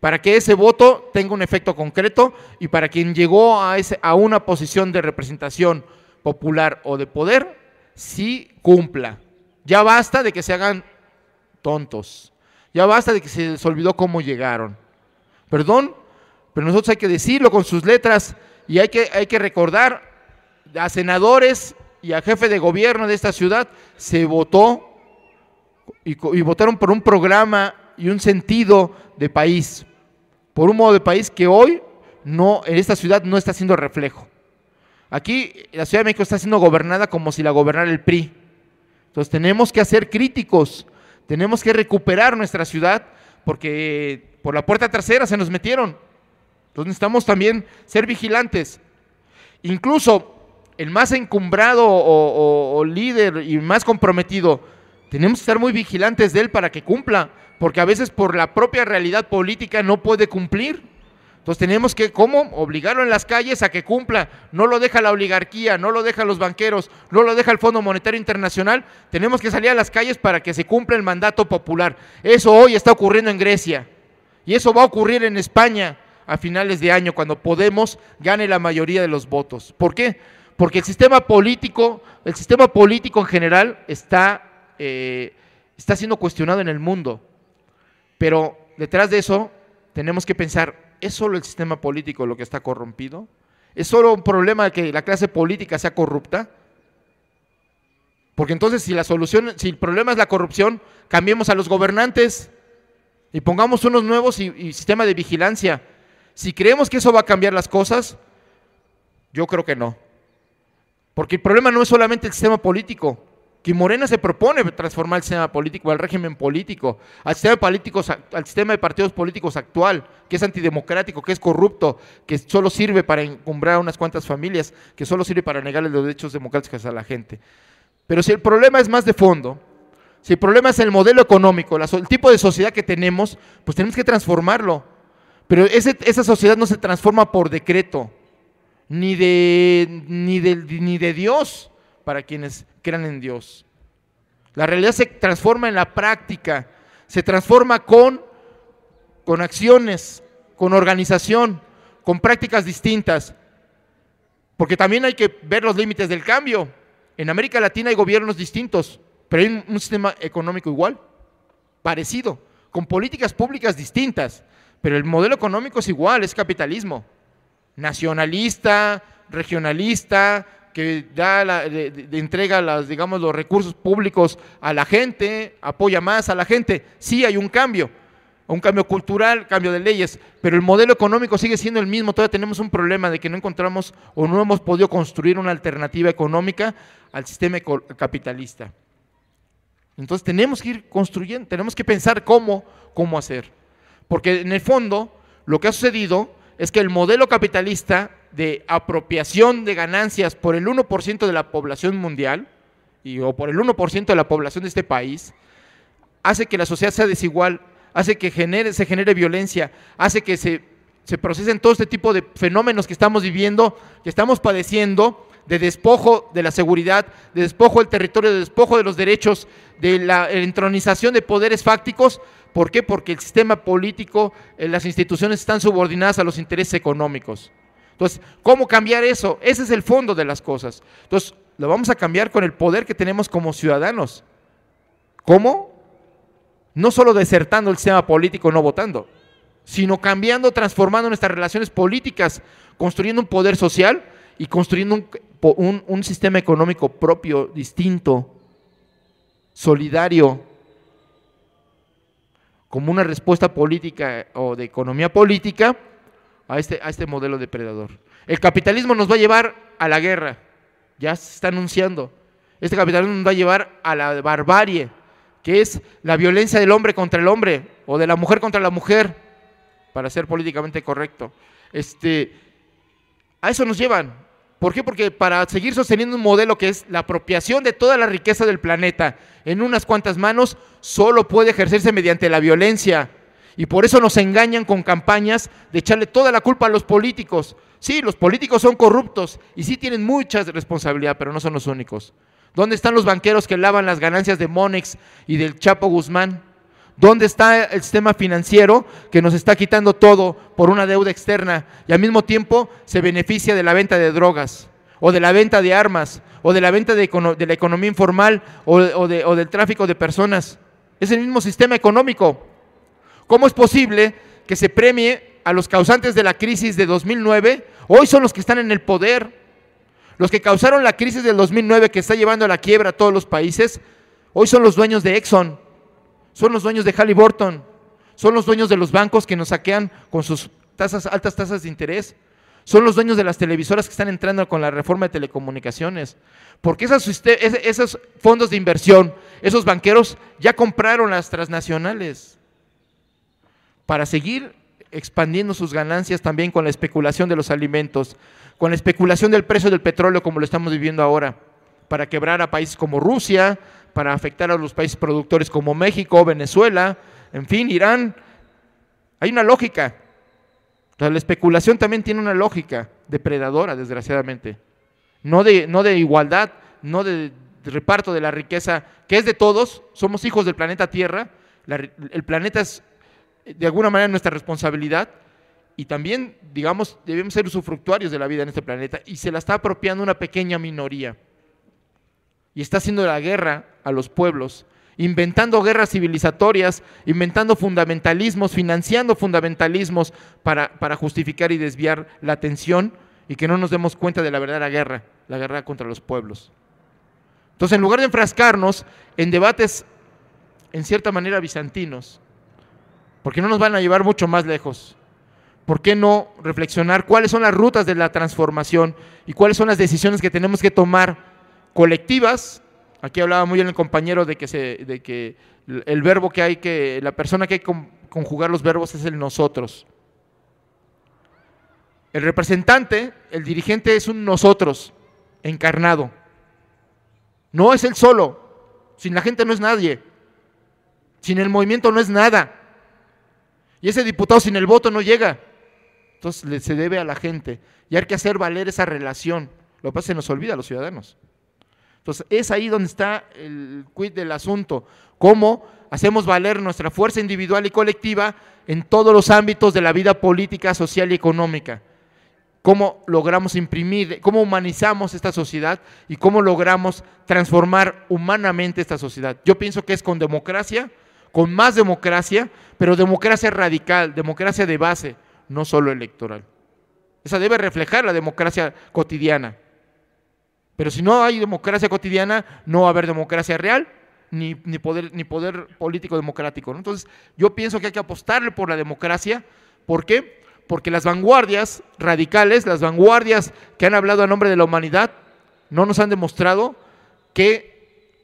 para que ese voto tenga un efecto concreto y para quien llegó a, a una posición de representación popular o de poder, sí cumpla. Ya basta de que se hagan tontos, ya basta de que se les olvidó cómo llegaron. Perdón, pero nosotros hay que decirlo con sus letras, y hay que, hay que recordar a senadores y a jefe de gobierno de esta ciudad, se votó y, votaron por un programa y un sentido de país, por un modo de país que hoy no, en esta ciudad no está siendo reflejo. Aquí la Ciudad de México está siendo gobernada como si la gobernara el PRI. Entonces tenemos que hacer críticos, tenemos que recuperar nuestra ciudad porque por la puerta trasera se nos metieron. Entonces necesitamos también ser vigilantes. Incluso el más encumbrado o, líder y más comprometido, tenemos que estar muy vigilantes de él para que cumpla, porque a veces por la propia realidad política no puede cumplir. Entonces tenemos que, ¿cómo? Obligarlo en las calles a que cumpla. No lo deja la oligarquía, no lo deja los banqueros, no lo deja el Fondo Monetario Internacional. Tenemos que salir a las calles para que se cumpla el mandato popular. Eso hoy está ocurriendo en Grecia y eso va a ocurrir en España a finales de año, cuando Podemos gane la mayoría de los votos. ¿Por qué? Porque el sistema político, el sistema político en general está, eh, está siendo cuestionado en el mundo. Pero detrás de eso tenemos que pensar, ¿es solo el sistema político lo que está corrompido? ¿Es solo un problema de que la clase política sea corrupta? Porque entonces si la solución, si el problema es la corrupción, cambiemos a los gobernantes y pongamos unos nuevos sistemas y sistema de vigilancia. Si creemos que eso va a cambiar las cosas, yo creo que no. Porque el problema no es solamente el sistema político, que Morena se propone transformar el sistema político, al régimen político, al sistema, políticos, al sistema de partidos políticos actual, que es antidemocrático, que es corrupto, que solo sirve para encumbrar a unas cuantas familias, que solo sirve para negarle los derechos democráticos a la gente. Pero si el problema es más de fondo, si el problema es el modelo económico, el tipo de sociedad que tenemos, pues tenemos que transformarlo. Pero esa sociedad no se transforma por decreto, ni de, ni, Dios, para quienes crean en Dios. La realidad se transforma en la práctica, se transforma con, con acciones, con organización, con prácticas distintas. Porque también hay que ver los límites del cambio. En América Latina hay gobiernos distintos, pero hay un sistema económico igual, parecido, con políticas públicas distintas, pero el modelo económico es igual, es capitalismo. Nacionalista, regionalista, que da entrega las, digamos, los recursos públicos a la gente, apoya más a la gente. Sí hay un cambio, un cambio cultural, cambio de leyes, pero el modelo económico sigue siendo el mismo. Todavía tenemos un problema de que no encontramos o no hemos podido construir una alternativa económica al sistema capitalista. Entonces tenemos que ir construyendo, tenemos que pensar cómo, cómo hacer. Porque en el fondo lo que ha sucedido es que el modelo capitalista de apropiación de ganancias por el 1% de la población mundial, y, o por el 1% de la población de este país, hace que la sociedad sea desigual, hace que genere, se genere violencia, hace que se, se procesen todo este tipo de fenómenos que estamos viviendo, que estamos padeciendo, de despojo de la seguridad, de despojo del territorio, de despojo de los derechos, de la entronización de poderes fácticos. ¿Por qué? Porque el sistema político, eh, las instituciones están subordinadas a los intereses económicos. Entonces, ¿cómo cambiar eso? Ese es el fondo de las cosas. Entonces, lo vamos a cambiar con el poder que tenemos como ciudadanos. ¿Cómo? No solo desertando el sistema político, no votando, sino cambiando, transformando nuestras relaciones políticas, construyendo un poder social y construyendo un un, sistema económico propio, distinto, solidario, como una respuesta política eh, o de economía política a este, a este modelo depredador. El capitalismo nos va a llevar a la guerra, ya se está anunciando. Este capitalismo nos va a llevar a la barbarie, que es la violencia del hombre contra el hombre o de la mujer contra la mujer, para ser políticamente correcto. Este, a eso nos llevan. ¿Por qué? Porque para seguir sosteniendo un modelo que es la apropiación de toda la riqueza del planeta en unas cuantas manos, solo puede ejercerse mediante la violencia. Y por eso nos engañan con campañas de echarle toda la culpa a los políticos. Sí, los políticos son corruptos y sí tienen mucha responsabilidad, pero no son los únicos. ¿Dónde están los banqueros que lavan las ganancias de Monex y del Chapo Guzmán? ¿Dónde está el sistema financiero que nos está quitando todo por una deuda externa y al mismo tiempo se beneficia de la venta de drogas o de la venta de armas o de la venta de, la economía informal o, o del tráfico de personas? Es el mismo sistema económico. ¿Cómo es posible que se premie a los causantes de la crisis de 2009? Hoy son los que están en el poder. Los que causaron la crisis del 2009 que está llevando a la quiebra a todos los países, hoy son los dueños de Exxon, son los dueños de Halliburton, son los dueños de los bancos que nos saquean con sus altas tasas de interés, son los dueños de las televisoras que están entrando con la reforma de telecomunicaciones, porque esos fondos de inversión, esos banqueros ya compraron las transnacionales para seguir expandiendo sus ganancias también con la especulación de los alimentos, con la especulación del precio del petróleo como lo estamos viviendo ahora, para quebrar a países como Rusia, para afectar a los países productores como México, Venezuela, en fin, Irán. Hay una lógica. La especulación también tiene una lógica depredadora, desgraciadamente. No de, no de igualdad, no de, reparto de la riqueza, que es de todos. Somos hijos del planeta Tierra. el planeta es, de alguna manera, nuestra responsabilidad y también, digamos, debemos ser usufructuarios de la vida en este planeta y se la está apropiando una pequeña minoría y está haciendo la guerra a los pueblos, inventando guerras civilizatorias, inventando fundamentalismos, financiando fundamentalismos para, justificar y desviar la atención y que no nos demos cuenta de la verdadera guerra, la guerra contra los pueblos. Entonces, en lugar de enfrascarnos en debates en cierta manera bizantinos, porque no nos van a llevar mucho más lejos, ¿por qué no reflexionar cuáles son las rutas de la transformación y cuáles son las decisiones que tenemos que tomar colectivas, aquí hablaba muy bien el compañero de que, el verbo que hay que, la persona que hay que conjugar los verbos es el nosotros. El representante, el dirigente es un nosotros encarnado. No es él solo. Sin la gente no es nadie. Sin el movimiento no es nada. Y ese diputado sin el voto no llega. Entonces se debe a la gente. Y hay que hacer valer esa relación. Lo que pasa es que se nos olvida a los ciudadanos. Entonces, es ahí donde está el quid del asunto, cómo hacemos valer nuestra fuerza individual y colectiva en todos los ámbitos de la vida política, social y económica. Cómo logramos imprimir, cómo humanizamos esta sociedad y cómo logramos transformar humanamente esta sociedad. Yo pienso que es con democracia, con más democracia, pero democracia radical, democracia de base, no solo electoral. Esa debe reflejar la democracia cotidiana. Pero si no hay democracia cotidiana, no va a haber democracia real, ni, poder, ni poder político democrático. Entonces, yo pienso que hay que apostarle por la democracia. ¿Por qué? Porque las vanguardias radicales, las vanguardias que han hablado a nombre de la humanidad, no nos han demostrado que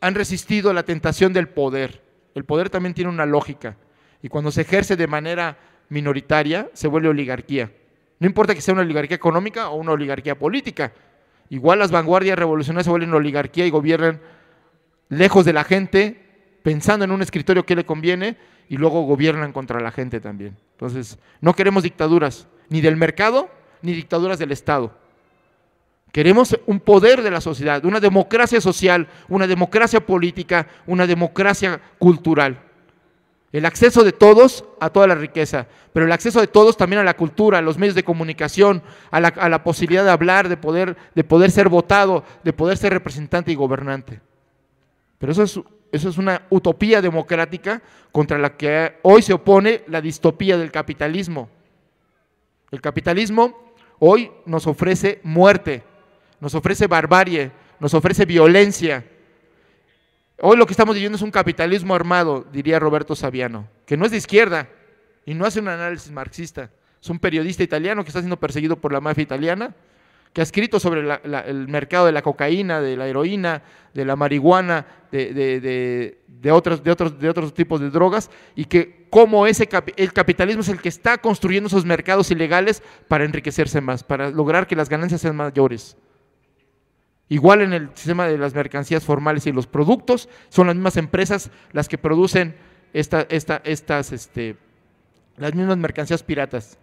han resistido la tentación del poder. El poder también tiene una lógica. Y cuando se ejerce de manera minoritaria, se vuelve oligarquía. No importa que sea una oligarquía económica o una oligarquía política, Igual las vanguardias revolucionarias se vuelven oligarquía y gobiernan lejos de la gente, pensando en un escritorio que le conviene, y luego gobiernan contra la gente también. Entonces, no queremos dictaduras, ni del mercado, ni dictaduras del Estado. Queremos un poder de la sociedad, una democracia social, una democracia política, una democracia cultural. El acceso de todos a toda la riqueza, pero el acceso de todos también a la cultura, a los medios de comunicación, a la, posibilidad de hablar, de poder, de poder ser votado, de poder ser representante y gobernante. Pero eso es, eso es una utopía democrática contra la que hoy se opone la distopía del capitalismo. El capitalismo hoy nos ofrece muerte, nos ofrece barbarie, nos ofrece violencia, Hoy lo que estamos viviendo es un capitalismo armado, diría Roberto Saviano, que no es de izquierda y no hace un análisis marxista. Es un periodista italiano que está siendo perseguido por la mafia italiana, que ha escrito sobre el mercado de la cocaína, de la heroína, de la marihuana, de, de, otros, de otros tipos de drogas, y que cómo ese, el capitalismo es el que está construyendo esos mercados ilegales para enriquecerse más, para lograr que las ganancias sean mayores. Igual en el sistema de las mercancías formales y los productos, son las mismas empresas las que producen esta, estas, este, las mismas mercancías piratas.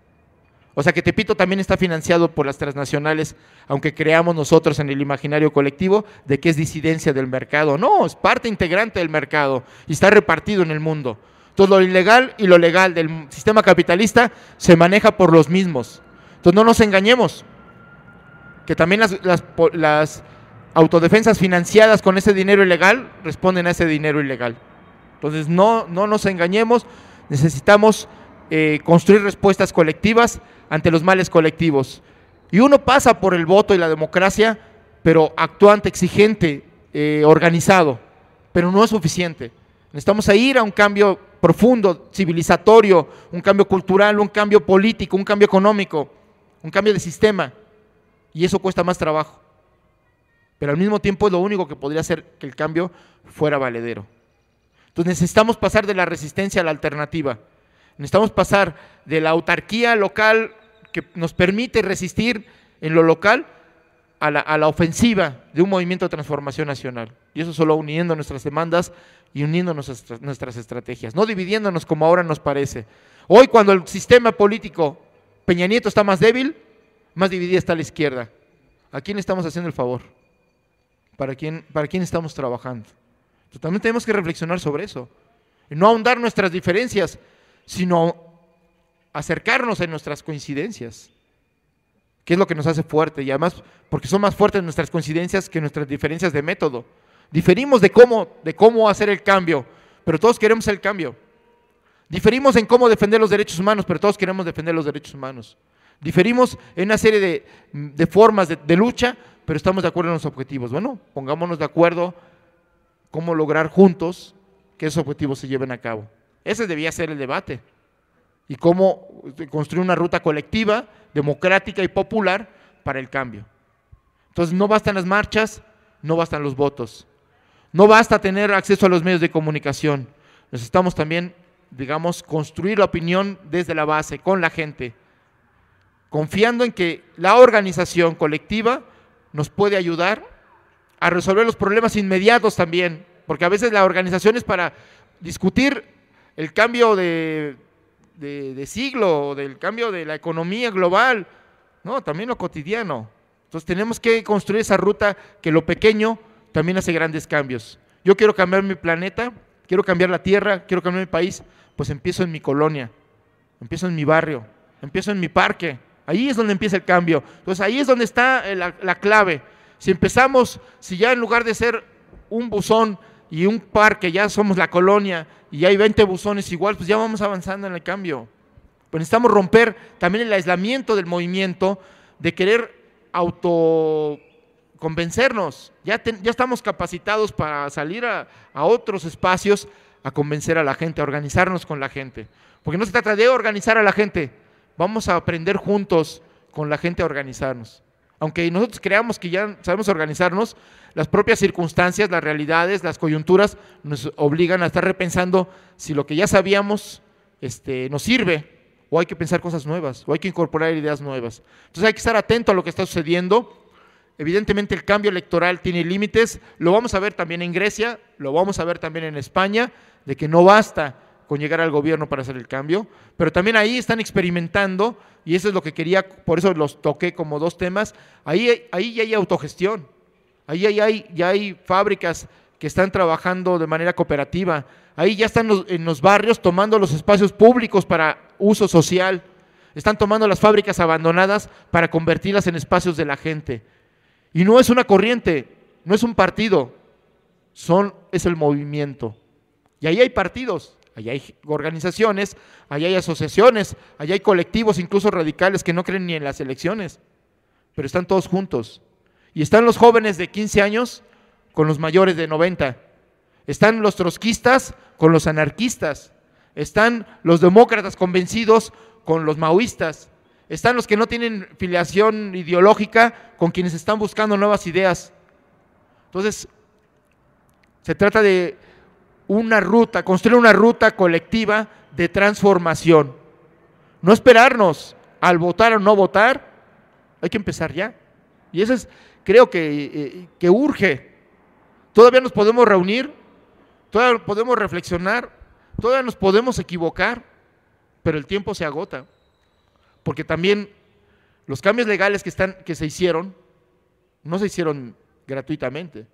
O sea que Tepito también está financiado por las transnacionales, aunque creamos nosotros en el imaginario colectivo de que es disidencia del mercado. No, es parte integrante del mercado y está repartido en el mundo. Entonces lo ilegal y lo legal del sistema capitalista se maneja por los mismos. Entonces no nos engañemos, que también las autodefensas financiadas con ese dinero ilegal responden a ese dinero ilegal. Entonces, no, no nos engañemos, necesitamos eh, construir respuestas colectivas ante los males colectivos. Y uno pasa por el voto y la democracia, pero actuante, exigente, eh, organizado, pero no es suficiente. Necesitamos ir a un cambio profundo, civilizatorio, un cambio cultural, un cambio político, un cambio económico, un cambio de sistema. Y eso cuesta más trabajo. Pero al mismo tiempo es lo único que podría hacer que el cambio fuera valedero. Entonces necesitamos pasar de la resistencia a la alternativa. Necesitamos pasar de la autarquía local que nos permite resistir en lo local a la, ofensiva de un movimiento de transformación nacional. Y eso solo uniendo nuestras demandas y uniéndonos nuestras, estrategias, no dividiéndonos como ahora nos parece. Hoy cuando el sistema político Peña Nieto está más débil, más dividida está la izquierda. ¿A quién estamos haciendo el favor? ¿Para quién, para quién estamos trabajando? también tenemos que reflexionar sobre eso. no ahondar nuestras diferencias, sino acercarnos a nuestras coincidencias, ¿Qué es lo que nos hace fuerte. Y además, porque son más fuertes nuestras coincidencias que nuestras diferencias de método. Diferimos de cómo, de cómo hacer el cambio, pero todos queremos el cambio. Diferimos en cómo defender los derechos humanos, pero todos queremos defender los derechos humanos. Diferimos en una serie de, de formas de, de lucha, pero estamos de acuerdo en los objetivos. Bueno, pongámonos de acuerdo cómo lograr juntos que esos objetivos se lleven a cabo. Ese debía ser el debate. Y cómo construir una ruta colectiva, democrática y popular para el cambio. Entonces no bastan las marchas, no bastan los votos. No basta tener acceso a los medios de comunicación. Necesitamos también, digamos, construir la opinión desde la base, con la gente, confiando en que la organización colectiva nos puede ayudar a resolver los problemas inmediatos también, porque a veces la organización es para discutir el cambio de, siglo, del cambio de la economía global, no, también lo cotidiano. Entonces tenemos que construir esa ruta que lo pequeño también hace grandes cambios. Yo quiero cambiar mi planeta, quiero cambiar la tierra, quiero cambiar mi país, pues empiezo en mi colonia, empiezo en mi barrio, empiezo en mi parque, Ahí es donde empieza el cambio. Entonces ahí es donde está eh, la, clave. Si empezamos, si ya en lugar de ser un buzón y un parque, ya somos la colonia y hay 20 buzones igual, pues ya vamos avanzando en el cambio. Pues necesitamos romper también el aislamiento del movimiento de querer auto convencernos. Ya, ya estamos capacitados para salir a, a otros espacios a convencer a la gente, a organizarnos con la gente. Porque no se trata de organizar a la gente, vamos a aprender juntos con la gente a organizarnos. Aunque nosotros creamos que ya sabemos organizarnos, las propias circunstancias, las realidades, las coyunturas nos obligan a estar repensando si lo que ya sabíamos este, nos sirve o hay que pensar cosas nuevas o hay que incorporar ideas nuevas. Entonces hay que estar atento a lo que está sucediendo. Evidentemente el cambio electoral tiene límites, lo vamos a ver también en Grecia, lo vamos a ver también en España, de que no basta con llegar al gobierno para hacer el cambio, pero también ahí están experimentando, y eso es lo que quería, por eso los toqué como dos temas, ahí, ahí ya hay autogestión, ahí, hay, ya hay fábricas que están trabajando de manera cooperativa, ahí ya están en los barrios tomando los espacios públicos para uso social, están tomando las fábricas abandonadas para convertirlas en espacios de la gente. Y no es una corriente, no es un partido, son, es el movimiento. Y ahí hay partidos, allá hay organizaciones, allá hay asociaciones, allá hay colectivos, incluso radicales, que no creen ni en las elecciones, pero están todos juntos. Y están los jóvenes de 15 años con los mayores de 90. Están los trotskistas con los anarquistas. Están los demócratas convencidos con los maoístas. Están los que no tienen filiación ideológica con quienes están buscando nuevas ideas. Entonces, se trata de una ruta, construir una ruta colectiva de transformación. No esperarnos al votar o no votar, hay que empezar ya. Y eso es, creo eh, que, urge. Todavía nos podemos reunir, todavía podemos reflexionar, todavía nos podemos equivocar, pero el tiempo se agota. Porque también los cambios legales que, están, que se hicieron, no se hicieron gratuitamente,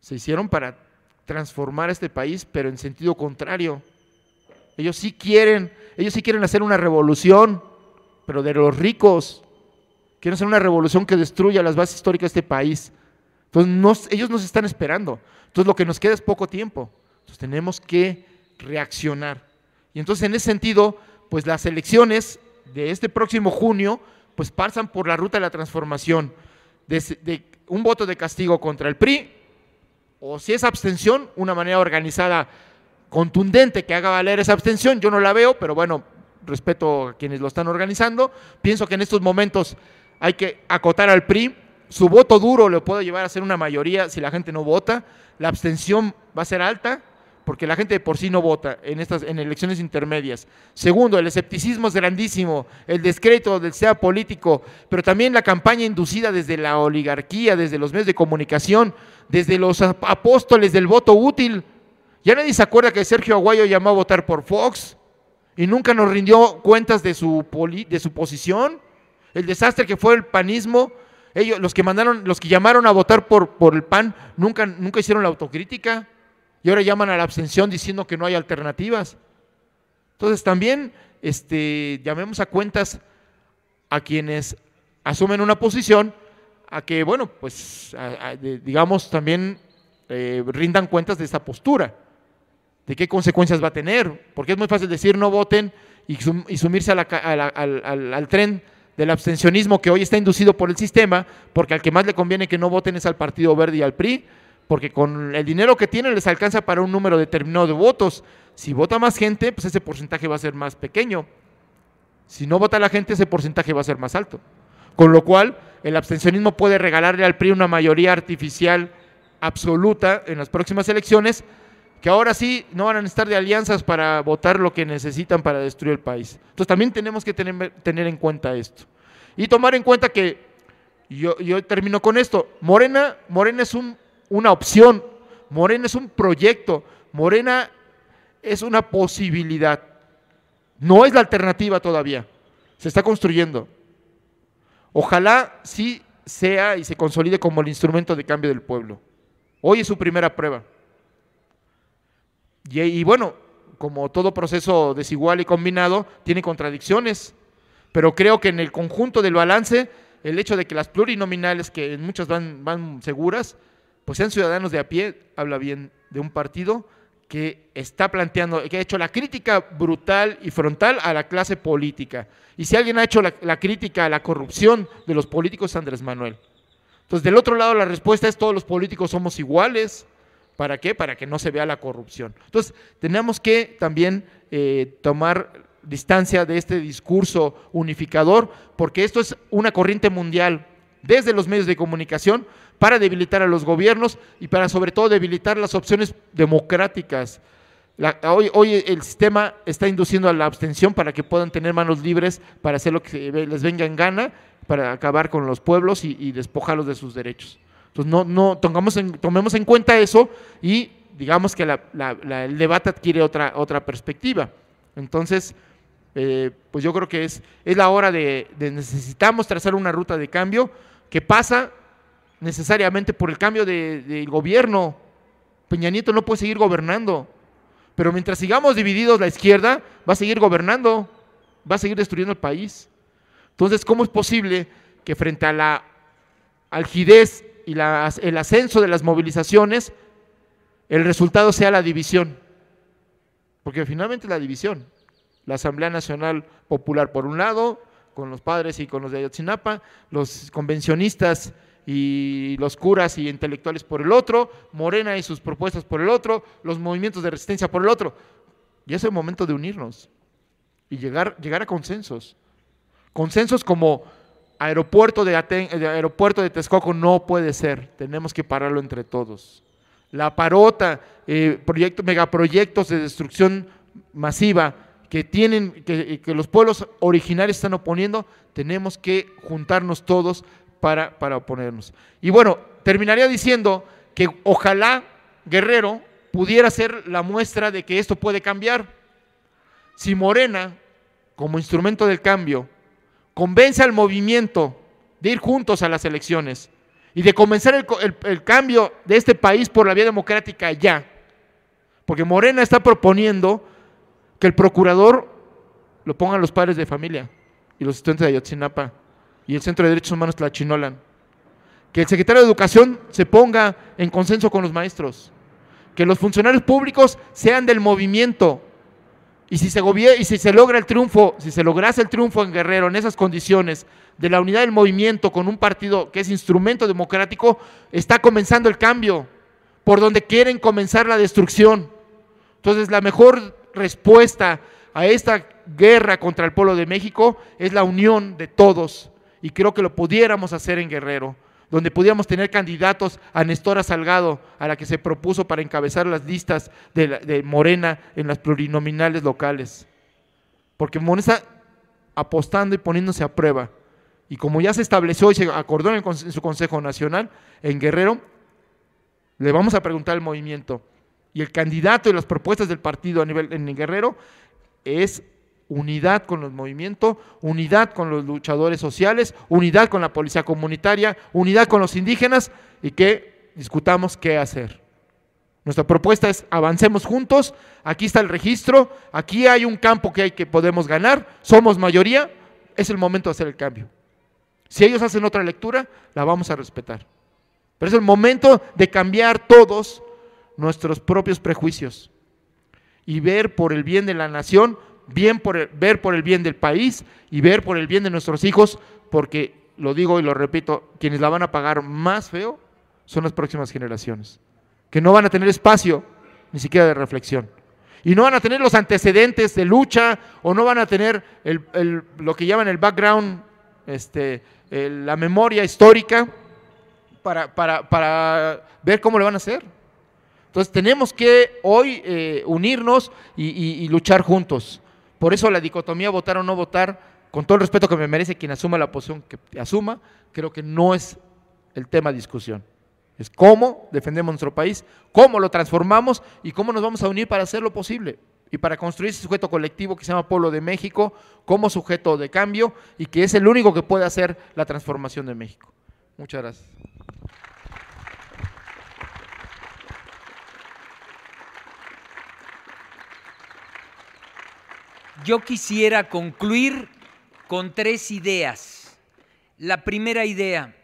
se hicieron para transformar este país, pero en sentido contrario. Ellos sí quieren, ellos sí quieren hacer una revolución, pero de los ricos. Quieren hacer una revolución que destruya las bases históricas de este país. Entonces, ellos nos están esperando. Entonces, lo que nos queda es poco tiempo. Entonces, tenemos que reaccionar. Y entonces, en ese sentido, pues las elecciones de este próximo junio, pues pasan por la ruta de la transformación. de un voto de castigo contra el PRI, o si es abstención, una manera organizada, contundente, que haga valer esa abstención. Yo no la veo, pero bueno, respeto a quienes lo están organizando. Pienso que en estos momentos hay que acotar al PRI. Su voto duro lo puede llevar a ser una mayoría si la gente no vota. La abstención va a ser alta porque la gente de por sí no vota en estas en elecciones intermedias. Segundo, el escepticismo es grandísimo, el descrédito del sea político, pero también la campaña inducida desde la oligarquía, desde los medios de comunicación, desde los apóstoles del voto útil. Ya nadie se acuerda que Sergio Aguayo llamó a votar por Fox y nunca nos rindió cuentas de su, de su posición. El desastre que fue el panismo, ellos, los que mandaron, los que llamaron a votar por, por el PAN, nunca, nunca hicieron la autocrítica y ahora llaman a la abstención diciendo que no hay alternativas. Entonces también este, llamemos a cuentas a quienes asumen una posición a que, bueno, pues, digamos, también eh, rindan cuentas de esta postura, de qué consecuencias va a tener, porque es muy fácil decir no voten y, sumirse a al, al tren del abstencionismo que hoy está inducido por el sistema, porque al que más le conviene que no voten es al Partido Verde y al PRI, porque con el dinero que tienen les alcanza para un número determinado de votos. Si vota más gente, pues ese porcentaje va a ser más pequeño. Si no vota la gente, ese porcentaje va a ser más alto. Con lo cual, el abstencionismo puede regalarle al PRI una mayoría artificial absoluta en las próximas elecciones, que ahora sí no van a necesitar de alianzas para votar lo que necesitan para destruir el país. Entonces también tenemos que tener, en cuenta esto. Y tomar en cuenta que, yo, yo termino con esto, Morena, Morena es una opción, Morena es un proyecto, Morena es una posibilidad, no es la alternativa todavía, se está construyendo. Ojalá sí sea y se consolide como el instrumento de cambio del pueblo. Hoy es su primera prueba. Y, bueno, como todo proceso desigual y combinado, tiene contradicciones, pero creo que en el conjunto del balance, el hecho de que las plurinominales, que en muchas van, van seguras, pues sean ciudadanos de a pie, habla bien de un partido que está planteando, que ha hecho la crítica brutal y frontal a la clase política. Y si alguien ha hecho la, crítica a la corrupción de los políticos, Andrés Manuel. Entonces, del otro lado, la respuesta es todos los políticos somos iguales. ¿Para qué? Para que no se vea la corrupción. Entonces, tenemos que también eh, tomar distancia de este discurso unificador, porque esto es una corriente mundial, desde los medios de comunicación, para debilitar a los gobiernos y para sobre todo debilitar las opciones democráticas. hoy, hoy, el sistema está induciendo a la abstención para que puedan tener manos libres para hacer lo que les venga en gana, para acabar con los pueblos y, despojarlos de sus derechos. Entonces, no, no tomamos tomemos en cuenta eso y digamos que el debate adquiere otra, otra perspectiva. Entonces, eh, pues yo creo que es, es la hora de, de necesitamos trazar una ruta de cambio que pasa necesariamente por el cambio del gobierno. Peña Nieto no puede seguir gobernando. Pero mientras sigamos divididos la izquierda, va a seguir gobernando, va a seguir destruyendo el país. Entonces, ¿cómo es posible que frente a la algidez y el ascenso de las movilizaciones, el resultado sea la división? Porque finalmente la división, la Asamblea Nacional Popular por un lado, con los padres y con los de Ayotzinapa, los convencionistas y los curas y intelectuales por el otro, Morena y sus propuestas por el otro, los movimientos de resistencia por el otro. Y es el momento de unirnos y llegar, llegar a consensos. Consensos como aeropuerto de, aeropuerto de Texcoco no puede ser, tenemos que pararlo entre todos. La parota, eh, megaproyectos de destrucción masiva que tienen, que, que los pueblos originarios están oponiendo, tenemos que juntarnos todos para, oponernos. Y bueno, terminaría diciendo que ojalá Guerrero pudiera ser la muestra de que esto puede cambiar. Si Morena, como instrumento del cambio, convence al movimiento de ir juntos a las elecciones y de comenzar el, el, cambio de este país por la vía democrática ya. Porque Morena está proponiendo que el procurador lo pongan los padres de familia y los estudiantes de Ayotzinapa y el Centro de Derechos Humanos Tlachinolan. Que el secretario de Educación se ponga en consenso con los maestros. Que los funcionarios públicos sean del movimiento. Y si, se y si se logra el triunfo, si se lograse el triunfo en Guerrero en esas condiciones de la unidad del movimiento con un partido que es instrumento democrático, está comenzando el cambio por donde quieren comenzar la destrucción. Entonces, la mejor respuesta a esta guerra contra el pueblo de México es la unión de todos y creo que lo pudiéramos hacer en Guerrero, donde pudiéramos tener candidatos a Nestora Salgado, a la que se propuso para encabezar las listas de, Morena en las plurinominales locales. Porque Morena está apostando y poniéndose a prueba. Y como ya se estableció y se acordó en, en su Consejo Nacional, en Guerrero, le vamos a preguntar al movimiento. Y el candidato y las propuestas del partido a nivel en Guerrero es unidad con los movimientos, unidad con los luchadores sociales, unidad con la policía comunitaria, unidad con los indígenas y que discutamos qué hacer. Nuestra propuesta es avancemos juntos, aquí está el registro, aquí hay un campo que hay que podemos ganar, somos mayoría, es el momento de hacer el cambio. Si ellos hacen otra lectura, la vamos a respetar. Pero es el momento de cambiar todos nuestros propios prejuicios y ver por el bien de la nación bien por ver por el bien del país y ver por el bien de nuestros hijos, porque lo digo y lo repito, quienes la van a pagar más feo son las próximas generaciones, que no van a tener espacio ni siquiera de reflexión. Y no van a tener los antecedentes de lucha o no van a tener el, lo que llaman el background, este, la memoria histórica para, para, para ver cómo lo van a hacer. Entonces tenemos que hoy eh, unirnos y luchar juntos. Por eso la dicotomía votar o no votar, con todo el respeto que me merece quien asuma la posición que asuma, creo que no es el tema de discusión. Es cómo defendemos nuestro país, cómo lo transformamos y cómo nos vamos a unir para hacer lo posible y para construir ese sujeto colectivo que se llama Pueblo de México como sujeto de cambio y que es el único que puede hacer la transformación de México. Muchas gracias. yo quisiera concluir con tres ideas. La primera idea,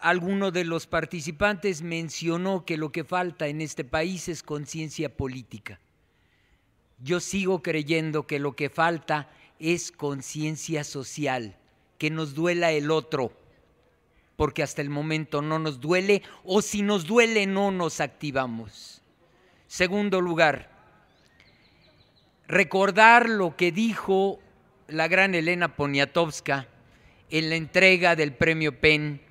alguno de los participantes mencionó que lo que falta en este país es conciencia política. Yo sigo creyendo que lo que falta es conciencia social, que nos duela el otro, porque hasta el momento no nos duele o si nos duele no nos activamos. Segundo lugar, recordar lo que dijo la gran Elena Poniatowska en la entrega del premio PEN.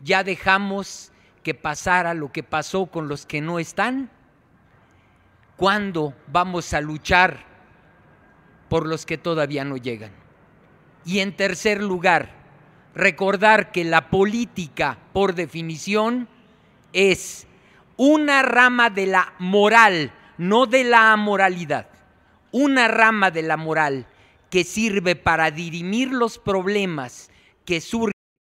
Ya dejamos que pasara lo que pasó con los que no están. ¿Cuándo vamos a luchar por los que todavía no llegan? Y en tercer lugar, recordar que la política, por definición, es una rama de la moral, no de la amoralidad una rama de la moral que sirve para dirimir los problemas que surgen